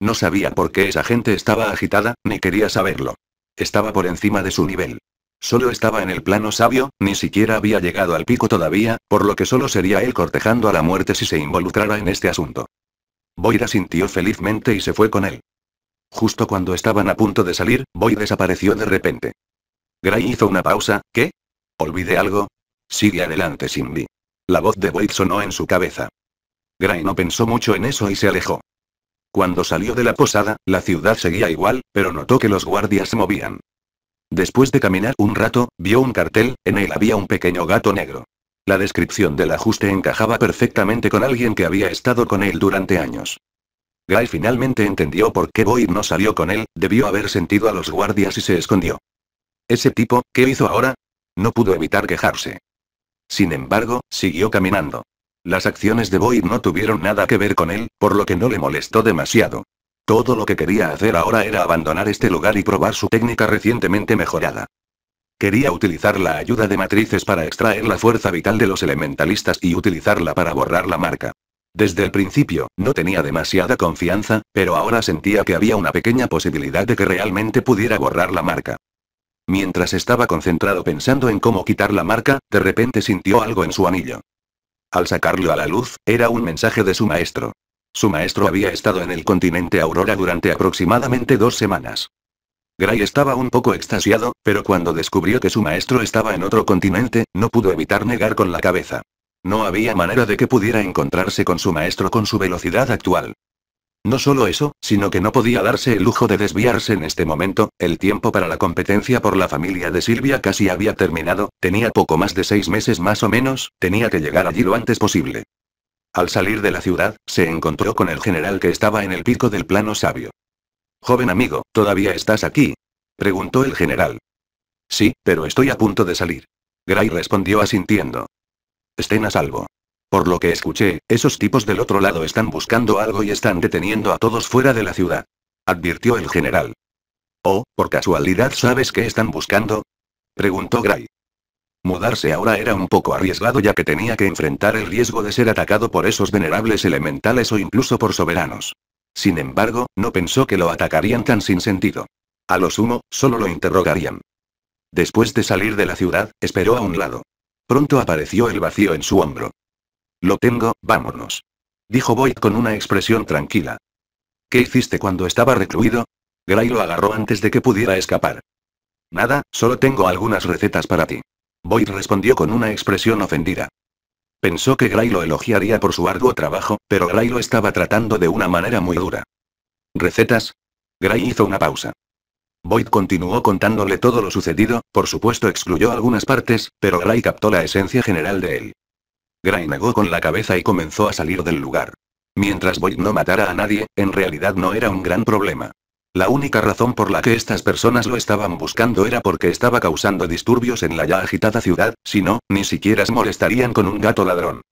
No sabía por qué esa gente estaba agitada, ni quería saberlo. Estaba por encima de su nivel. Solo estaba en el plano sabio, ni siquiera había llegado al pico todavía, por lo que solo sería él cortejando a la muerte si se involucrara en este asunto. Boyd sintió felizmente y se fue con él. Justo cuando estaban a punto de salir, Boyd desapareció de repente. Gray hizo una pausa, ¿qué? ¿Olvidé algo? Sigue adelante, Simbi. La voz de Boyd sonó en su cabeza. Gray no pensó mucho en eso y se alejó. Cuando salió de la posada, la ciudad seguía igual, pero notó que los guardias se movían. Después de caminar un rato, vio un cartel, en él había un pequeño gato negro. La descripción del ajuste encajaba perfectamente con alguien que había estado con él durante años. Guy finalmente entendió por qué Boyd no salió con él, debió haber sentido a los guardias y se escondió. Ese tipo, ¿qué hizo ahora? No pudo evitar quejarse. Sin embargo, siguió caminando. Las acciones de Boyd no tuvieron nada que ver con él, por lo que no le molestó demasiado. Todo lo que quería hacer ahora era abandonar este lugar y probar su técnica recientemente mejorada. Quería utilizar la ayuda de matrices para extraer la fuerza vital de los elementalistas y utilizarla para borrar la marca. Desde el principio, no tenía demasiada confianza, pero ahora sentía que había una pequeña posibilidad de que realmente pudiera borrar la marca. Mientras estaba concentrado pensando en cómo quitar la marca, de repente sintió algo en su anillo. Al sacarlo a la luz, era un mensaje de su maestro. Su maestro había estado en el continente Aurora durante aproximadamente dos semanas. Gray estaba un poco extasiado, pero cuando descubrió que su maestro estaba en otro continente, no pudo evitar negar con la cabeza. No había manera de que pudiera encontrarse con su maestro con su velocidad actual. No solo eso, sino que no podía darse el lujo de desviarse en este momento, el tiempo para la competencia por la familia de Silvia casi había terminado, tenía poco más de seis meses más o menos, tenía que llegar allí lo antes posible. Al salir de la ciudad, se encontró con el general que estaba en el pico del plano sabio. Joven amigo, ¿todavía estás aquí? preguntó el general. Sí, pero estoy a punto de salir. Gray respondió asintiendo. Estén a salvo. Por lo que escuché, esos tipos del otro lado están buscando algo y están deteniendo a todos fuera de la ciudad. Advirtió el general. Oh, por casualidad sabes qué están buscando? Preguntó Gray. Mudarse ahora era un poco arriesgado ya que tenía que enfrentar el riesgo de ser atacado por esos venerables elementales o incluso por soberanos. Sin embargo, no pensó que lo atacarían tan sin sentido. A lo sumo, solo lo interrogarían. Después de salir de la ciudad, esperó a un lado. Pronto apareció el vacío en su hombro. Lo tengo, vámonos. Dijo Boyd con una expresión tranquila. ¿Qué hiciste cuando estaba recluido? Gray lo agarró antes de que pudiera escapar. Nada, solo tengo algunas recetas para ti. Boyd respondió con una expresión ofendida. Pensó que Gray lo elogiaría por su arduo trabajo, pero Gray lo estaba tratando de una manera muy dura. ¿Recetas? Gray hizo una pausa. Boyd continuó contándole todo lo sucedido, por supuesto excluyó algunas partes, pero Gray captó la esencia general de él. Gray negó con la cabeza y comenzó a salir del lugar. Mientras Boyd no matara a nadie, en realidad no era un gran problema. La única razón por la que estas personas lo estaban buscando era porque estaba causando disturbios en la ya agitada ciudad, si no, ni siquiera se molestarían con un gato ladrón.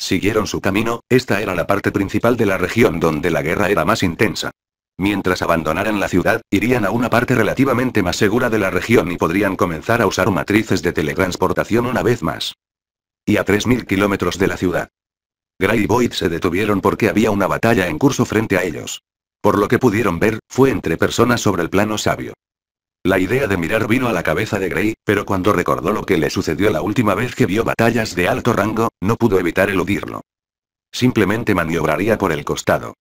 Siguieron su camino, esta era la parte principal de la región donde la guerra era más intensa. Mientras abandonaran la ciudad, irían a una parte relativamente más segura de la región y podrían comenzar a usar matrices de teletransportación una vez más. Y a 3.000 kilómetros de la ciudad. Gray y Boyd se detuvieron porque había una batalla en curso frente a ellos. Por lo que pudieron ver, fue entre personas sobre el plano sabio. La idea de mirar vino a la cabeza de Grey, pero cuando recordó lo que le sucedió la última vez que vio batallas de alto rango, no pudo evitar eludirlo. Simplemente maniobraría por el costado.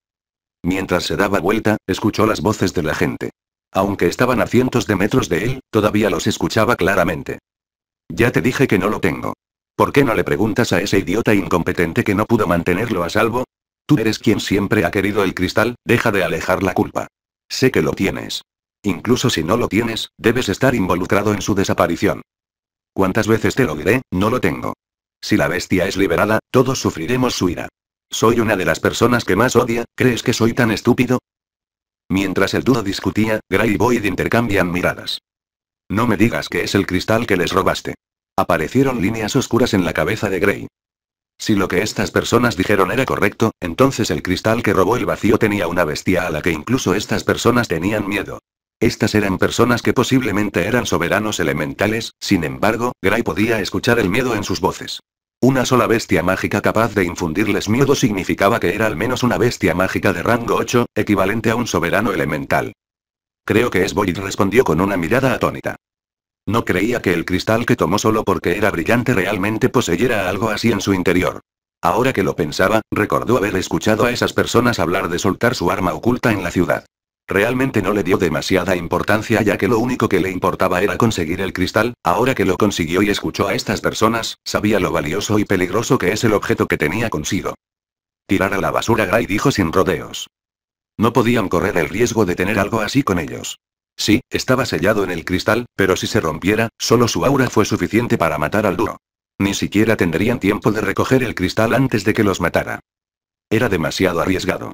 Mientras se daba vuelta, escuchó las voces de la gente. Aunque estaban a cientos de metros de él, todavía los escuchaba claramente. Ya te dije que no lo tengo. ¿Por qué no le preguntas a ese idiota incompetente que no pudo mantenerlo a salvo? Tú eres quien siempre ha querido el cristal, deja de alejar la culpa. Sé que lo tienes. Incluso si no lo tienes, debes estar involucrado en su desaparición. ¿Cuántas veces te lo diré? No lo tengo. Si la bestia es liberada, todos sufriremos su ira. Soy una de las personas que más odia, ¿crees que soy tan estúpido? Mientras el dúo discutía, Gray y Boyd intercambian miradas. No me digas que es el cristal que les robaste. Aparecieron líneas oscuras en la cabeza de Grey. Si lo que estas personas dijeron era correcto, entonces el cristal que robó el vacío tenía una bestia a la que incluso estas personas tenían miedo. Estas eran personas que posiblemente eran soberanos elementales, sin embargo, Gray podía escuchar el miedo en sus voces. Una sola bestia mágica capaz de infundirles miedo significaba que era al menos una bestia mágica de rango 8, equivalente a un soberano elemental. Creo que es Boyd respondió con una mirada atónita. No creía que el cristal que tomó solo porque era brillante realmente poseyera algo así en su interior. Ahora que lo pensaba, recordó haber escuchado a esas personas hablar de soltar su arma oculta en la ciudad. Realmente no le dio demasiada importancia ya que lo único que le importaba era conseguir el cristal, ahora que lo consiguió y escuchó a estas personas, sabía lo valioso y peligroso que es el objeto que tenía consigo. Tirar a la basura Gray dijo sin rodeos. No podían correr el riesgo de tener algo así con ellos. Sí, estaba sellado en el cristal, pero si se rompiera, solo su aura fue suficiente para matar al duro. Ni siquiera tendrían tiempo de recoger el cristal antes de que los matara. Era demasiado arriesgado.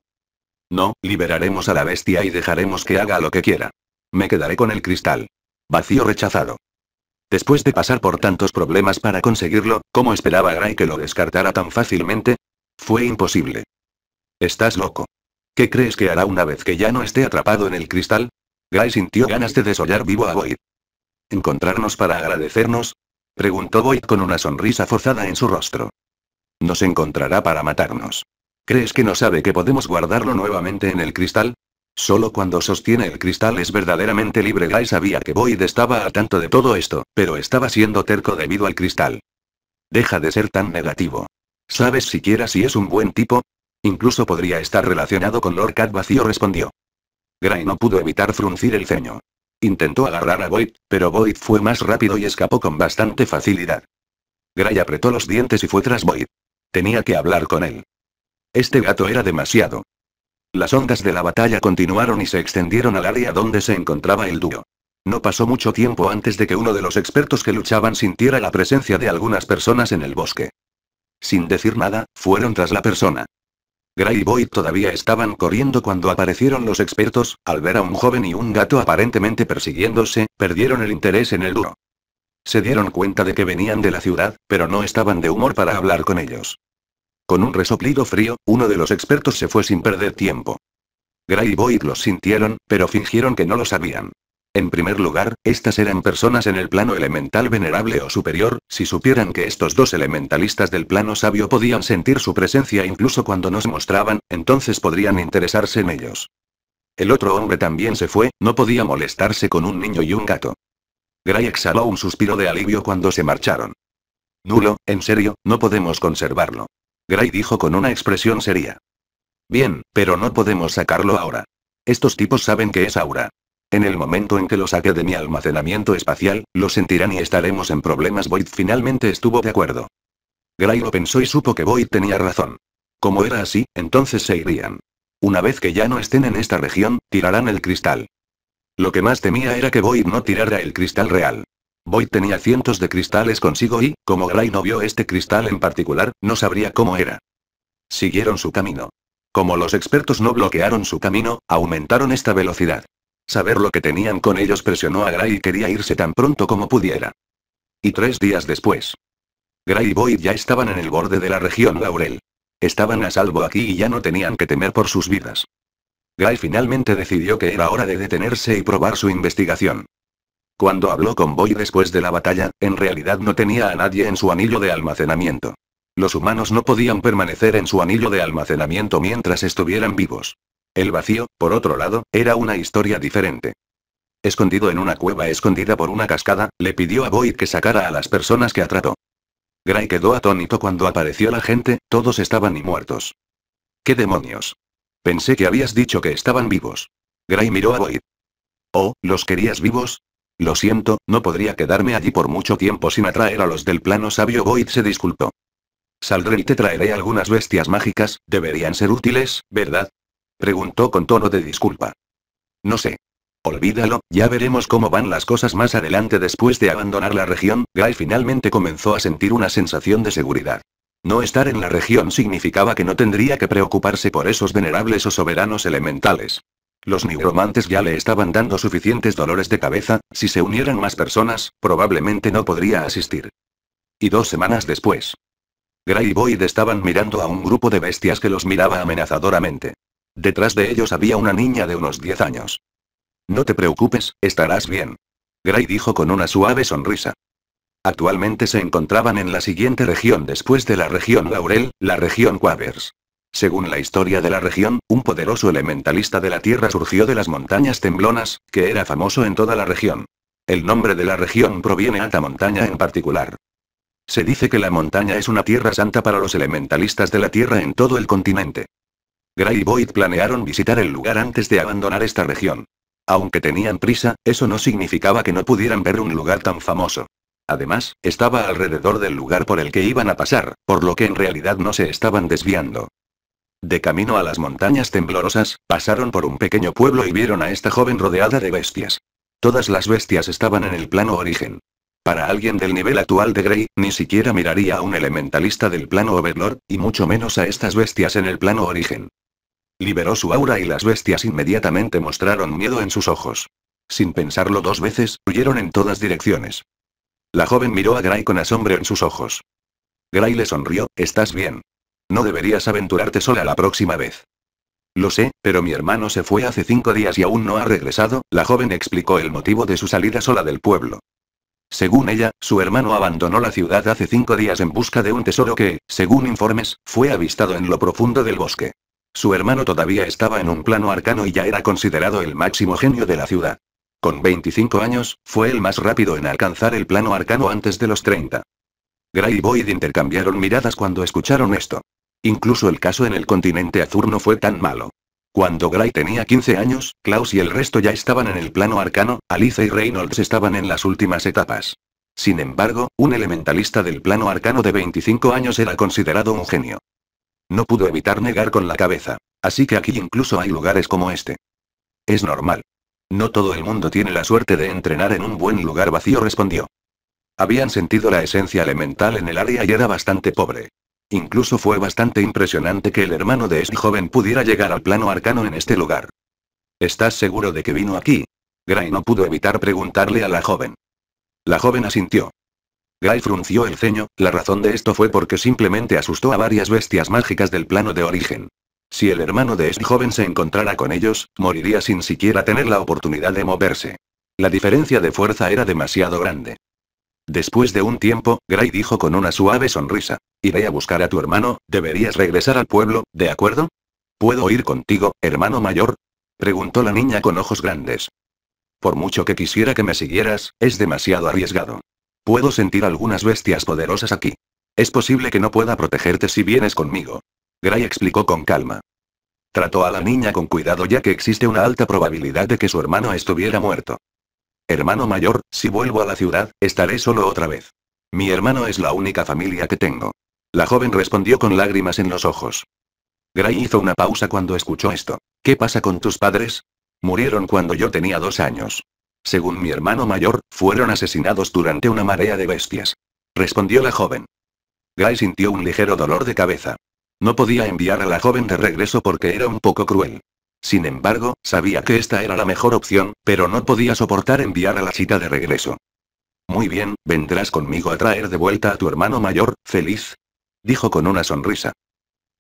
No, liberaremos a la bestia y dejaremos que haga lo que quiera. Me quedaré con el cristal. Vacío rechazado. Después de pasar por tantos problemas para conseguirlo, ¿cómo esperaba Gray que lo descartara tan fácilmente? Fue imposible. Estás loco. ¿Qué crees que hará una vez que ya no esté atrapado en el cristal? Guy sintió ganas de desollar vivo a Void. ¿Encontrarnos para agradecernos? Preguntó Void con una sonrisa forzada en su rostro. Nos encontrará para matarnos. ¿Crees que no sabe que podemos guardarlo nuevamente en el cristal? Solo cuando sostiene el cristal es verdaderamente libre. Guy sabía que Void estaba a tanto de todo esto, pero estaba siendo terco debido al cristal. Deja de ser tan negativo. ¿Sabes siquiera si es un buen tipo? Incluso podría estar relacionado con Lord Cat Vacío respondió. Gray no pudo evitar fruncir el ceño. Intentó agarrar a Boyd, pero Boyd fue más rápido y escapó con bastante facilidad. Gray apretó los dientes y fue tras Boyd. Tenía que hablar con él. Este gato era demasiado. Las ondas de la batalla continuaron y se extendieron al área donde se encontraba el dúo. No pasó mucho tiempo antes de que uno de los expertos que luchaban sintiera la presencia de algunas personas en el bosque. Sin decir nada, fueron tras la persona. Gray y Boyd todavía estaban corriendo cuando aparecieron los expertos, al ver a un joven y un gato aparentemente persiguiéndose, perdieron el interés en el duro. Se dieron cuenta de que venían de la ciudad, pero no estaban de humor para hablar con ellos. Con un resoplido frío, uno de los expertos se fue sin perder tiempo. Gray y Boyd los sintieron, pero fingieron que no lo sabían. En primer lugar, estas eran personas en el plano elemental venerable o superior, si supieran que estos dos elementalistas del plano sabio podían sentir su presencia incluso cuando nos mostraban, entonces podrían interesarse en ellos. El otro hombre también se fue, no podía molestarse con un niño y un gato. Gray exhaló un suspiro de alivio cuando se marcharon. Nulo, en serio, no podemos conservarlo. Gray dijo con una expresión seria. Bien, pero no podemos sacarlo ahora. Estos tipos saben que es Aura. En el momento en que lo saque de mi almacenamiento espacial, lo sentirán y estaremos en problemas. Void finalmente estuvo de acuerdo. Gray lo pensó y supo que Void tenía razón. Como era así, entonces se irían. Una vez que ya no estén en esta región, tirarán el cristal. Lo que más temía era que Void no tirara el cristal real. Void tenía cientos de cristales consigo y, como Gray no vio este cristal en particular, no sabría cómo era. Siguieron su camino. Como los expertos no bloquearon su camino, aumentaron esta velocidad. Saber lo que tenían con ellos presionó a Gray y quería irse tan pronto como pudiera. Y tres días después. Gray y Boyd ya estaban en el borde de la región Laurel. Estaban a salvo aquí y ya no tenían que temer por sus vidas. Gray finalmente decidió que era hora de detenerse y probar su investigación. Cuando habló con Boy después de la batalla, en realidad no tenía a nadie en su anillo de almacenamiento. Los humanos no podían permanecer en su anillo de almacenamiento mientras estuvieran vivos. El vacío, por otro lado, era una historia diferente. Escondido en una cueva escondida por una cascada, le pidió a Void que sacara a las personas que atrató. Gray quedó atónito cuando apareció la gente, todos estaban y muertos. ¿Qué demonios? Pensé que habías dicho que estaban vivos. Gray miró a Void. Oh, ¿los querías vivos? Lo siento, no podría quedarme allí por mucho tiempo sin atraer a los del plano sabio. Void se disculpó. Saldré y te traeré algunas bestias mágicas, deberían ser útiles, ¿verdad? Preguntó con tono de disculpa. No sé. Olvídalo, ya veremos cómo van las cosas más adelante después de abandonar la región, Gray finalmente comenzó a sentir una sensación de seguridad. No estar en la región significaba que no tendría que preocuparse por esos venerables o soberanos elementales. Los neuromantes ya le estaban dando suficientes dolores de cabeza, si se unieran más personas, probablemente no podría asistir. Y dos semanas después. Gray y Boyd estaban mirando a un grupo de bestias que los miraba amenazadoramente. Detrás de ellos había una niña de unos 10 años. No te preocupes, estarás bien. Gray dijo con una suave sonrisa. Actualmente se encontraban en la siguiente región después de la región Laurel, la región Quavers. Según la historia de la región, un poderoso elementalista de la Tierra surgió de las montañas temblonas, que era famoso en toda la región. El nombre de la región proviene de Alta Montaña en particular. Se dice que la montaña es una tierra santa para los elementalistas de la Tierra en todo el continente. Gray y Boyd planearon visitar el lugar antes de abandonar esta región. Aunque tenían prisa, eso no significaba que no pudieran ver un lugar tan famoso. Además, estaba alrededor del lugar por el que iban a pasar, por lo que en realidad no se estaban desviando. De camino a las montañas temblorosas, pasaron por un pequeño pueblo y vieron a esta joven rodeada de bestias. Todas las bestias estaban en el plano origen. Para alguien del nivel actual de Grey, ni siquiera miraría a un elementalista del plano Overlord, y mucho menos a estas bestias en el plano origen. Liberó su aura y las bestias inmediatamente mostraron miedo en sus ojos. Sin pensarlo dos veces, huyeron en todas direcciones. La joven miró a Gray con asombro en sus ojos. Gray le sonrió, estás bien. No deberías aventurarte sola la próxima vez. Lo sé, pero mi hermano se fue hace cinco días y aún no ha regresado, la joven explicó el motivo de su salida sola del pueblo. Según ella, su hermano abandonó la ciudad hace cinco días en busca de un tesoro que, según informes, fue avistado en lo profundo del bosque. Su hermano todavía estaba en un plano arcano y ya era considerado el máximo genio de la ciudad. Con 25 años, fue el más rápido en alcanzar el plano arcano antes de los 30. Gray y Boyd intercambiaron miradas cuando escucharon esto. Incluso el caso en el continente azul no fue tan malo. Cuando Gray tenía 15 años, Klaus y el resto ya estaban en el plano arcano, Alice y Reynolds estaban en las últimas etapas. Sin embargo, un elementalista del plano arcano de 25 años era considerado un genio. No pudo evitar negar con la cabeza. Así que aquí incluso hay lugares como este. Es normal. No todo el mundo tiene la suerte de entrenar en un buen lugar vacío, respondió. Habían sentido la esencia elemental en el área y era bastante pobre. Incluso fue bastante impresionante que el hermano de este joven pudiera llegar al plano arcano en este lugar. ¿Estás seguro de que vino aquí? Gray no pudo evitar preguntarle a la joven. La joven asintió. Gray frunció el ceño, la razón de esto fue porque simplemente asustó a varias bestias mágicas del plano de origen. Si el hermano de este joven se encontrara con ellos, moriría sin siquiera tener la oportunidad de moverse. La diferencia de fuerza era demasiado grande. Después de un tiempo, Gray dijo con una suave sonrisa. Iré a buscar a tu hermano, deberías regresar al pueblo, ¿de acuerdo? ¿Puedo ir contigo, hermano mayor? Preguntó la niña con ojos grandes. Por mucho que quisiera que me siguieras, es demasiado arriesgado. Puedo sentir algunas bestias poderosas aquí. Es posible que no pueda protegerte si vienes conmigo. Gray explicó con calma. Trató a la niña con cuidado ya que existe una alta probabilidad de que su hermano estuviera muerto. Hermano mayor, si vuelvo a la ciudad, estaré solo otra vez. Mi hermano es la única familia que tengo. La joven respondió con lágrimas en los ojos. Gray hizo una pausa cuando escuchó esto. ¿Qué pasa con tus padres? Murieron cuando yo tenía dos años. Según mi hermano mayor, fueron asesinados durante una marea de bestias. Respondió la joven. Guy sintió un ligero dolor de cabeza. No podía enviar a la joven de regreso porque era un poco cruel. Sin embargo, sabía que esta era la mejor opción, pero no podía soportar enviar a la chica de regreso. Muy bien, vendrás conmigo a traer de vuelta a tu hermano mayor, feliz. Dijo con una sonrisa.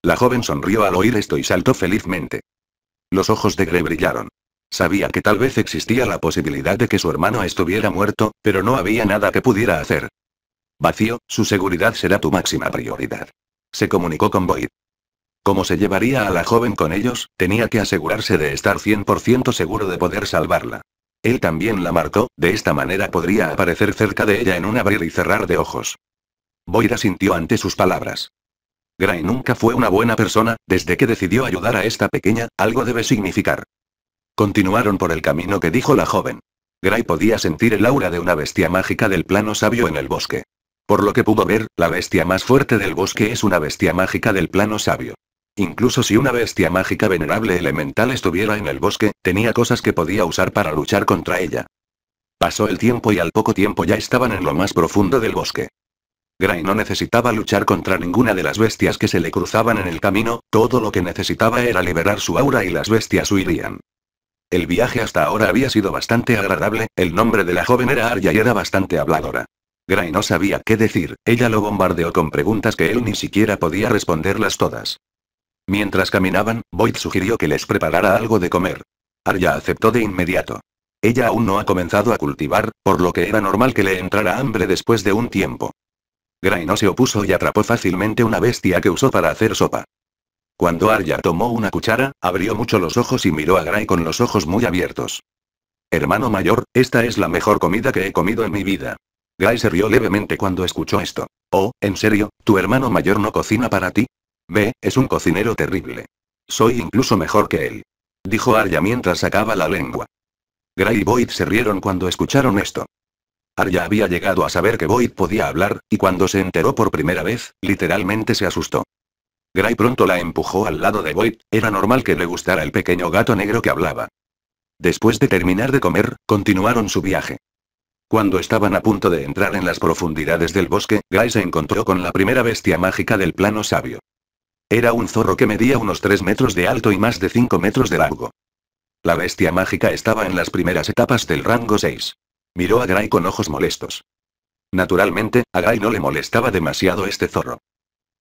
La joven sonrió al oír esto y saltó felizmente. Los ojos de Gre brillaron. Sabía que tal vez existía la posibilidad de que su hermano estuviera muerto, pero no había nada que pudiera hacer. Vacío, su seguridad será tu máxima prioridad. Se comunicó con Boyd. Como se llevaría a la joven con ellos, tenía que asegurarse de estar 100% seguro de poder salvarla. Él también la marcó, de esta manera podría aparecer cerca de ella en un abrir y cerrar de ojos. Boyd asintió ante sus palabras. Gray nunca fue una buena persona, desde que decidió ayudar a esta pequeña, algo debe significar. Continuaron por el camino que dijo la joven. Gray podía sentir el aura de una bestia mágica del plano sabio en el bosque. Por lo que pudo ver, la bestia más fuerte del bosque es una bestia mágica del plano sabio. Incluso si una bestia mágica venerable elemental estuviera en el bosque, tenía cosas que podía usar para luchar contra ella. Pasó el tiempo y al poco tiempo ya estaban en lo más profundo del bosque. Gray no necesitaba luchar contra ninguna de las bestias que se le cruzaban en el camino, todo lo que necesitaba era liberar su aura y las bestias huirían. El viaje hasta ahora había sido bastante agradable, el nombre de la joven era Arya y era bastante habladora. Gray no sabía qué decir, ella lo bombardeó con preguntas que él ni siquiera podía responderlas todas. Mientras caminaban, Boyd sugirió que les preparara algo de comer. Arya aceptó de inmediato. Ella aún no ha comenzado a cultivar, por lo que era normal que le entrara hambre después de un tiempo. Gray no se opuso y atrapó fácilmente una bestia que usó para hacer sopa. Cuando Arya tomó una cuchara, abrió mucho los ojos y miró a Gray con los ojos muy abiertos. Hermano mayor, esta es la mejor comida que he comido en mi vida. Gray se rió levemente cuando escuchó esto. Oh, ¿en serio? ¿Tu hermano mayor no cocina para ti? Ve, es un cocinero terrible. Soy incluso mejor que él. Dijo Arya mientras sacaba la lengua. Gray y Boyd se rieron cuando escucharon esto. Arya había llegado a saber que Boyd podía hablar, y cuando se enteró por primera vez, literalmente se asustó. Gray pronto la empujó al lado de Boyd, era normal que le gustara el pequeño gato negro que hablaba. Después de terminar de comer, continuaron su viaje. Cuando estaban a punto de entrar en las profundidades del bosque, Gray se encontró con la primera bestia mágica del plano sabio. Era un zorro que medía unos 3 metros de alto y más de 5 metros de largo. La bestia mágica estaba en las primeras etapas del rango 6. Miró a Gray con ojos molestos. Naturalmente, a Gray no le molestaba demasiado este zorro.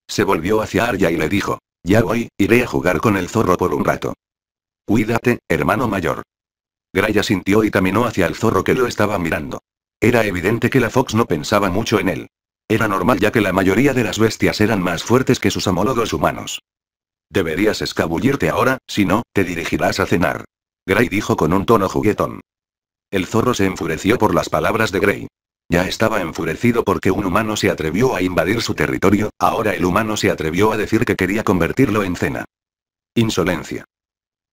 Se volvió hacia Arya y le dijo. Ya voy, iré a jugar con el zorro por un rato. Cuídate, hermano mayor. Gray asintió y caminó hacia el zorro que lo estaba mirando. Era evidente que la Fox no pensaba mucho en él. Era normal ya que la mayoría de las bestias eran más fuertes que sus homólogos humanos. Deberías escabullirte ahora, si no, te dirigirás a cenar. Gray dijo con un tono juguetón. El zorro se enfureció por las palabras de Gray. Ya estaba enfurecido porque un humano se atrevió a invadir su territorio, ahora el humano se atrevió a decir que quería convertirlo en cena. Insolencia.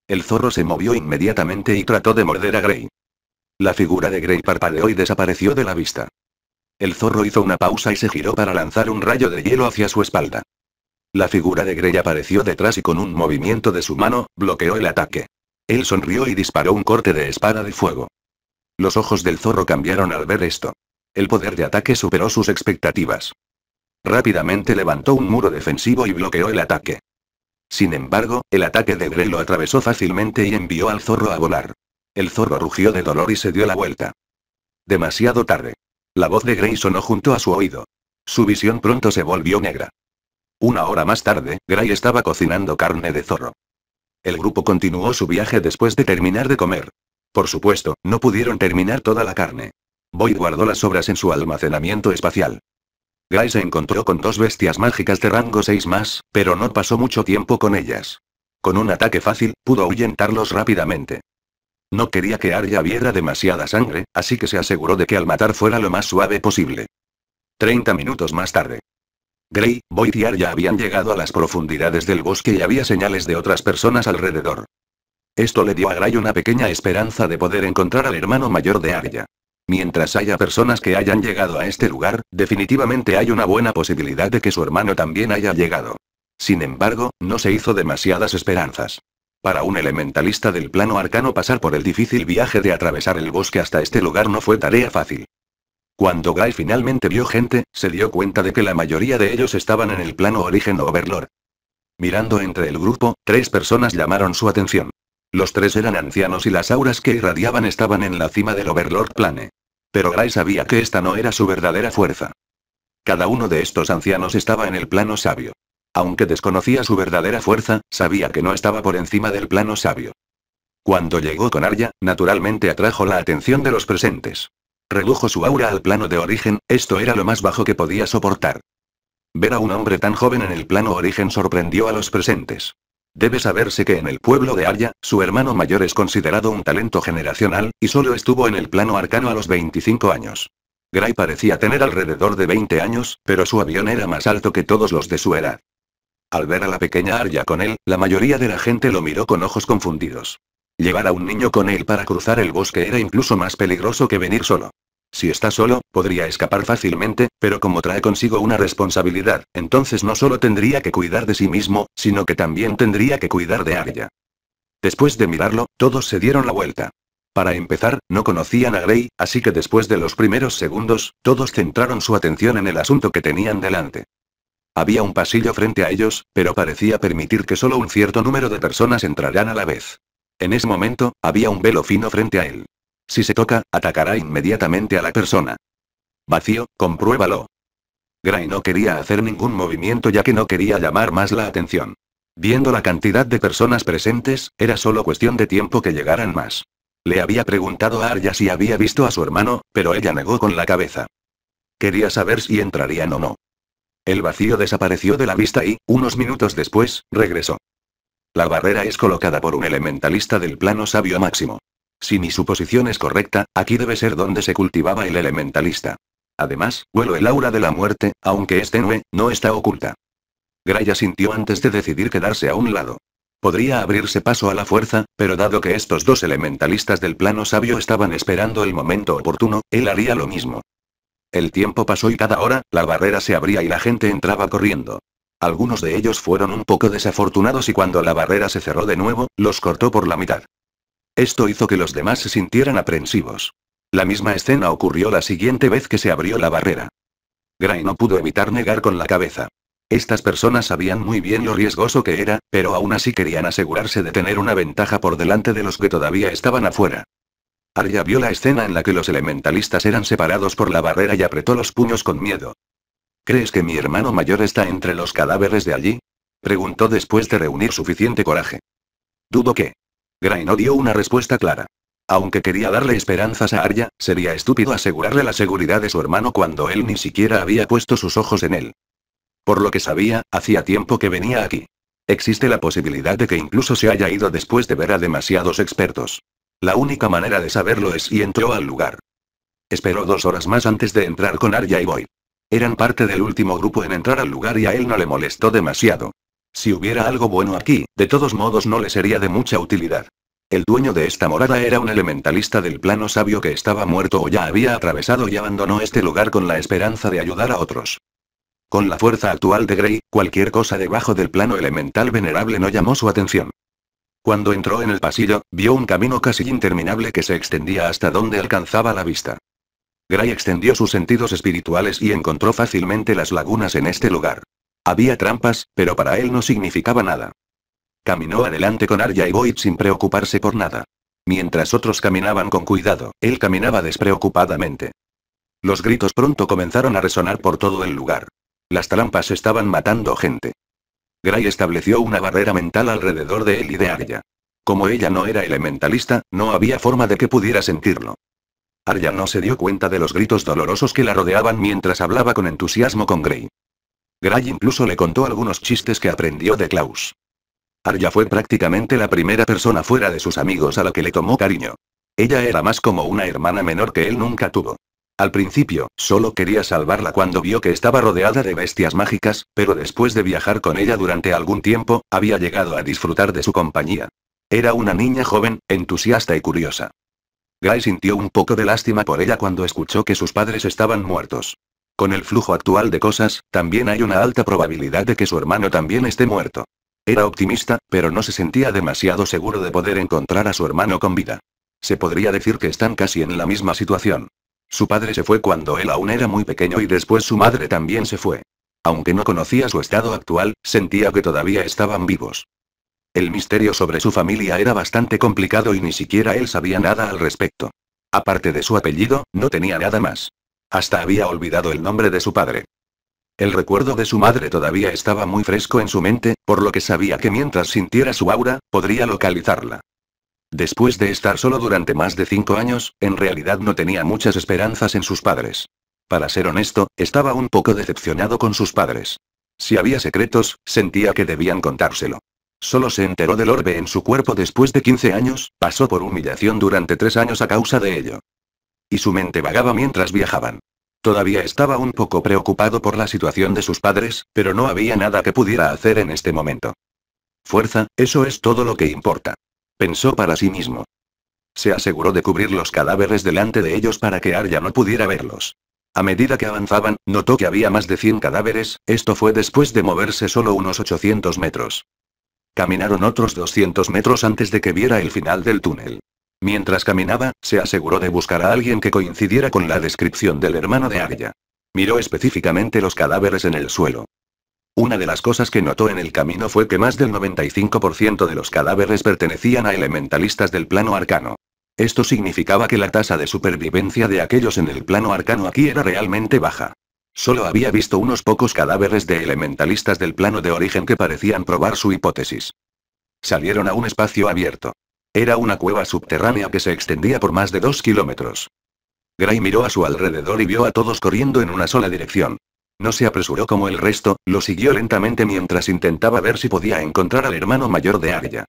El zorro se movió inmediatamente y trató de morder a Grey. La figura de Grey parpadeó y desapareció de la vista. El zorro hizo una pausa y se giró para lanzar un rayo de hielo hacia su espalda. La figura de Grey apareció detrás y con un movimiento de su mano, bloqueó el ataque. Él sonrió y disparó un corte de espada de fuego. Los ojos del zorro cambiaron al ver esto. El poder de ataque superó sus expectativas. Rápidamente levantó un muro defensivo y bloqueó el ataque. Sin embargo, el ataque de Grey lo atravesó fácilmente y envió al zorro a volar. El zorro rugió de dolor y se dio la vuelta. Demasiado tarde. La voz de Grey sonó junto a su oído. Su visión pronto se volvió negra. Una hora más tarde, Gray estaba cocinando carne de zorro. El grupo continuó su viaje después de terminar de comer. Por supuesto, no pudieron terminar toda la carne. Boyd guardó las obras en su almacenamiento espacial. Gray se encontró con dos bestias mágicas de rango 6 más, pero no pasó mucho tiempo con ellas. Con un ataque fácil, pudo ahuyentarlos rápidamente. No quería que Arya viera demasiada sangre, así que se aseguró de que al matar fuera lo más suave posible. 30 minutos más tarde. Gray Boyd y Arya habían llegado a las profundidades del bosque y había señales de otras personas alrededor. Esto le dio a Gray una pequeña esperanza de poder encontrar al hermano mayor de Arya. Mientras haya personas que hayan llegado a este lugar, definitivamente hay una buena posibilidad de que su hermano también haya llegado. Sin embargo, no se hizo demasiadas esperanzas. Para un elementalista del plano arcano pasar por el difícil viaje de atravesar el bosque hasta este lugar no fue tarea fácil. Cuando Guy finalmente vio gente, se dio cuenta de que la mayoría de ellos estaban en el plano origen Overlord. Mirando entre el grupo, tres personas llamaron su atención. Los tres eran ancianos y las auras que irradiaban estaban en la cima del Overlord Plane. Pero Gray sabía que esta no era su verdadera fuerza. Cada uno de estos ancianos estaba en el plano sabio. Aunque desconocía su verdadera fuerza, sabía que no estaba por encima del plano sabio. Cuando llegó con Arya, naturalmente atrajo la atención de los presentes. Redujo su aura al plano de origen, esto era lo más bajo que podía soportar. Ver a un hombre tan joven en el plano origen sorprendió a los presentes. Debe saberse que en el pueblo de Arya, su hermano mayor es considerado un talento generacional, y solo estuvo en el plano arcano a los 25 años. Gray parecía tener alrededor de 20 años, pero su avión era más alto que todos los de su edad. Al ver a la pequeña Arya con él, la mayoría de la gente lo miró con ojos confundidos. Llevar a un niño con él para cruzar el bosque era incluso más peligroso que venir solo. Si está solo, podría escapar fácilmente, pero como trae consigo una responsabilidad, entonces no solo tendría que cuidar de sí mismo, sino que también tendría que cuidar de Arya. Después de mirarlo, todos se dieron la vuelta. Para empezar, no conocían a Grey, así que después de los primeros segundos, todos centraron su atención en el asunto que tenían delante. Había un pasillo frente a ellos, pero parecía permitir que solo un cierto número de personas entraran a la vez. En ese momento, había un velo fino frente a él. Si se toca, atacará inmediatamente a la persona. Vacío, compruébalo. Gray no quería hacer ningún movimiento ya que no quería llamar más la atención. Viendo la cantidad de personas presentes, era solo cuestión de tiempo que llegaran más. Le había preguntado a Arya si había visto a su hermano, pero ella negó con la cabeza. Quería saber si entrarían o no. El vacío desapareció de la vista y, unos minutos después, regresó. La barrera es colocada por un elementalista del plano sabio máximo. Si mi suposición es correcta, aquí debe ser donde se cultivaba el elementalista. Además, huelo el aura de la muerte, aunque es tenue, no está oculta. Graya sintió antes de decidir quedarse a un lado. Podría abrirse paso a la fuerza, pero dado que estos dos elementalistas del plano sabio estaban esperando el momento oportuno, él haría lo mismo. El tiempo pasó y cada hora, la barrera se abría y la gente entraba corriendo. Algunos de ellos fueron un poco desafortunados y cuando la barrera se cerró de nuevo, los cortó por la mitad. Esto hizo que los demás se sintieran aprensivos. La misma escena ocurrió la siguiente vez que se abrió la barrera. Gray no pudo evitar negar con la cabeza. Estas personas sabían muy bien lo riesgoso que era, pero aún así querían asegurarse de tener una ventaja por delante de los que todavía estaban afuera. Arya vio la escena en la que los elementalistas eran separados por la barrera y apretó los puños con miedo. ¿Crees que mi hermano mayor está entre los cadáveres de allí? Preguntó después de reunir suficiente coraje. Dudo que. Gray no dio una respuesta clara. Aunque quería darle esperanzas a Arya, sería estúpido asegurarle la seguridad de su hermano cuando él ni siquiera había puesto sus ojos en él. Por lo que sabía, hacía tiempo que venía aquí. Existe la posibilidad de que incluso se haya ido después de ver a demasiados expertos. La única manera de saberlo es Y entró al lugar. Esperó dos horas más antes de entrar con Arya y Voy. Eran parte del último grupo en entrar al lugar y a él no le molestó demasiado. Si hubiera algo bueno aquí, de todos modos no le sería de mucha utilidad. El dueño de esta morada era un elementalista del plano sabio que estaba muerto o ya había atravesado y abandonó este lugar con la esperanza de ayudar a otros. Con la fuerza actual de Grey, cualquier cosa debajo del plano elemental venerable no llamó su atención. Cuando entró en el pasillo, vio un camino casi interminable que se extendía hasta donde alcanzaba la vista. Gray extendió sus sentidos espirituales y encontró fácilmente las lagunas en este lugar. Había trampas, pero para él no significaba nada. Caminó adelante con Arya y Boyd sin preocuparse por nada. Mientras otros caminaban con cuidado, él caminaba despreocupadamente. Los gritos pronto comenzaron a resonar por todo el lugar. Las trampas estaban matando gente. Gray estableció una barrera mental alrededor de él y de Arya. Como ella no era elementalista, no había forma de que pudiera sentirlo. Arya no se dio cuenta de los gritos dolorosos que la rodeaban mientras hablaba con entusiasmo con Gray. Gray incluso le contó algunos chistes que aprendió de Klaus. Arya fue prácticamente la primera persona fuera de sus amigos a la que le tomó cariño. Ella era más como una hermana menor que él nunca tuvo. Al principio, solo quería salvarla cuando vio que estaba rodeada de bestias mágicas, pero después de viajar con ella durante algún tiempo, había llegado a disfrutar de su compañía. Era una niña joven, entusiasta y curiosa. Gray sintió un poco de lástima por ella cuando escuchó que sus padres estaban muertos. Con el flujo actual de cosas, también hay una alta probabilidad de que su hermano también esté muerto. Era optimista, pero no se sentía demasiado seguro de poder encontrar a su hermano con vida. Se podría decir que están casi en la misma situación. Su padre se fue cuando él aún era muy pequeño y después su madre también se fue. Aunque no conocía su estado actual, sentía que todavía estaban vivos. El misterio sobre su familia era bastante complicado y ni siquiera él sabía nada al respecto. Aparte de su apellido, no tenía nada más. Hasta había olvidado el nombre de su padre. El recuerdo de su madre todavía estaba muy fresco en su mente, por lo que sabía que mientras sintiera su aura, podría localizarla. Después de estar solo durante más de cinco años, en realidad no tenía muchas esperanzas en sus padres. Para ser honesto, estaba un poco decepcionado con sus padres. Si había secretos, sentía que debían contárselo. Solo se enteró del orbe en su cuerpo después de 15 años, pasó por humillación durante tres años a causa de ello. Y su mente vagaba mientras viajaban. Todavía estaba un poco preocupado por la situación de sus padres, pero no había nada que pudiera hacer en este momento. Fuerza, eso es todo lo que importa. Pensó para sí mismo. Se aseguró de cubrir los cadáveres delante de ellos para que Arya no pudiera verlos. A medida que avanzaban, notó que había más de 100 cadáveres, esto fue después de moverse solo unos 800 metros. Caminaron otros 200 metros antes de que viera el final del túnel. Mientras caminaba, se aseguró de buscar a alguien que coincidiera con la descripción del hermano de Arya. Miró específicamente los cadáveres en el suelo. Una de las cosas que notó en el camino fue que más del 95% de los cadáveres pertenecían a elementalistas del plano arcano. Esto significaba que la tasa de supervivencia de aquellos en el plano arcano aquí era realmente baja. Solo había visto unos pocos cadáveres de elementalistas del plano de origen que parecían probar su hipótesis. Salieron a un espacio abierto. Era una cueva subterránea que se extendía por más de dos kilómetros. Gray miró a su alrededor y vio a todos corriendo en una sola dirección. No se apresuró como el resto, lo siguió lentamente mientras intentaba ver si podía encontrar al hermano mayor de Arya.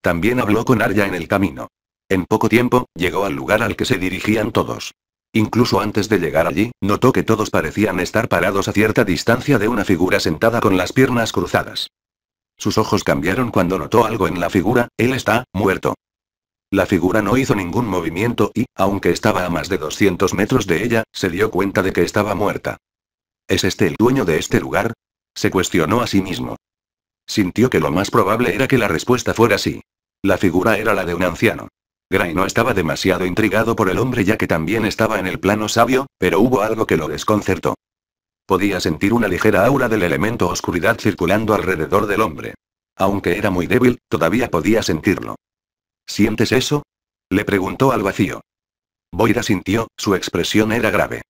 También habló con Arya en el camino. En poco tiempo, llegó al lugar al que se dirigían todos. Incluso antes de llegar allí, notó que todos parecían estar parados a cierta distancia de una figura sentada con las piernas cruzadas. Sus ojos cambiaron cuando notó algo en la figura, él está, muerto. La figura no hizo ningún movimiento y, aunque estaba a más de 200 metros de ella, se dio cuenta de que estaba muerta. ¿Es este el dueño de este lugar? Se cuestionó a sí mismo. Sintió que lo más probable era que la respuesta fuera sí. La figura era la de un anciano. Gray no estaba demasiado intrigado por el hombre ya que también estaba en el plano sabio, pero hubo algo que lo desconcertó. Podía sentir una ligera aura del elemento oscuridad circulando alrededor del hombre. Aunque era muy débil, todavía podía sentirlo. ¿Sientes eso? Le preguntó al vacío. Boira sintió, su expresión era grave.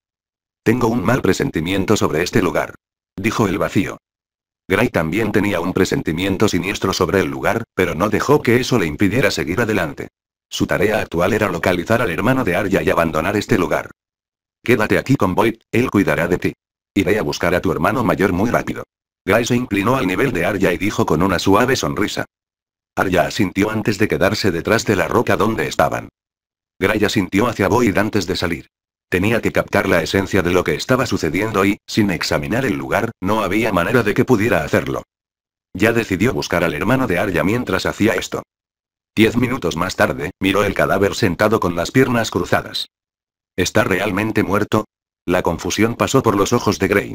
Tengo un mal presentimiento sobre este lugar. Dijo el vacío. Gray también tenía un presentimiento siniestro sobre el lugar, pero no dejó que eso le impidiera seguir adelante. Su tarea actual era localizar al hermano de Arya y abandonar este lugar. Quédate aquí con Boyd, él cuidará de ti. Iré a buscar a tu hermano mayor muy rápido. Gray se inclinó al nivel de Arya y dijo con una suave sonrisa. Arya asintió antes de quedarse detrás de la roca donde estaban. Gray asintió hacia Void antes de salir. Tenía que captar la esencia de lo que estaba sucediendo y, sin examinar el lugar, no había manera de que pudiera hacerlo. Ya decidió buscar al hermano de Arya mientras hacía esto. Diez minutos más tarde, miró el cadáver sentado con las piernas cruzadas. ¿Está realmente muerto? La confusión pasó por los ojos de Grey.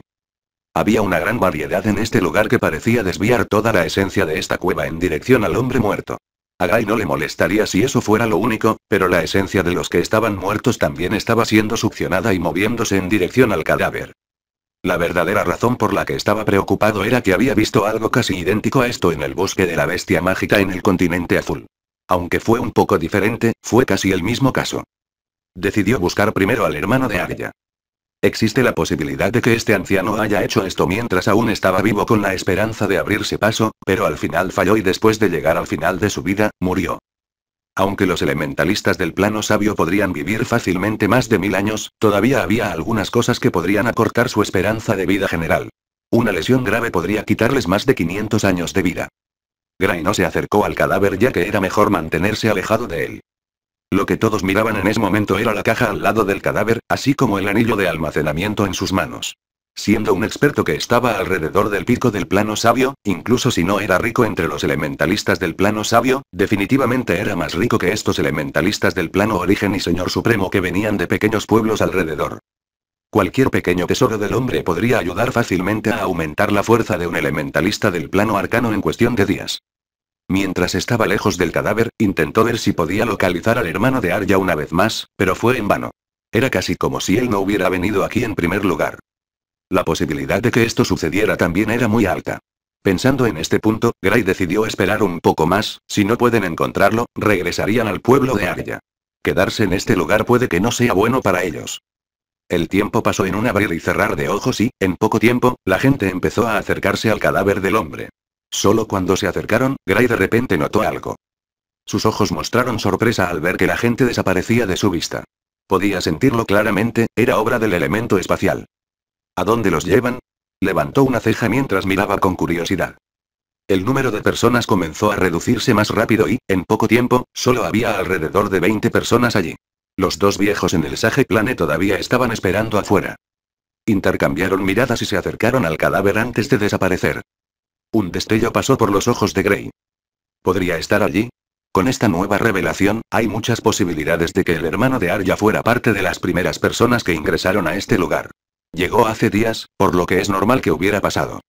Había una gran variedad en este lugar que parecía desviar toda la esencia de esta cueva en dirección al hombre muerto. A Guy no le molestaría si eso fuera lo único, pero la esencia de los que estaban muertos también estaba siendo succionada y moviéndose en dirección al cadáver. La verdadera razón por la que estaba preocupado era que había visto algo casi idéntico a esto en el bosque de la bestia mágica en el continente azul. Aunque fue un poco diferente, fue casi el mismo caso. Decidió buscar primero al hermano de Arya. Existe la posibilidad de que este anciano haya hecho esto mientras aún estaba vivo con la esperanza de abrirse paso, pero al final falló y después de llegar al final de su vida, murió. Aunque los elementalistas del plano sabio podrían vivir fácilmente más de mil años, todavía había algunas cosas que podrían acortar su esperanza de vida general. Una lesión grave podría quitarles más de 500 años de vida. Gray no se acercó al cadáver ya que era mejor mantenerse alejado de él. Lo que todos miraban en ese momento era la caja al lado del cadáver, así como el anillo de almacenamiento en sus manos. Siendo un experto que estaba alrededor del pico del plano sabio, incluso si no era rico entre los elementalistas del plano sabio, definitivamente era más rico que estos elementalistas del plano origen y señor supremo que venían de pequeños pueblos alrededor. Cualquier pequeño tesoro del hombre podría ayudar fácilmente a aumentar la fuerza de un elementalista del plano arcano en cuestión de días. Mientras estaba lejos del cadáver, intentó ver si podía localizar al hermano de Arya una vez más, pero fue en vano. Era casi como si él no hubiera venido aquí en primer lugar. La posibilidad de que esto sucediera también era muy alta. Pensando en este punto, Gray decidió esperar un poco más, si no pueden encontrarlo, regresarían al pueblo de Arya. Quedarse en este lugar puede que no sea bueno para ellos. El tiempo pasó en un abrir y cerrar de ojos y, en poco tiempo, la gente empezó a acercarse al cadáver del hombre. Solo cuando se acercaron, Gray de repente notó algo. Sus ojos mostraron sorpresa al ver que la gente desaparecía de su vista. Podía sentirlo claramente, era obra del elemento espacial. ¿A dónde los llevan? Levantó una ceja mientras miraba con curiosidad. El número de personas comenzó a reducirse más rápido y, en poco tiempo, solo había alrededor de 20 personas allí. Los dos viejos en el Sage Plane todavía estaban esperando afuera. Intercambiaron miradas y se acercaron al cadáver antes de desaparecer. Un destello pasó por los ojos de Grey. ¿Podría estar allí? Con esta nueva revelación, hay muchas posibilidades de que el hermano de Arya fuera parte de las primeras personas que ingresaron a este lugar. Llegó hace días, por lo que es normal que hubiera pasado.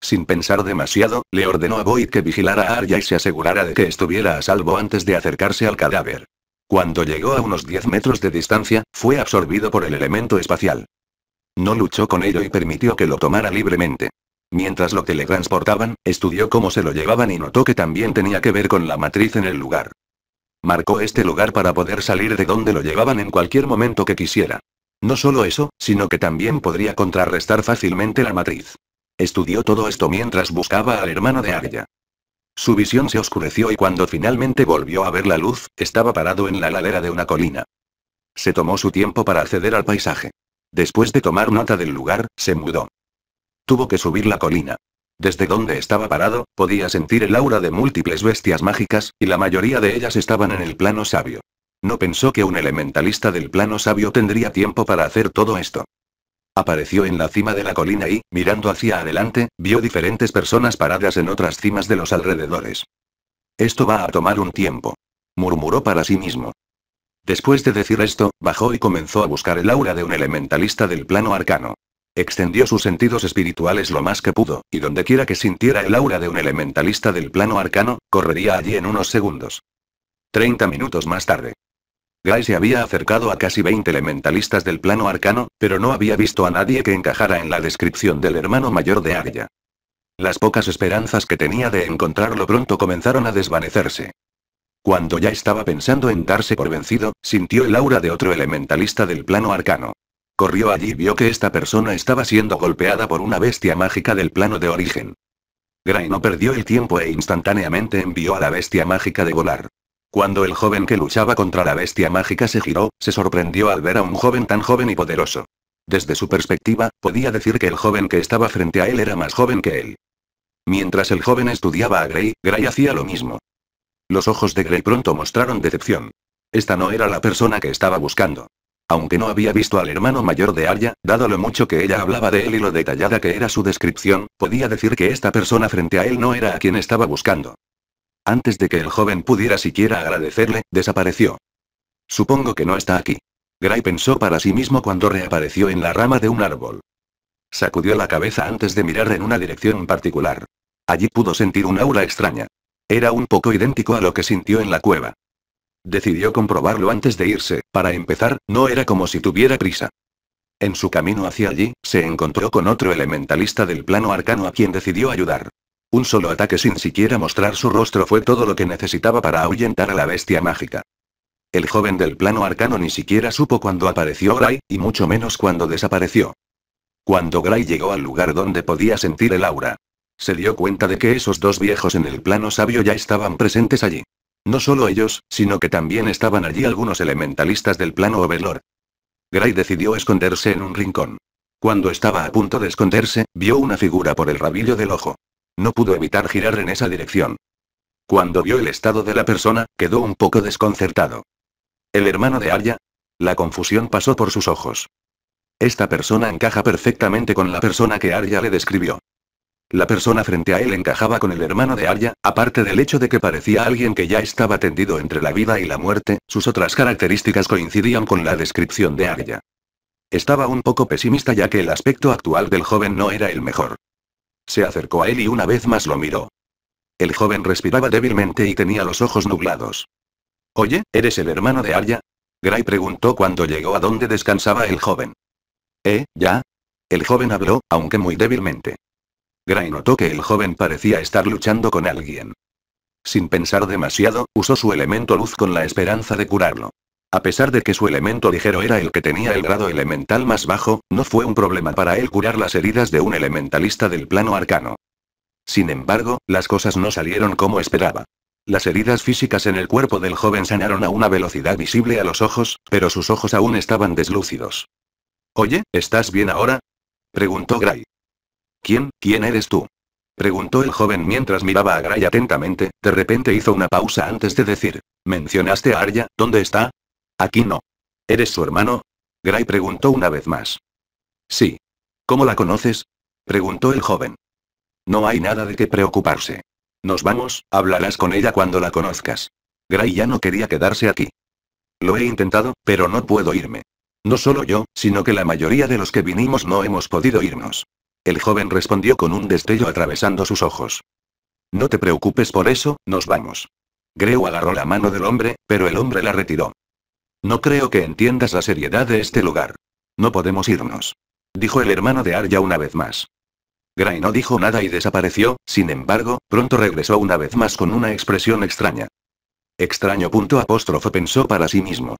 Sin pensar demasiado, le ordenó a Boyd que vigilara a Arya y se asegurara de que estuviera a salvo antes de acercarse al cadáver. Cuando llegó a unos 10 metros de distancia, fue absorbido por el elemento espacial. No luchó con ello y permitió que lo tomara libremente. Mientras lo teletransportaban, estudió cómo se lo llevaban y notó que también tenía que ver con la matriz en el lugar. Marcó este lugar para poder salir de donde lo llevaban en cualquier momento que quisiera. No solo eso, sino que también podría contrarrestar fácilmente la matriz. Estudió todo esto mientras buscaba al hermano de Arya. Su visión se oscureció y cuando finalmente volvió a ver la luz, estaba parado en la ladera de una colina. Se tomó su tiempo para acceder al paisaje. Después de tomar nota del lugar, se mudó tuvo que subir la colina. Desde donde estaba parado, podía sentir el aura de múltiples bestias mágicas, y la mayoría de ellas estaban en el plano sabio. No pensó que un elementalista del plano sabio tendría tiempo para hacer todo esto. Apareció en la cima de la colina y, mirando hacia adelante, vio diferentes personas paradas en otras cimas de los alrededores. Esto va a tomar un tiempo. Murmuró para sí mismo. Después de decir esto, bajó y comenzó a buscar el aura de un elementalista del plano arcano. Extendió sus sentidos espirituales lo más que pudo, y dondequiera que sintiera el aura de un elementalista del plano arcano, correría allí en unos segundos. Treinta minutos más tarde. Guy se había acercado a casi 20 elementalistas del plano arcano, pero no había visto a nadie que encajara en la descripción del hermano mayor de Arya. Las pocas esperanzas que tenía de encontrarlo pronto comenzaron a desvanecerse. Cuando ya estaba pensando en darse por vencido, sintió el aura de otro elementalista del plano arcano. Corrió allí y vio que esta persona estaba siendo golpeada por una bestia mágica del plano de origen. Gray no perdió el tiempo e instantáneamente envió a la bestia mágica de volar. Cuando el joven que luchaba contra la bestia mágica se giró, se sorprendió al ver a un joven tan joven y poderoso. Desde su perspectiva, podía decir que el joven que estaba frente a él era más joven que él. Mientras el joven estudiaba a Gray, Gray hacía lo mismo. Los ojos de Gray pronto mostraron decepción. Esta no era la persona que estaba buscando. Aunque no había visto al hermano mayor de Arya, dado lo mucho que ella hablaba de él y lo detallada que era su descripción, podía decir que esta persona frente a él no era a quien estaba buscando. Antes de que el joven pudiera siquiera agradecerle, desapareció. Supongo que no está aquí. Gray pensó para sí mismo cuando reapareció en la rama de un árbol. Sacudió la cabeza antes de mirar en una dirección particular. Allí pudo sentir un aura extraña. Era un poco idéntico a lo que sintió en la cueva. Decidió comprobarlo antes de irse, para empezar, no era como si tuviera prisa. En su camino hacia allí, se encontró con otro elementalista del plano arcano a quien decidió ayudar. Un solo ataque sin siquiera mostrar su rostro fue todo lo que necesitaba para ahuyentar a la bestia mágica. El joven del plano arcano ni siquiera supo cuando apareció Gray, y mucho menos cuando desapareció. Cuando Gray llegó al lugar donde podía sentir el aura, se dio cuenta de que esos dos viejos en el plano sabio ya estaban presentes allí. No solo ellos, sino que también estaban allí algunos elementalistas del plano Overlord. Gray decidió esconderse en un rincón. Cuando estaba a punto de esconderse, vio una figura por el rabillo del ojo. No pudo evitar girar en esa dirección. Cuando vio el estado de la persona, quedó un poco desconcertado. ¿El hermano de Arya? La confusión pasó por sus ojos. Esta persona encaja perfectamente con la persona que Arya le describió. La persona frente a él encajaba con el hermano de Arya, aparte del hecho de que parecía alguien que ya estaba tendido entre la vida y la muerte, sus otras características coincidían con la descripción de Arya. Estaba un poco pesimista ya que el aspecto actual del joven no era el mejor. Se acercó a él y una vez más lo miró. El joven respiraba débilmente y tenía los ojos nublados. Oye, ¿eres el hermano de Arya? Gray preguntó cuando llegó a donde descansaba el joven. ¿Eh, ya? El joven habló, aunque muy débilmente. Gray notó que el joven parecía estar luchando con alguien. Sin pensar demasiado, usó su elemento luz con la esperanza de curarlo. A pesar de que su elemento ligero era el que tenía el grado elemental más bajo, no fue un problema para él curar las heridas de un elementalista del plano arcano. Sin embargo, las cosas no salieron como esperaba. Las heridas físicas en el cuerpo del joven sanaron a una velocidad visible a los ojos, pero sus ojos aún estaban deslúcidos. Oye, ¿estás bien ahora? preguntó Gray. ¿Quién, quién eres tú? Preguntó el joven mientras miraba a Gray atentamente, de repente hizo una pausa antes de decir, ¿mencionaste a Arya, dónde está? Aquí no. ¿Eres su hermano? Gray preguntó una vez más. Sí. ¿Cómo la conoces? Preguntó el joven. No hay nada de qué preocuparse. Nos vamos, hablarás con ella cuando la conozcas. Gray ya no quería quedarse aquí. Lo he intentado, pero no puedo irme. No solo yo, sino que la mayoría de los que vinimos no hemos podido irnos. El joven respondió con un destello atravesando sus ojos. No te preocupes por eso, nos vamos. Greu agarró la mano del hombre, pero el hombre la retiró. No creo que entiendas la seriedad de este lugar. No podemos irnos. Dijo el hermano de Arya una vez más. Grey no dijo nada y desapareció, sin embargo, pronto regresó una vez más con una expresión extraña. Extraño punto apóstrofo pensó para sí mismo.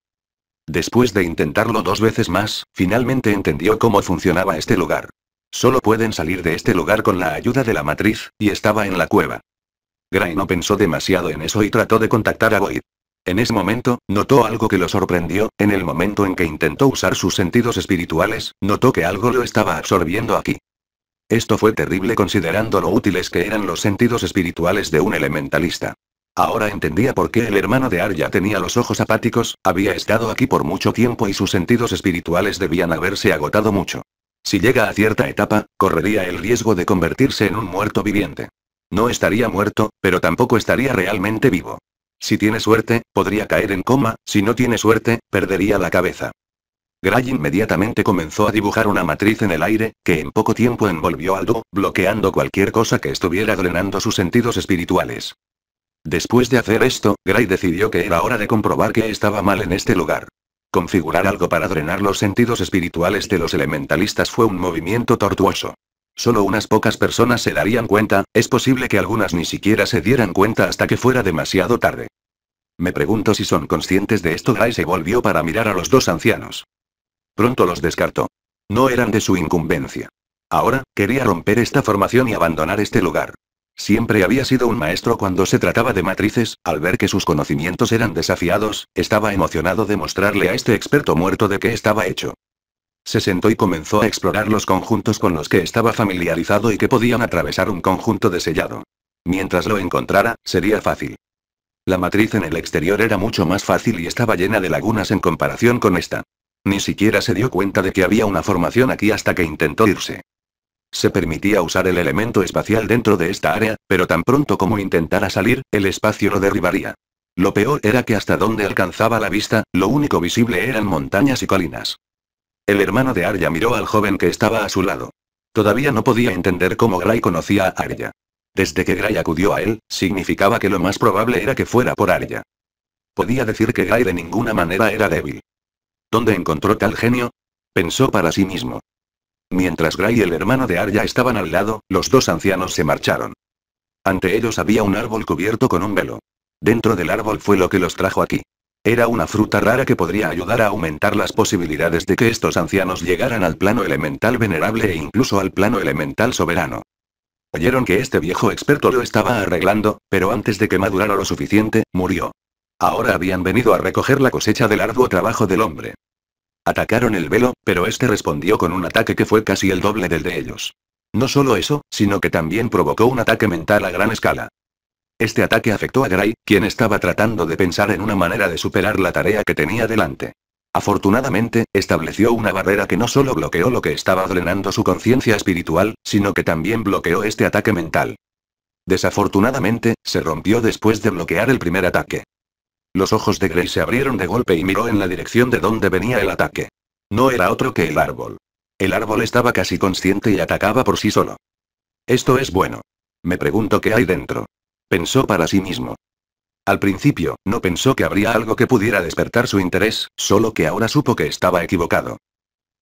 Después de intentarlo dos veces más, finalmente entendió cómo funcionaba este lugar. Solo pueden salir de este lugar con la ayuda de la matriz, y estaba en la cueva. Gray no pensó demasiado en eso y trató de contactar a Void. En ese momento, notó algo que lo sorprendió, en el momento en que intentó usar sus sentidos espirituales, notó que algo lo estaba absorbiendo aquí. Esto fue terrible considerando lo útiles que eran los sentidos espirituales de un elementalista. Ahora entendía por qué el hermano de Arya tenía los ojos apáticos, había estado aquí por mucho tiempo y sus sentidos espirituales debían haberse agotado mucho. Si llega a cierta etapa, correría el riesgo de convertirse en un muerto viviente. No estaría muerto, pero tampoco estaría realmente vivo. Si tiene suerte, podría caer en coma, si no tiene suerte, perdería la cabeza. Gray inmediatamente comenzó a dibujar una matriz en el aire, que en poco tiempo envolvió al Du, bloqueando cualquier cosa que estuviera drenando sus sentidos espirituales. Después de hacer esto, Gray decidió que era hora de comprobar que estaba mal en este lugar. Configurar algo para drenar los sentidos espirituales de los elementalistas fue un movimiento tortuoso. Solo unas pocas personas se darían cuenta, es posible que algunas ni siquiera se dieran cuenta hasta que fuera demasiado tarde. Me pregunto si son conscientes de esto. Gray se volvió para mirar a los dos ancianos. Pronto los descartó. No eran de su incumbencia. Ahora, quería romper esta formación y abandonar este lugar. Siempre había sido un maestro cuando se trataba de matrices, al ver que sus conocimientos eran desafiados, estaba emocionado de mostrarle a este experto muerto de qué estaba hecho. Se sentó y comenzó a explorar los conjuntos con los que estaba familiarizado y que podían atravesar un conjunto de sellado. Mientras lo encontrara, sería fácil. La matriz en el exterior era mucho más fácil y estaba llena de lagunas en comparación con esta. Ni siquiera se dio cuenta de que había una formación aquí hasta que intentó irse. Se permitía usar el elemento espacial dentro de esta área, pero tan pronto como intentara salir, el espacio lo derribaría. Lo peor era que hasta donde alcanzaba la vista, lo único visible eran montañas y colinas. El hermano de Arya miró al joven que estaba a su lado. Todavía no podía entender cómo Gray conocía a Arya. Desde que Gray acudió a él, significaba que lo más probable era que fuera por Arya. Podía decir que Gray de ninguna manera era débil. ¿Dónde encontró tal genio? Pensó para sí mismo. Mientras Gray y el hermano de Arya estaban al lado, los dos ancianos se marcharon. Ante ellos había un árbol cubierto con un velo. Dentro del árbol fue lo que los trajo aquí. Era una fruta rara que podría ayudar a aumentar las posibilidades de que estos ancianos llegaran al plano elemental venerable e incluso al plano elemental soberano. Oyeron que este viejo experto lo estaba arreglando, pero antes de que madurara lo suficiente, murió. Ahora habían venido a recoger la cosecha del arduo trabajo del hombre. Atacaron el velo, pero este respondió con un ataque que fue casi el doble del de ellos. No solo eso, sino que también provocó un ataque mental a gran escala. Este ataque afectó a Gray, quien estaba tratando de pensar en una manera de superar la tarea que tenía delante. Afortunadamente, estableció una barrera que no solo bloqueó lo que estaba drenando su conciencia espiritual, sino que también bloqueó este ataque mental. Desafortunadamente, se rompió después de bloquear el primer ataque. Los ojos de Grey se abrieron de golpe y miró en la dirección de donde venía el ataque. No era otro que el árbol. El árbol estaba casi consciente y atacaba por sí solo. Esto es bueno. Me pregunto qué hay dentro. Pensó para sí mismo. Al principio, no pensó que habría algo que pudiera despertar su interés, solo que ahora supo que estaba equivocado.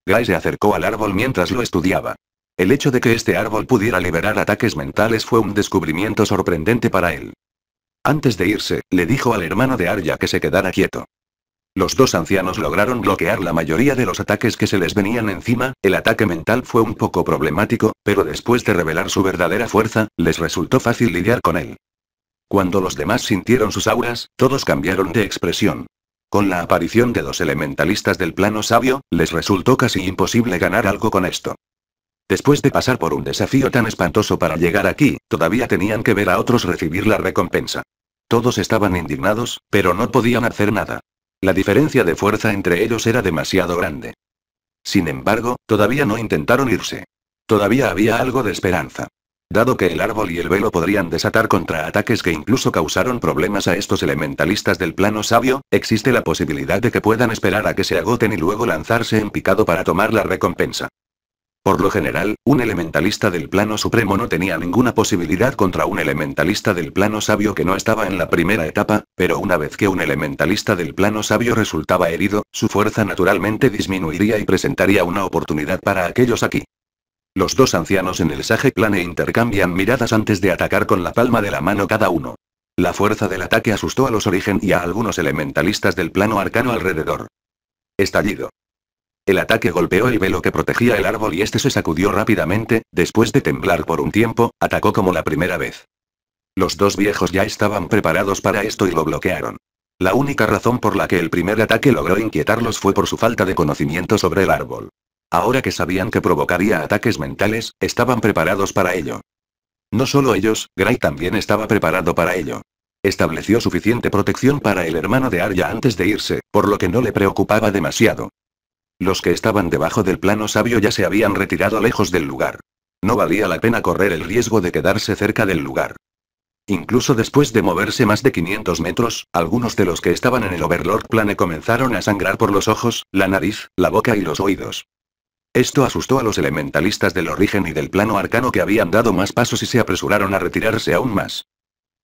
Gray se acercó al árbol mientras lo estudiaba. El hecho de que este árbol pudiera liberar ataques mentales fue un descubrimiento sorprendente para él. Antes de irse, le dijo al hermano de Arya que se quedara quieto. Los dos ancianos lograron bloquear la mayoría de los ataques que se les venían encima, el ataque mental fue un poco problemático, pero después de revelar su verdadera fuerza, les resultó fácil lidiar con él. Cuando los demás sintieron sus auras, todos cambiaron de expresión. Con la aparición de dos elementalistas del plano sabio, les resultó casi imposible ganar algo con esto. Después de pasar por un desafío tan espantoso para llegar aquí, todavía tenían que ver a otros recibir la recompensa. Todos estaban indignados, pero no podían hacer nada. La diferencia de fuerza entre ellos era demasiado grande. Sin embargo, todavía no intentaron irse. Todavía había algo de esperanza. Dado que el árbol y el velo podrían desatar contra ataques que incluso causaron problemas a estos elementalistas del plano sabio, existe la posibilidad de que puedan esperar a que se agoten y luego lanzarse en picado para tomar la recompensa. Por lo general, un elementalista del plano supremo no tenía ninguna posibilidad contra un elementalista del plano sabio que no estaba en la primera etapa, pero una vez que un elementalista del plano sabio resultaba herido, su fuerza naturalmente disminuiría y presentaría una oportunidad para aquellos aquí. Los dos ancianos en el Sage Plane intercambian miradas antes de atacar con la palma de la mano cada uno. La fuerza del ataque asustó a los Origen y a algunos elementalistas del plano arcano alrededor. Estallido. El ataque golpeó el velo que protegía el árbol y este se sacudió rápidamente, después de temblar por un tiempo, atacó como la primera vez. Los dos viejos ya estaban preparados para esto y lo bloquearon. La única razón por la que el primer ataque logró inquietarlos fue por su falta de conocimiento sobre el árbol. Ahora que sabían que provocaría ataques mentales, estaban preparados para ello. No solo ellos, Gray también estaba preparado para ello. Estableció suficiente protección para el hermano de Arya antes de irse, por lo que no le preocupaba demasiado. Los que estaban debajo del plano sabio ya se habían retirado lejos del lugar. No valía la pena correr el riesgo de quedarse cerca del lugar. Incluso después de moverse más de 500 metros, algunos de los que estaban en el Overlord Plane comenzaron a sangrar por los ojos, la nariz, la boca y los oídos. Esto asustó a los elementalistas del origen y del plano arcano que habían dado más pasos y se apresuraron a retirarse aún más.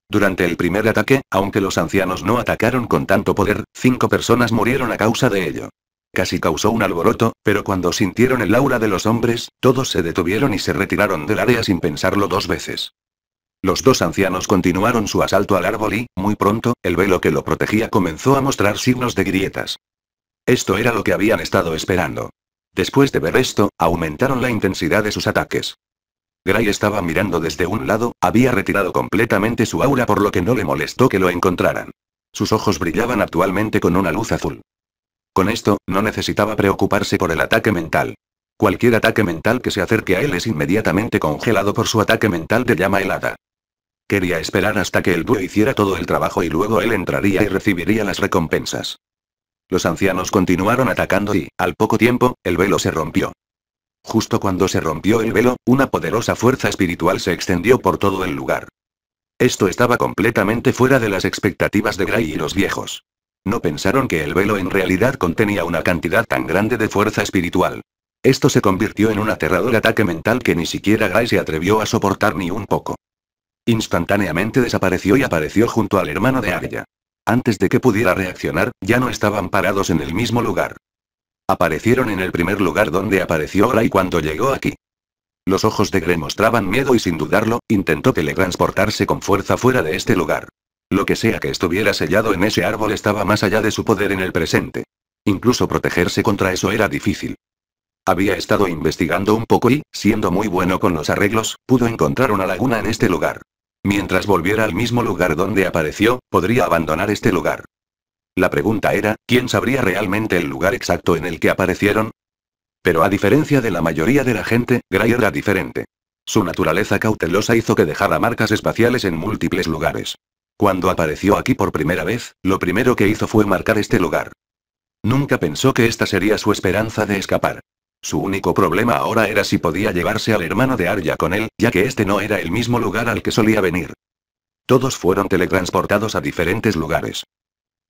Durante el primer ataque, aunque los ancianos no atacaron con tanto poder, cinco personas murieron a causa de ello casi causó un alboroto, pero cuando sintieron el aura de los hombres, todos se detuvieron y se retiraron del área sin pensarlo dos veces. Los dos ancianos continuaron su asalto al árbol y, muy pronto, el velo que lo protegía comenzó a mostrar signos de grietas. Esto era lo que habían estado esperando. Después de ver esto, aumentaron la intensidad de sus ataques. Gray estaba mirando desde un lado, había retirado completamente su aura por lo que no le molestó que lo encontraran. Sus ojos brillaban actualmente con una luz azul. Con esto, no necesitaba preocuparse por el ataque mental. Cualquier ataque mental que se acerque a él es inmediatamente congelado por su ataque mental de llama helada. Quería esperar hasta que el dúo hiciera todo el trabajo y luego él entraría y recibiría las recompensas. Los ancianos continuaron atacando y, al poco tiempo, el velo se rompió. Justo cuando se rompió el velo, una poderosa fuerza espiritual se extendió por todo el lugar. Esto estaba completamente fuera de las expectativas de Gray y los viejos. No pensaron que el velo en realidad contenía una cantidad tan grande de fuerza espiritual. Esto se convirtió en un aterrador ataque mental que ni siquiera Guy se atrevió a soportar ni un poco. Instantáneamente desapareció y apareció junto al hermano de Arya. Antes de que pudiera reaccionar, ya no estaban parados en el mismo lugar. Aparecieron en el primer lugar donde apareció Gray cuando llegó aquí. Los ojos de Grey mostraban miedo y sin dudarlo, intentó teletransportarse con fuerza fuera de este lugar. Lo que sea que estuviera sellado en ese árbol estaba más allá de su poder en el presente. Incluso protegerse contra eso era difícil. Había estado investigando un poco y, siendo muy bueno con los arreglos, pudo encontrar una laguna en este lugar. Mientras volviera al mismo lugar donde apareció, podría abandonar este lugar. La pregunta era, ¿quién sabría realmente el lugar exacto en el que aparecieron? Pero a diferencia de la mayoría de la gente, Gray era diferente. Su naturaleza cautelosa hizo que dejara marcas espaciales en múltiples lugares. Cuando apareció aquí por primera vez, lo primero que hizo fue marcar este lugar. Nunca pensó que esta sería su esperanza de escapar. Su único problema ahora era si podía llevarse al hermano de Arya con él, ya que este no era el mismo lugar al que solía venir. Todos fueron teletransportados a diferentes lugares.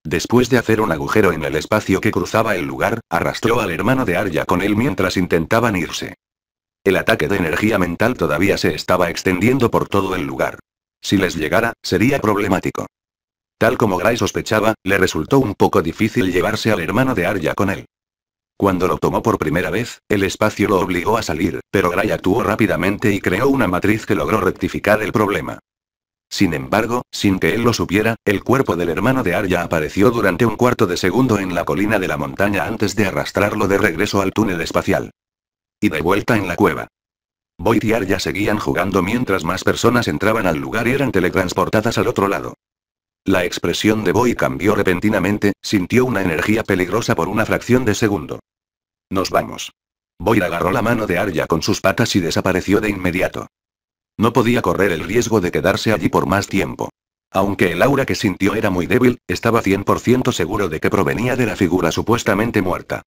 Después de hacer un agujero en el espacio que cruzaba el lugar, arrastró al hermano de Arya con él mientras intentaban irse. El ataque de energía mental todavía se estaba extendiendo por todo el lugar. Si les llegara, sería problemático. Tal como Gray sospechaba, le resultó un poco difícil llevarse al hermano de Arya con él. Cuando lo tomó por primera vez, el espacio lo obligó a salir, pero Gray actuó rápidamente y creó una matriz que logró rectificar el problema. Sin embargo, sin que él lo supiera, el cuerpo del hermano de Arya apareció durante un cuarto de segundo en la colina de la montaña antes de arrastrarlo de regreso al túnel espacial. Y de vuelta en la cueva. Boyd y Arya seguían jugando mientras más personas entraban al lugar y eran teletransportadas al otro lado. La expresión de Boyd cambió repentinamente, sintió una energía peligrosa por una fracción de segundo. Nos vamos. Boyd agarró la mano de Arya con sus patas y desapareció de inmediato. No podía correr el riesgo de quedarse allí por más tiempo. Aunque el aura que sintió era muy débil, estaba 100% seguro de que provenía de la figura supuestamente muerta.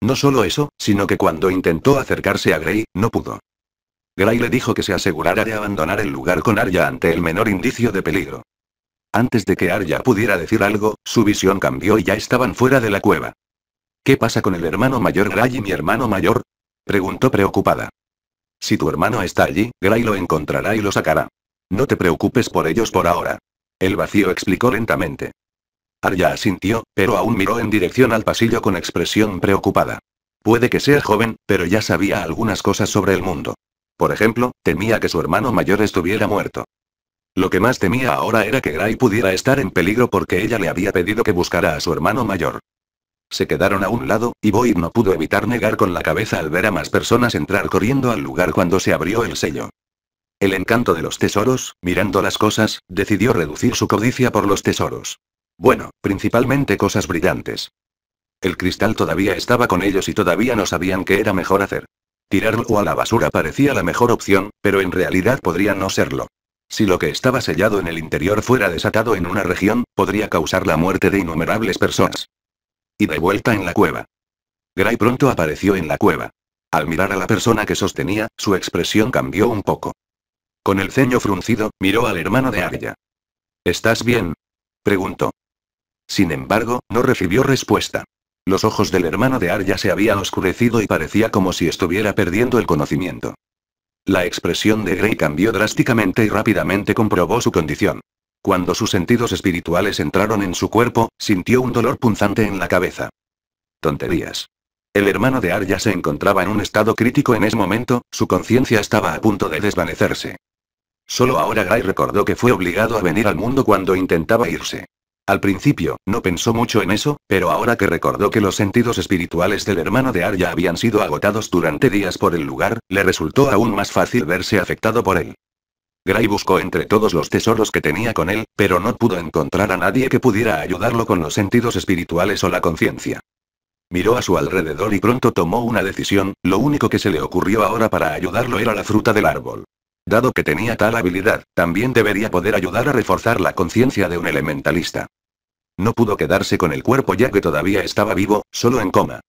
No solo eso, sino que cuando intentó acercarse a Grey, no pudo. Gray le dijo que se asegurara de abandonar el lugar con Arya ante el menor indicio de peligro. Antes de que Arya pudiera decir algo, su visión cambió y ya estaban fuera de la cueva. ¿Qué pasa con el hermano mayor Gray y mi hermano mayor? preguntó preocupada. Si tu hermano está allí, Gray lo encontrará y lo sacará. No te preocupes por ellos por ahora. El vacío explicó lentamente. Arya asintió, pero aún miró en dirección al pasillo con expresión preocupada. Puede que sea joven, pero ya sabía algunas cosas sobre el mundo. Por ejemplo, temía que su hermano mayor estuviera muerto. Lo que más temía ahora era que Gray pudiera estar en peligro porque ella le había pedido que buscara a su hermano mayor. Se quedaron a un lado, y Boyd no pudo evitar negar con la cabeza al ver a más personas entrar corriendo al lugar cuando se abrió el sello. El encanto de los tesoros, mirando las cosas, decidió reducir su codicia por los tesoros. Bueno, principalmente cosas brillantes. El cristal todavía estaba con ellos y todavía no sabían qué era mejor hacer. Tirarlo a la basura parecía la mejor opción, pero en realidad podría no serlo. Si lo que estaba sellado en el interior fuera desatado en una región, podría causar la muerte de innumerables personas. Y de vuelta en la cueva. Gray pronto apareció en la cueva. Al mirar a la persona que sostenía, su expresión cambió un poco. Con el ceño fruncido, miró al hermano de Arya. ¿Estás bien? preguntó. Sin embargo, no recibió respuesta. Los ojos del hermano de Arya se habían oscurecido y parecía como si estuviera perdiendo el conocimiento. La expresión de Grey cambió drásticamente y rápidamente comprobó su condición. Cuando sus sentidos espirituales entraron en su cuerpo, sintió un dolor punzante en la cabeza. Tonterías. El hermano de Arya se encontraba en un estado crítico en ese momento, su conciencia estaba a punto de desvanecerse. Solo ahora Gray recordó que fue obligado a venir al mundo cuando intentaba irse. Al principio, no pensó mucho en eso, pero ahora que recordó que los sentidos espirituales del hermano de Arya habían sido agotados durante días por el lugar, le resultó aún más fácil verse afectado por él. Gray buscó entre todos los tesoros que tenía con él, pero no pudo encontrar a nadie que pudiera ayudarlo con los sentidos espirituales o la conciencia. Miró a su alrededor y pronto tomó una decisión, lo único que se le ocurrió ahora para ayudarlo era la fruta del árbol. Dado que tenía tal habilidad, también debería poder ayudar a reforzar la conciencia de un elementalista. No pudo quedarse con el cuerpo ya que todavía estaba vivo, solo en coma.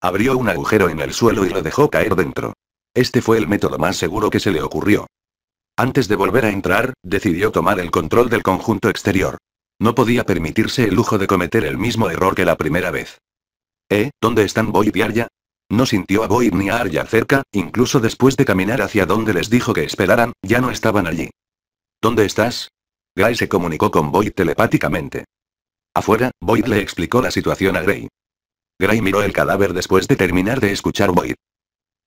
Abrió un agujero en el suelo y lo dejó caer dentro. Este fue el método más seguro que se le ocurrió. Antes de volver a entrar, decidió tomar el control del conjunto exterior. No podía permitirse el lujo de cometer el mismo error que la primera vez. ¿Eh? ¿Dónde están Boy y no sintió a Boyd ni a Arya cerca, incluso después de caminar hacia donde les dijo que esperaran, ya no estaban allí. ¿Dónde estás? Gray se comunicó con Boyd telepáticamente. Afuera, Boyd le explicó la situación a Gray. Gray miró el cadáver después de terminar de escuchar Boyd.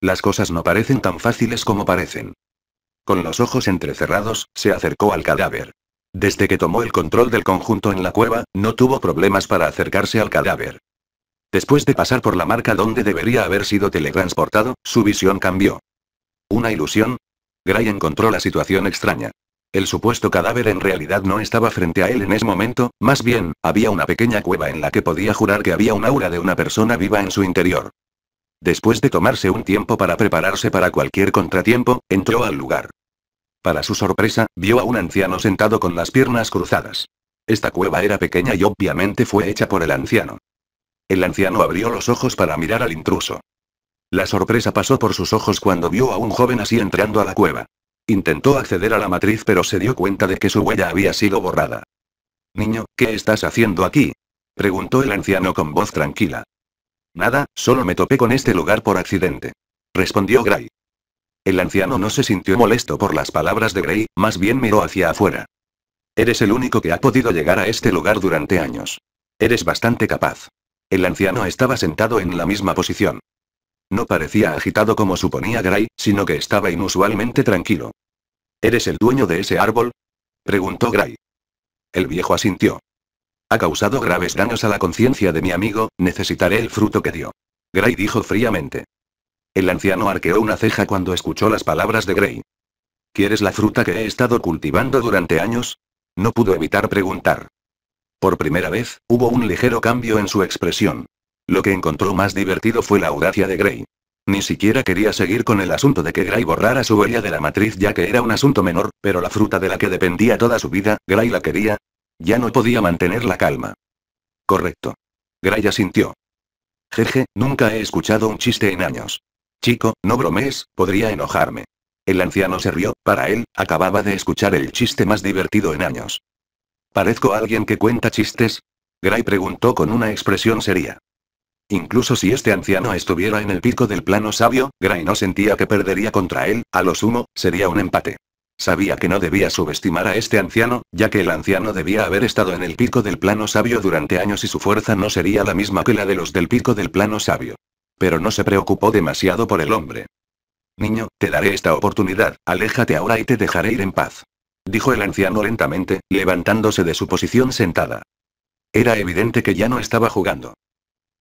Las cosas no parecen tan fáciles como parecen. Con los ojos entrecerrados, se acercó al cadáver. Desde que tomó el control del conjunto en la cueva, no tuvo problemas para acercarse al cadáver. Después de pasar por la marca donde debería haber sido teletransportado, su visión cambió. ¿Una ilusión? Gray encontró la situación extraña. El supuesto cadáver en realidad no estaba frente a él en ese momento, más bien, había una pequeña cueva en la que podía jurar que había un aura de una persona viva en su interior. Después de tomarse un tiempo para prepararse para cualquier contratiempo, entró al lugar. Para su sorpresa, vio a un anciano sentado con las piernas cruzadas. Esta cueva era pequeña y obviamente fue hecha por el anciano. El anciano abrió los ojos para mirar al intruso. La sorpresa pasó por sus ojos cuando vio a un joven así entrando a la cueva. Intentó acceder a la matriz pero se dio cuenta de que su huella había sido borrada. Niño, ¿qué estás haciendo aquí? preguntó el anciano con voz tranquila. Nada, solo me topé con este lugar por accidente. Respondió Gray. El anciano no se sintió molesto por las palabras de Gray, más bien miró hacia afuera. Eres el único que ha podido llegar a este lugar durante años. Eres bastante capaz. El anciano estaba sentado en la misma posición. No parecía agitado como suponía Gray, sino que estaba inusualmente tranquilo. ¿Eres el dueño de ese árbol? preguntó Gray. El viejo asintió. Ha causado graves daños a la conciencia de mi amigo, necesitaré el fruto que dio. Gray dijo fríamente. El anciano arqueó una ceja cuando escuchó las palabras de Gray. ¿Quieres la fruta que he estado cultivando durante años? No pudo evitar preguntar. Por primera vez, hubo un ligero cambio en su expresión. Lo que encontró más divertido fue la audacia de Gray. Ni siquiera quería seguir con el asunto de que Gray borrara su huella de la matriz ya que era un asunto menor, pero la fruta de la que dependía toda su vida, Gray la quería. Ya no podía mantener la calma. Correcto. Gray asintió. Jeje, nunca he escuchado un chiste en años. Chico, no bromees, podría enojarme. El anciano se rió, para él, acababa de escuchar el chiste más divertido en años. ¿Parezco alguien que cuenta chistes? Gray preguntó con una expresión seria. Incluso si este anciano estuviera en el pico del plano sabio, Gray no sentía que perdería contra él, a lo sumo, sería un empate. Sabía que no debía subestimar a este anciano, ya que el anciano debía haber estado en el pico del plano sabio durante años y su fuerza no sería la misma que la de los del pico del plano sabio. Pero no se preocupó demasiado por el hombre. Niño, te daré esta oportunidad, aléjate ahora y te dejaré ir en paz dijo el anciano lentamente, levantándose de su posición sentada. Era evidente que ya no estaba jugando.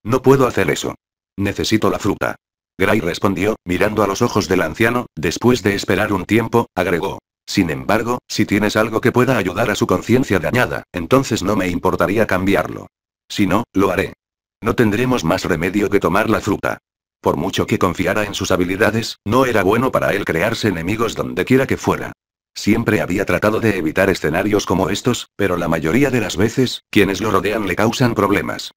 No puedo hacer eso. Necesito la fruta. Gray respondió, mirando a los ojos del anciano, después de esperar un tiempo, agregó. Sin embargo, si tienes algo que pueda ayudar a su conciencia dañada, entonces no me importaría cambiarlo. Si no, lo haré. No tendremos más remedio que tomar la fruta. Por mucho que confiara en sus habilidades, no era bueno para él crearse enemigos donde quiera que fuera. Siempre había tratado de evitar escenarios como estos, pero la mayoría de las veces, quienes lo rodean le causan problemas.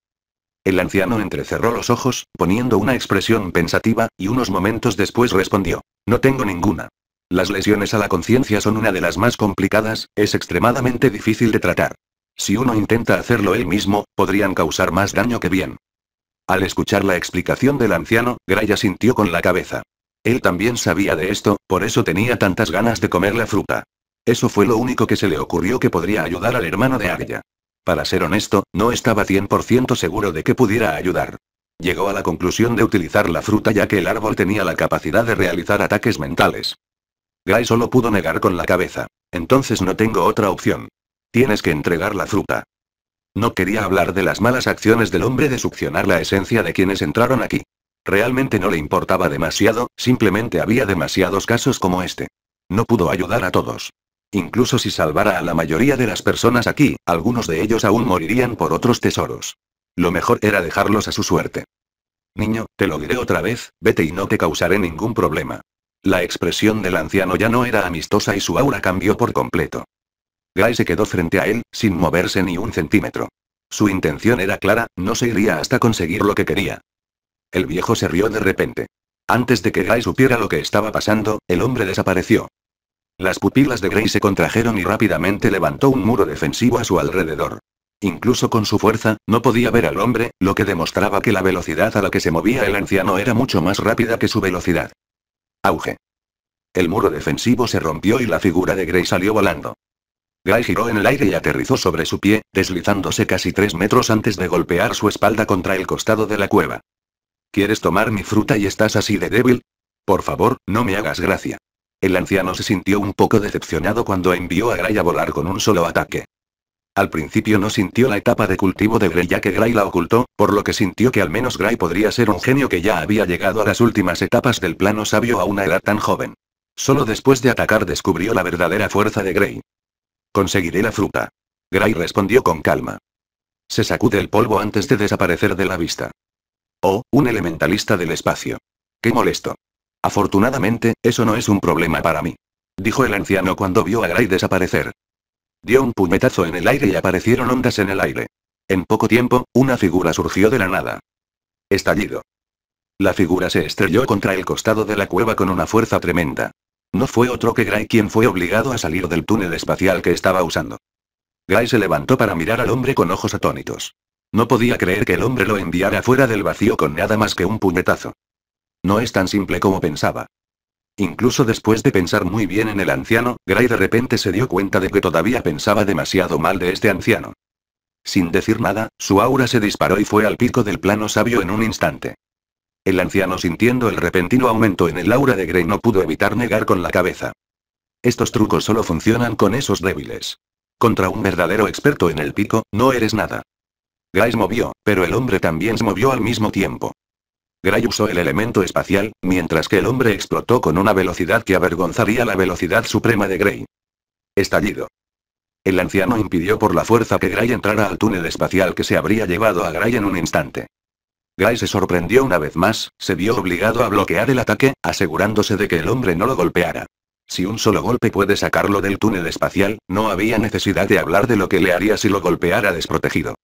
El anciano entrecerró los ojos, poniendo una expresión pensativa, y unos momentos después respondió. No tengo ninguna. Las lesiones a la conciencia son una de las más complicadas, es extremadamente difícil de tratar. Si uno intenta hacerlo él mismo, podrían causar más daño que bien. Al escuchar la explicación del anciano, Graya sintió con la cabeza. Él también sabía de esto, por eso tenía tantas ganas de comer la fruta. Eso fue lo único que se le ocurrió que podría ayudar al hermano de Arya. Para ser honesto, no estaba 100% seguro de que pudiera ayudar. Llegó a la conclusión de utilizar la fruta ya que el árbol tenía la capacidad de realizar ataques mentales. Guy solo pudo negar con la cabeza. Entonces no tengo otra opción. Tienes que entregar la fruta. No quería hablar de las malas acciones del hombre de succionar la esencia de quienes entraron aquí. Realmente no le importaba demasiado, simplemente había demasiados casos como este. No pudo ayudar a todos. Incluso si salvara a la mayoría de las personas aquí, algunos de ellos aún morirían por otros tesoros. Lo mejor era dejarlos a su suerte. Niño, te lo diré otra vez, vete y no te causaré ningún problema. La expresión del anciano ya no era amistosa y su aura cambió por completo. Guy se quedó frente a él, sin moverse ni un centímetro. Su intención era clara, no se iría hasta conseguir lo que quería. El viejo se rió de repente. Antes de que Gray supiera lo que estaba pasando, el hombre desapareció. Las pupilas de Gray se contrajeron y rápidamente levantó un muro defensivo a su alrededor. Incluso con su fuerza, no podía ver al hombre, lo que demostraba que la velocidad a la que se movía el anciano era mucho más rápida que su velocidad. Auge. El muro defensivo se rompió y la figura de Gray salió volando. Gray giró en el aire y aterrizó sobre su pie, deslizándose casi tres metros antes de golpear su espalda contra el costado de la cueva. ¿Quieres tomar mi fruta y estás así de débil? Por favor, no me hagas gracia. El anciano se sintió un poco decepcionado cuando envió a Gray a volar con un solo ataque. Al principio no sintió la etapa de cultivo de Gray ya que Gray la ocultó, por lo que sintió que al menos Gray podría ser un genio que ya había llegado a las últimas etapas del plano sabio a una edad tan joven. Solo después de atacar descubrió la verdadera fuerza de Gray. Conseguiré la fruta. Gray respondió con calma. Se sacude el polvo antes de desaparecer de la vista. Oh, un elementalista del espacio. Qué molesto. Afortunadamente, eso no es un problema para mí. Dijo el anciano cuando vio a Gray desaparecer. Dio un puñetazo en el aire y aparecieron ondas en el aire. En poco tiempo, una figura surgió de la nada. Estallido. La figura se estrelló contra el costado de la cueva con una fuerza tremenda. No fue otro que Gray quien fue obligado a salir del túnel espacial que estaba usando. Gray se levantó para mirar al hombre con ojos atónitos. No podía creer que el hombre lo enviara fuera del vacío con nada más que un puñetazo. No es tan simple como pensaba. Incluso después de pensar muy bien en el anciano, Gray de repente se dio cuenta de que todavía pensaba demasiado mal de este anciano. Sin decir nada, su aura se disparó y fue al pico del plano sabio en un instante. El anciano sintiendo el repentino aumento en el aura de Grey no pudo evitar negar con la cabeza. Estos trucos solo funcionan con esos débiles. Contra un verdadero experto en el pico, no eres nada. Gray movió, pero el hombre también se movió al mismo tiempo. Gray usó el elemento espacial, mientras que el hombre explotó con una velocidad que avergonzaría la velocidad suprema de Gray. Estallido. El anciano impidió por la fuerza que Gray entrara al túnel espacial que se habría llevado a Gray en un instante. Gray se sorprendió una vez más, se vio obligado a bloquear el ataque, asegurándose de que el hombre no lo golpeara. Si un solo golpe puede sacarlo del túnel espacial, no había necesidad de hablar de lo que le haría si lo golpeara desprotegido.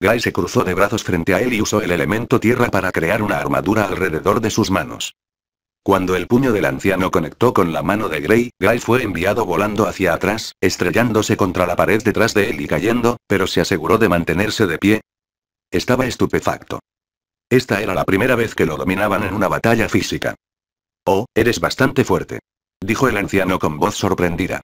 Guy se cruzó de brazos frente a él y usó el elemento tierra para crear una armadura alrededor de sus manos. Cuando el puño del anciano conectó con la mano de Grey, Guy fue enviado volando hacia atrás, estrellándose contra la pared detrás de él y cayendo, pero se aseguró de mantenerse de pie. Estaba estupefacto. Esta era la primera vez que lo dominaban en una batalla física. Oh, eres bastante fuerte. Dijo el anciano con voz sorprendida.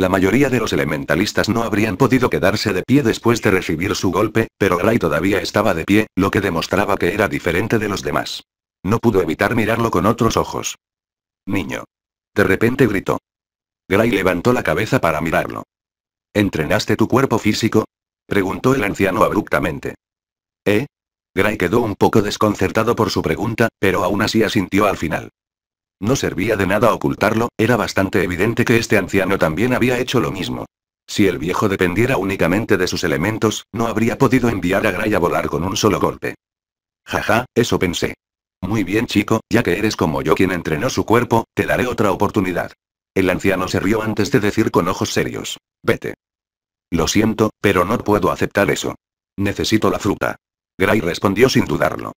La mayoría de los elementalistas no habrían podido quedarse de pie después de recibir su golpe, pero Gray todavía estaba de pie, lo que demostraba que era diferente de los demás. No pudo evitar mirarlo con otros ojos. Niño. De repente gritó. Gray levantó la cabeza para mirarlo. ¿Entrenaste tu cuerpo físico? preguntó el anciano abruptamente. ¿Eh? Gray quedó un poco desconcertado por su pregunta, pero aún así asintió al final. No servía de nada ocultarlo, era bastante evidente que este anciano también había hecho lo mismo. Si el viejo dependiera únicamente de sus elementos, no habría podido enviar a Gray a volar con un solo golpe. Jaja, eso pensé. Muy bien chico, ya que eres como yo quien entrenó su cuerpo, te daré otra oportunidad. El anciano se rió antes de decir con ojos serios. Vete. Lo siento, pero no puedo aceptar eso. Necesito la fruta. Gray respondió sin dudarlo.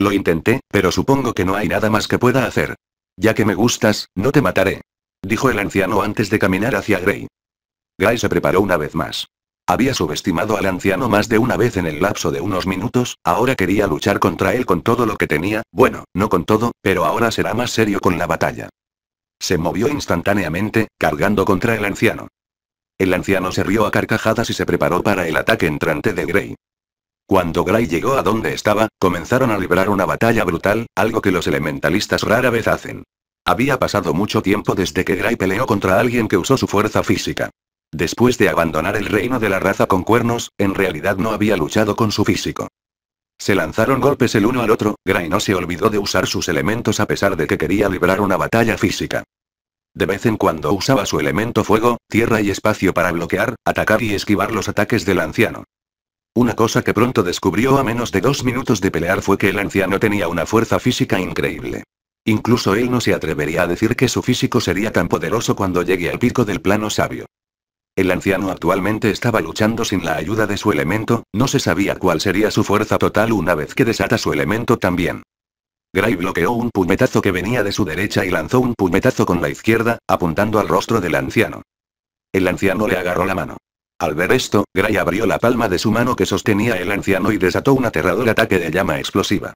Lo intenté, pero supongo que no hay nada más que pueda hacer. Ya que me gustas, no te mataré. Dijo el anciano antes de caminar hacia Grey. Guy se preparó una vez más. Había subestimado al anciano más de una vez en el lapso de unos minutos, ahora quería luchar contra él con todo lo que tenía, bueno, no con todo, pero ahora será más serio con la batalla. Se movió instantáneamente, cargando contra el anciano. El anciano se rió a carcajadas y se preparó para el ataque entrante de Grey. Cuando Gray llegó a donde estaba, comenzaron a librar una batalla brutal, algo que los elementalistas rara vez hacen. Había pasado mucho tiempo desde que Gray peleó contra alguien que usó su fuerza física. Después de abandonar el reino de la raza con cuernos, en realidad no había luchado con su físico. Se lanzaron golpes el uno al otro, Gray no se olvidó de usar sus elementos a pesar de que quería librar una batalla física. De vez en cuando usaba su elemento fuego, tierra y espacio para bloquear, atacar y esquivar los ataques del anciano. Una cosa que pronto descubrió a menos de dos minutos de pelear fue que el anciano tenía una fuerza física increíble. Incluso él no se atrevería a decir que su físico sería tan poderoso cuando llegue al pico del plano sabio. El anciano actualmente estaba luchando sin la ayuda de su elemento, no se sabía cuál sería su fuerza total una vez que desata su elemento también. Gray bloqueó un puñetazo que venía de su derecha y lanzó un puñetazo con la izquierda, apuntando al rostro del anciano. El anciano le agarró la mano. Al ver esto, Gray abrió la palma de su mano que sostenía el anciano y desató un aterrador ataque de llama explosiva.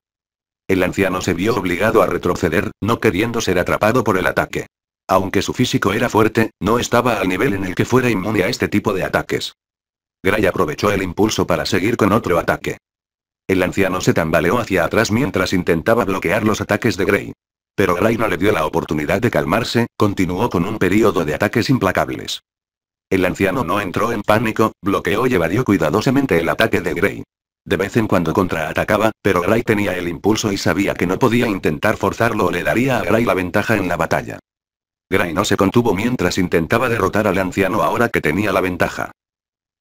El anciano se vio obligado a retroceder, no queriendo ser atrapado por el ataque. Aunque su físico era fuerte, no estaba al nivel en el que fuera inmune a este tipo de ataques. Gray aprovechó el impulso para seguir con otro ataque. El anciano se tambaleó hacia atrás mientras intentaba bloquear los ataques de Gray. Pero Gray no le dio la oportunidad de calmarse, continuó con un periodo de ataques implacables. El anciano no entró en pánico, bloqueó y evadió cuidadosamente el ataque de Gray. De vez en cuando contraatacaba, pero Gray tenía el impulso y sabía que no podía intentar forzarlo o le daría a Gray la ventaja en la batalla. Gray no se contuvo mientras intentaba derrotar al anciano ahora que tenía la ventaja.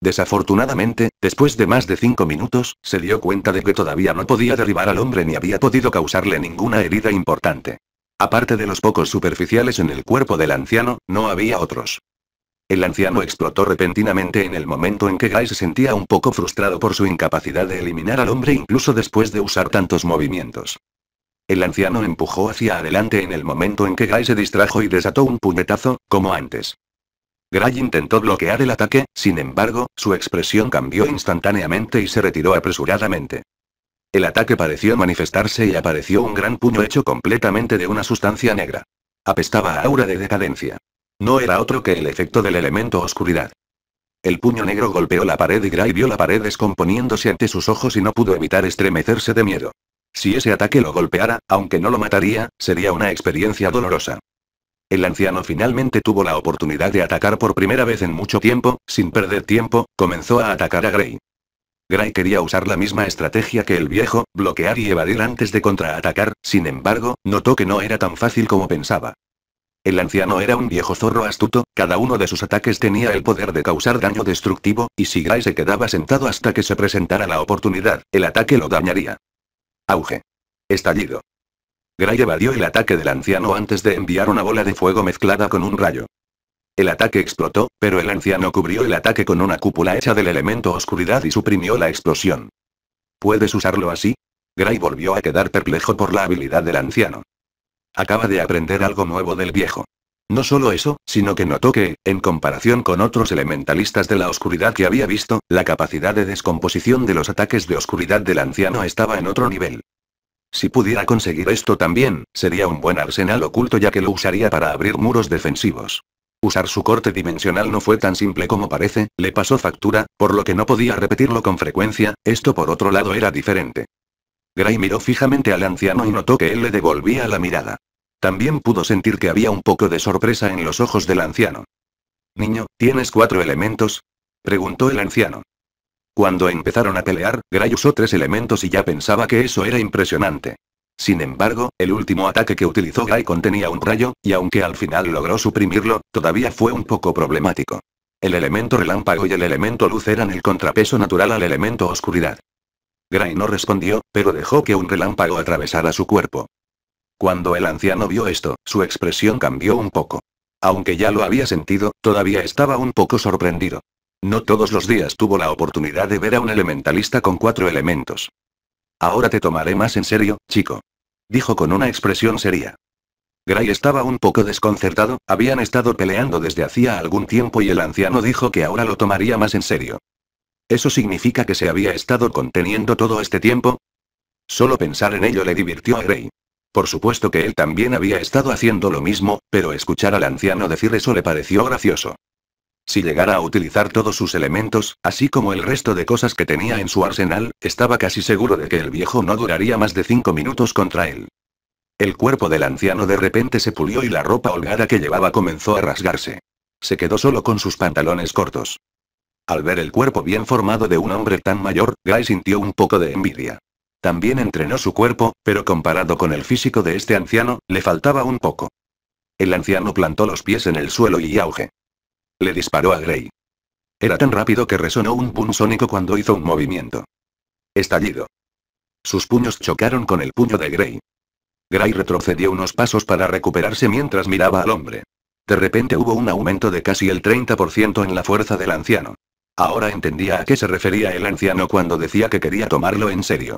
Desafortunadamente, después de más de cinco minutos, se dio cuenta de que todavía no podía derribar al hombre ni había podido causarle ninguna herida importante. Aparte de los pocos superficiales en el cuerpo del anciano, no había otros. El anciano explotó repentinamente en el momento en que Guy se sentía un poco frustrado por su incapacidad de eliminar al hombre incluso después de usar tantos movimientos. El anciano empujó hacia adelante en el momento en que Guy se distrajo y desató un puñetazo, como antes. Gray intentó bloquear el ataque, sin embargo, su expresión cambió instantáneamente y se retiró apresuradamente. El ataque pareció manifestarse y apareció un gran puño hecho completamente de una sustancia negra. Apestaba a aura de decadencia. No era otro que el efecto del elemento oscuridad. El puño negro golpeó la pared y Gray vio la pared descomponiéndose ante sus ojos y no pudo evitar estremecerse de miedo. Si ese ataque lo golpeara, aunque no lo mataría, sería una experiencia dolorosa. El anciano finalmente tuvo la oportunidad de atacar por primera vez en mucho tiempo, sin perder tiempo, comenzó a atacar a Gray. Gray quería usar la misma estrategia que el viejo, bloquear y evadir antes de contraatacar, sin embargo, notó que no era tan fácil como pensaba. El anciano era un viejo zorro astuto, cada uno de sus ataques tenía el poder de causar daño destructivo, y si Gray se quedaba sentado hasta que se presentara la oportunidad, el ataque lo dañaría. Auge. Estallido. Gray evadió el ataque del anciano antes de enviar una bola de fuego mezclada con un rayo. El ataque explotó, pero el anciano cubrió el ataque con una cúpula hecha del elemento oscuridad y suprimió la explosión. ¿Puedes usarlo así? Gray volvió a quedar perplejo por la habilidad del anciano. Acaba de aprender algo nuevo del viejo. No solo eso, sino que notó que, en comparación con otros elementalistas de la oscuridad que había visto, la capacidad de descomposición de los ataques de oscuridad del anciano estaba en otro nivel. Si pudiera conseguir esto también, sería un buen arsenal oculto ya que lo usaría para abrir muros defensivos. Usar su corte dimensional no fue tan simple como parece, le pasó factura, por lo que no podía repetirlo con frecuencia, esto por otro lado era diferente. Gray miró fijamente al anciano y notó que él le devolvía la mirada. También pudo sentir que había un poco de sorpresa en los ojos del anciano. Niño, ¿tienes cuatro elementos? preguntó el anciano. Cuando empezaron a pelear, Gray usó tres elementos y ya pensaba que eso era impresionante. Sin embargo, el último ataque que utilizó Gray contenía un rayo, y aunque al final logró suprimirlo, todavía fue un poco problemático. El elemento relámpago y el elemento luz eran el contrapeso natural al elemento oscuridad. Gray no respondió, pero dejó que un relámpago atravesara su cuerpo. Cuando el anciano vio esto, su expresión cambió un poco. Aunque ya lo había sentido, todavía estaba un poco sorprendido. No todos los días tuvo la oportunidad de ver a un elementalista con cuatro elementos. Ahora te tomaré más en serio, chico. Dijo con una expresión seria. Gray estaba un poco desconcertado, habían estado peleando desde hacía algún tiempo y el anciano dijo que ahora lo tomaría más en serio. ¿Eso significa que se había estado conteniendo todo este tiempo? Solo pensar en ello le divirtió a Rey. Por supuesto que él también había estado haciendo lo mismo, pero escuchar al anciano decir eso le pareció gracioso. Si llegara a utilizar todos sus elementos, así como el resto de cosas que tenía en su arsenal, estaba casi seguro de que el viejo no duraría más de cinco minutos contra él. El cuerpo del anciano de repente se pulió y la ropa holgada que llevaba comenzó a rasgarse. Se quedó solo con sus pantalones cortos. Al ver el cuerpo bien formado de un hombre tan mayor, Gray sintió un poco de envidia. También entrenó su cuerpo, pero comparado con el físico de este anciano, le faltaba un poco. El anciano plantó los pies en el suelo y auge. Le disparó a Gray. Era tan rápido que resonó un boom sónico cuando hizo un movimiento. Estallido. Sus puños chocaron con el puño de Gray. Gray retrocedió unos pasos para recuperarse mientras miraba al hombre. De repente hubo un aumento de casi el 30% en la fuerza del anciano. Ahora entendía a qué se refería el anciano cuando decía que quería tomarlo en serio.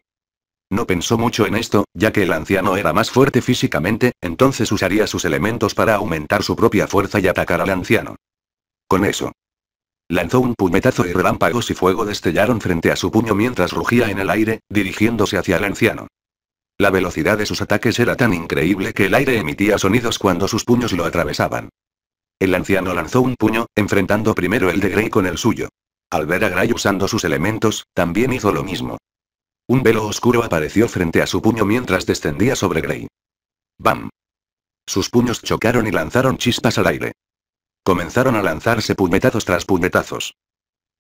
No pensó mucho en esto, ya que el anciano era más fuerte físicamente, entonces usaría sus elementos para aumentar su propia fuerza y atacar al anciano. Con eso. Lanzó un puñetazo y relámpagos y fuego destellaron frente a su puño mientras rugía en el aire, dirigiéndose hacia el anciano. La velocidad de sus ataques era tan increíble que el aire emitía sonidos cuando sus puños lo atravesaban. El anciano lanzó un puño, enfrentando primero el de Grey con el suyo. Al ver a Gray usando sus elementos, también hizo lo mismo. Un velo oscuro apareció frente a su puño mientras descendía sobre Gray. ¡Bam! Sus puños chocaron y lanzaron chispas al aire. Comenzaron a lanzarse puñetazos tras puñetazos.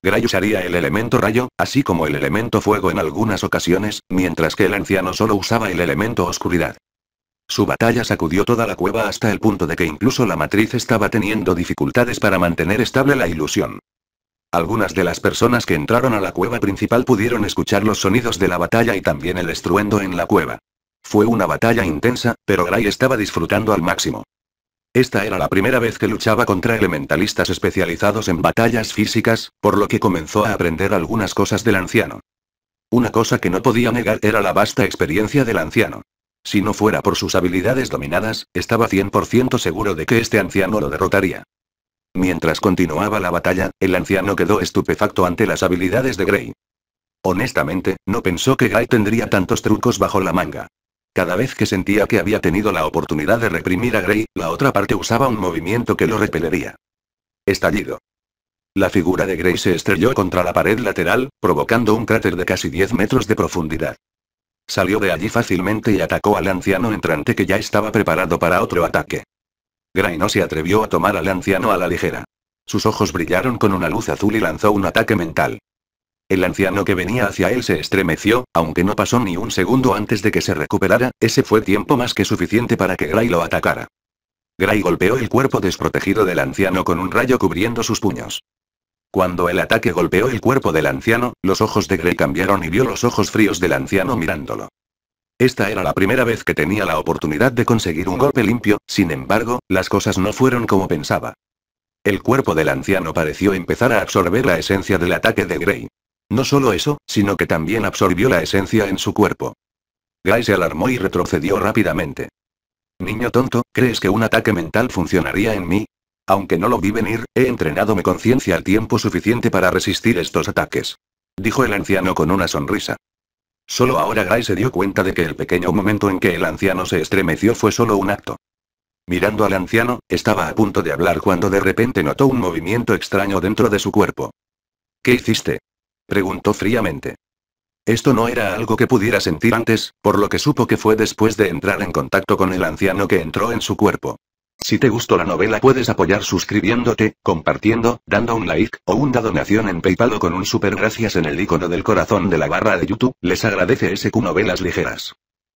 Gray usaría el elemento rayo, así como el elemento fuego en algunas ocasiones, mientras que el anciano solo usaba el elemento oscuridad. Su batalla sacudió toda la cueva hasta el punto de que incluso la matriz estaba teniendo dificultades para mantener estable la ilusión. Algunas de las personas que entraron a la cueva principal pudieron escuchar los sonidos de la batalla y también el estruendo en la cueva. Fue una batalla intensa, pero Gray estaba disfrutando al máximo. Esta era la primera vez que luchaba contra elementalistas especializados en batallas físicas, por lo que comenzó a aprender algunas cosas del anciano. Una cosa que no podía negar era la vasta experiencia del anciano. Si no fuera por sus habilidades dominadas, estaba 100% seguro de que este anciano lo derrotaría. Mientras continuaba la batalla, el anciano quedó estupefacto ante las habilidades de Grey. Honestamente, no pensó que Grey tendría tantos trucos bajo la manga. Cada vez que sentía que había tenido la oportunidad de reprimir a Grey, la otra parte usaba un movimiento que lo repelería. Estallido. La figura de Grey se estrelló contra la pared lateral, provocando un cráter de casi 10 metros de profundidad. Salió de allí fácilmente y atacó al anciano entrante que ya estaba preparado para otro ataque. Gray no se atrevió a tomar al anciano a la ligera. Sus ojos brillaron con una luz azul y lanzó un ataque mental. El anciano que venía hacia él se estremeció, aunque no pasó ni un segundo antes de que se recuperara, ese fue tiempo más que suficiente para que Gray lo atacara. Gray golpeó el cuerpo desprotegido del anciano con un rayo cubriendo sus puños. Cuando el ataque golpeó el cuerpo del anciano, los ojos de Gray cambiaron y vio los ojos fríos del anciano mirándolo. Esta era la primera vez que tenía la oportunidad de conseguir un golpe limpio, sin embargo, las cosas no fueron como pensaba. El cuerpo del anciano pareció empezar a absorber la esencia del ataque de Grey. No solo eso, sino que también absorbió la esencia en su cuerpo. Gray se alarmó y retrocedió rápidamente. Niño tonto, ¿crees que un ataque mental funcionaría en mí? Aunque no lo vi venir, he entrenado mi conciencia al tiempo suficiente para resistir estos ataques. Dijo el anciano con una sonrisa. Solo ahora Gray se dio cuenta de que el pequeño momento en que el anciano se estremeció fue solo un acto. Mirando al anciano, estaba a punto de hablar cuando de repente notó un movimiento extraño dentro de su cuerpo. ¿Qué hiciste? preguntó fríamente. Esto no era algo que pudiera sentir antes, por lo que supo que fue después de entrar en contacto con el anciano que entró en su cuerpo. Si te gustó la novela puedes apoyar suscribiéndote, compartiendo, dando un like, o una donación en Paypal o con un super gracias en el icono del corazón de la barra de YouTube, les agradece SQ Novelas Ligeras.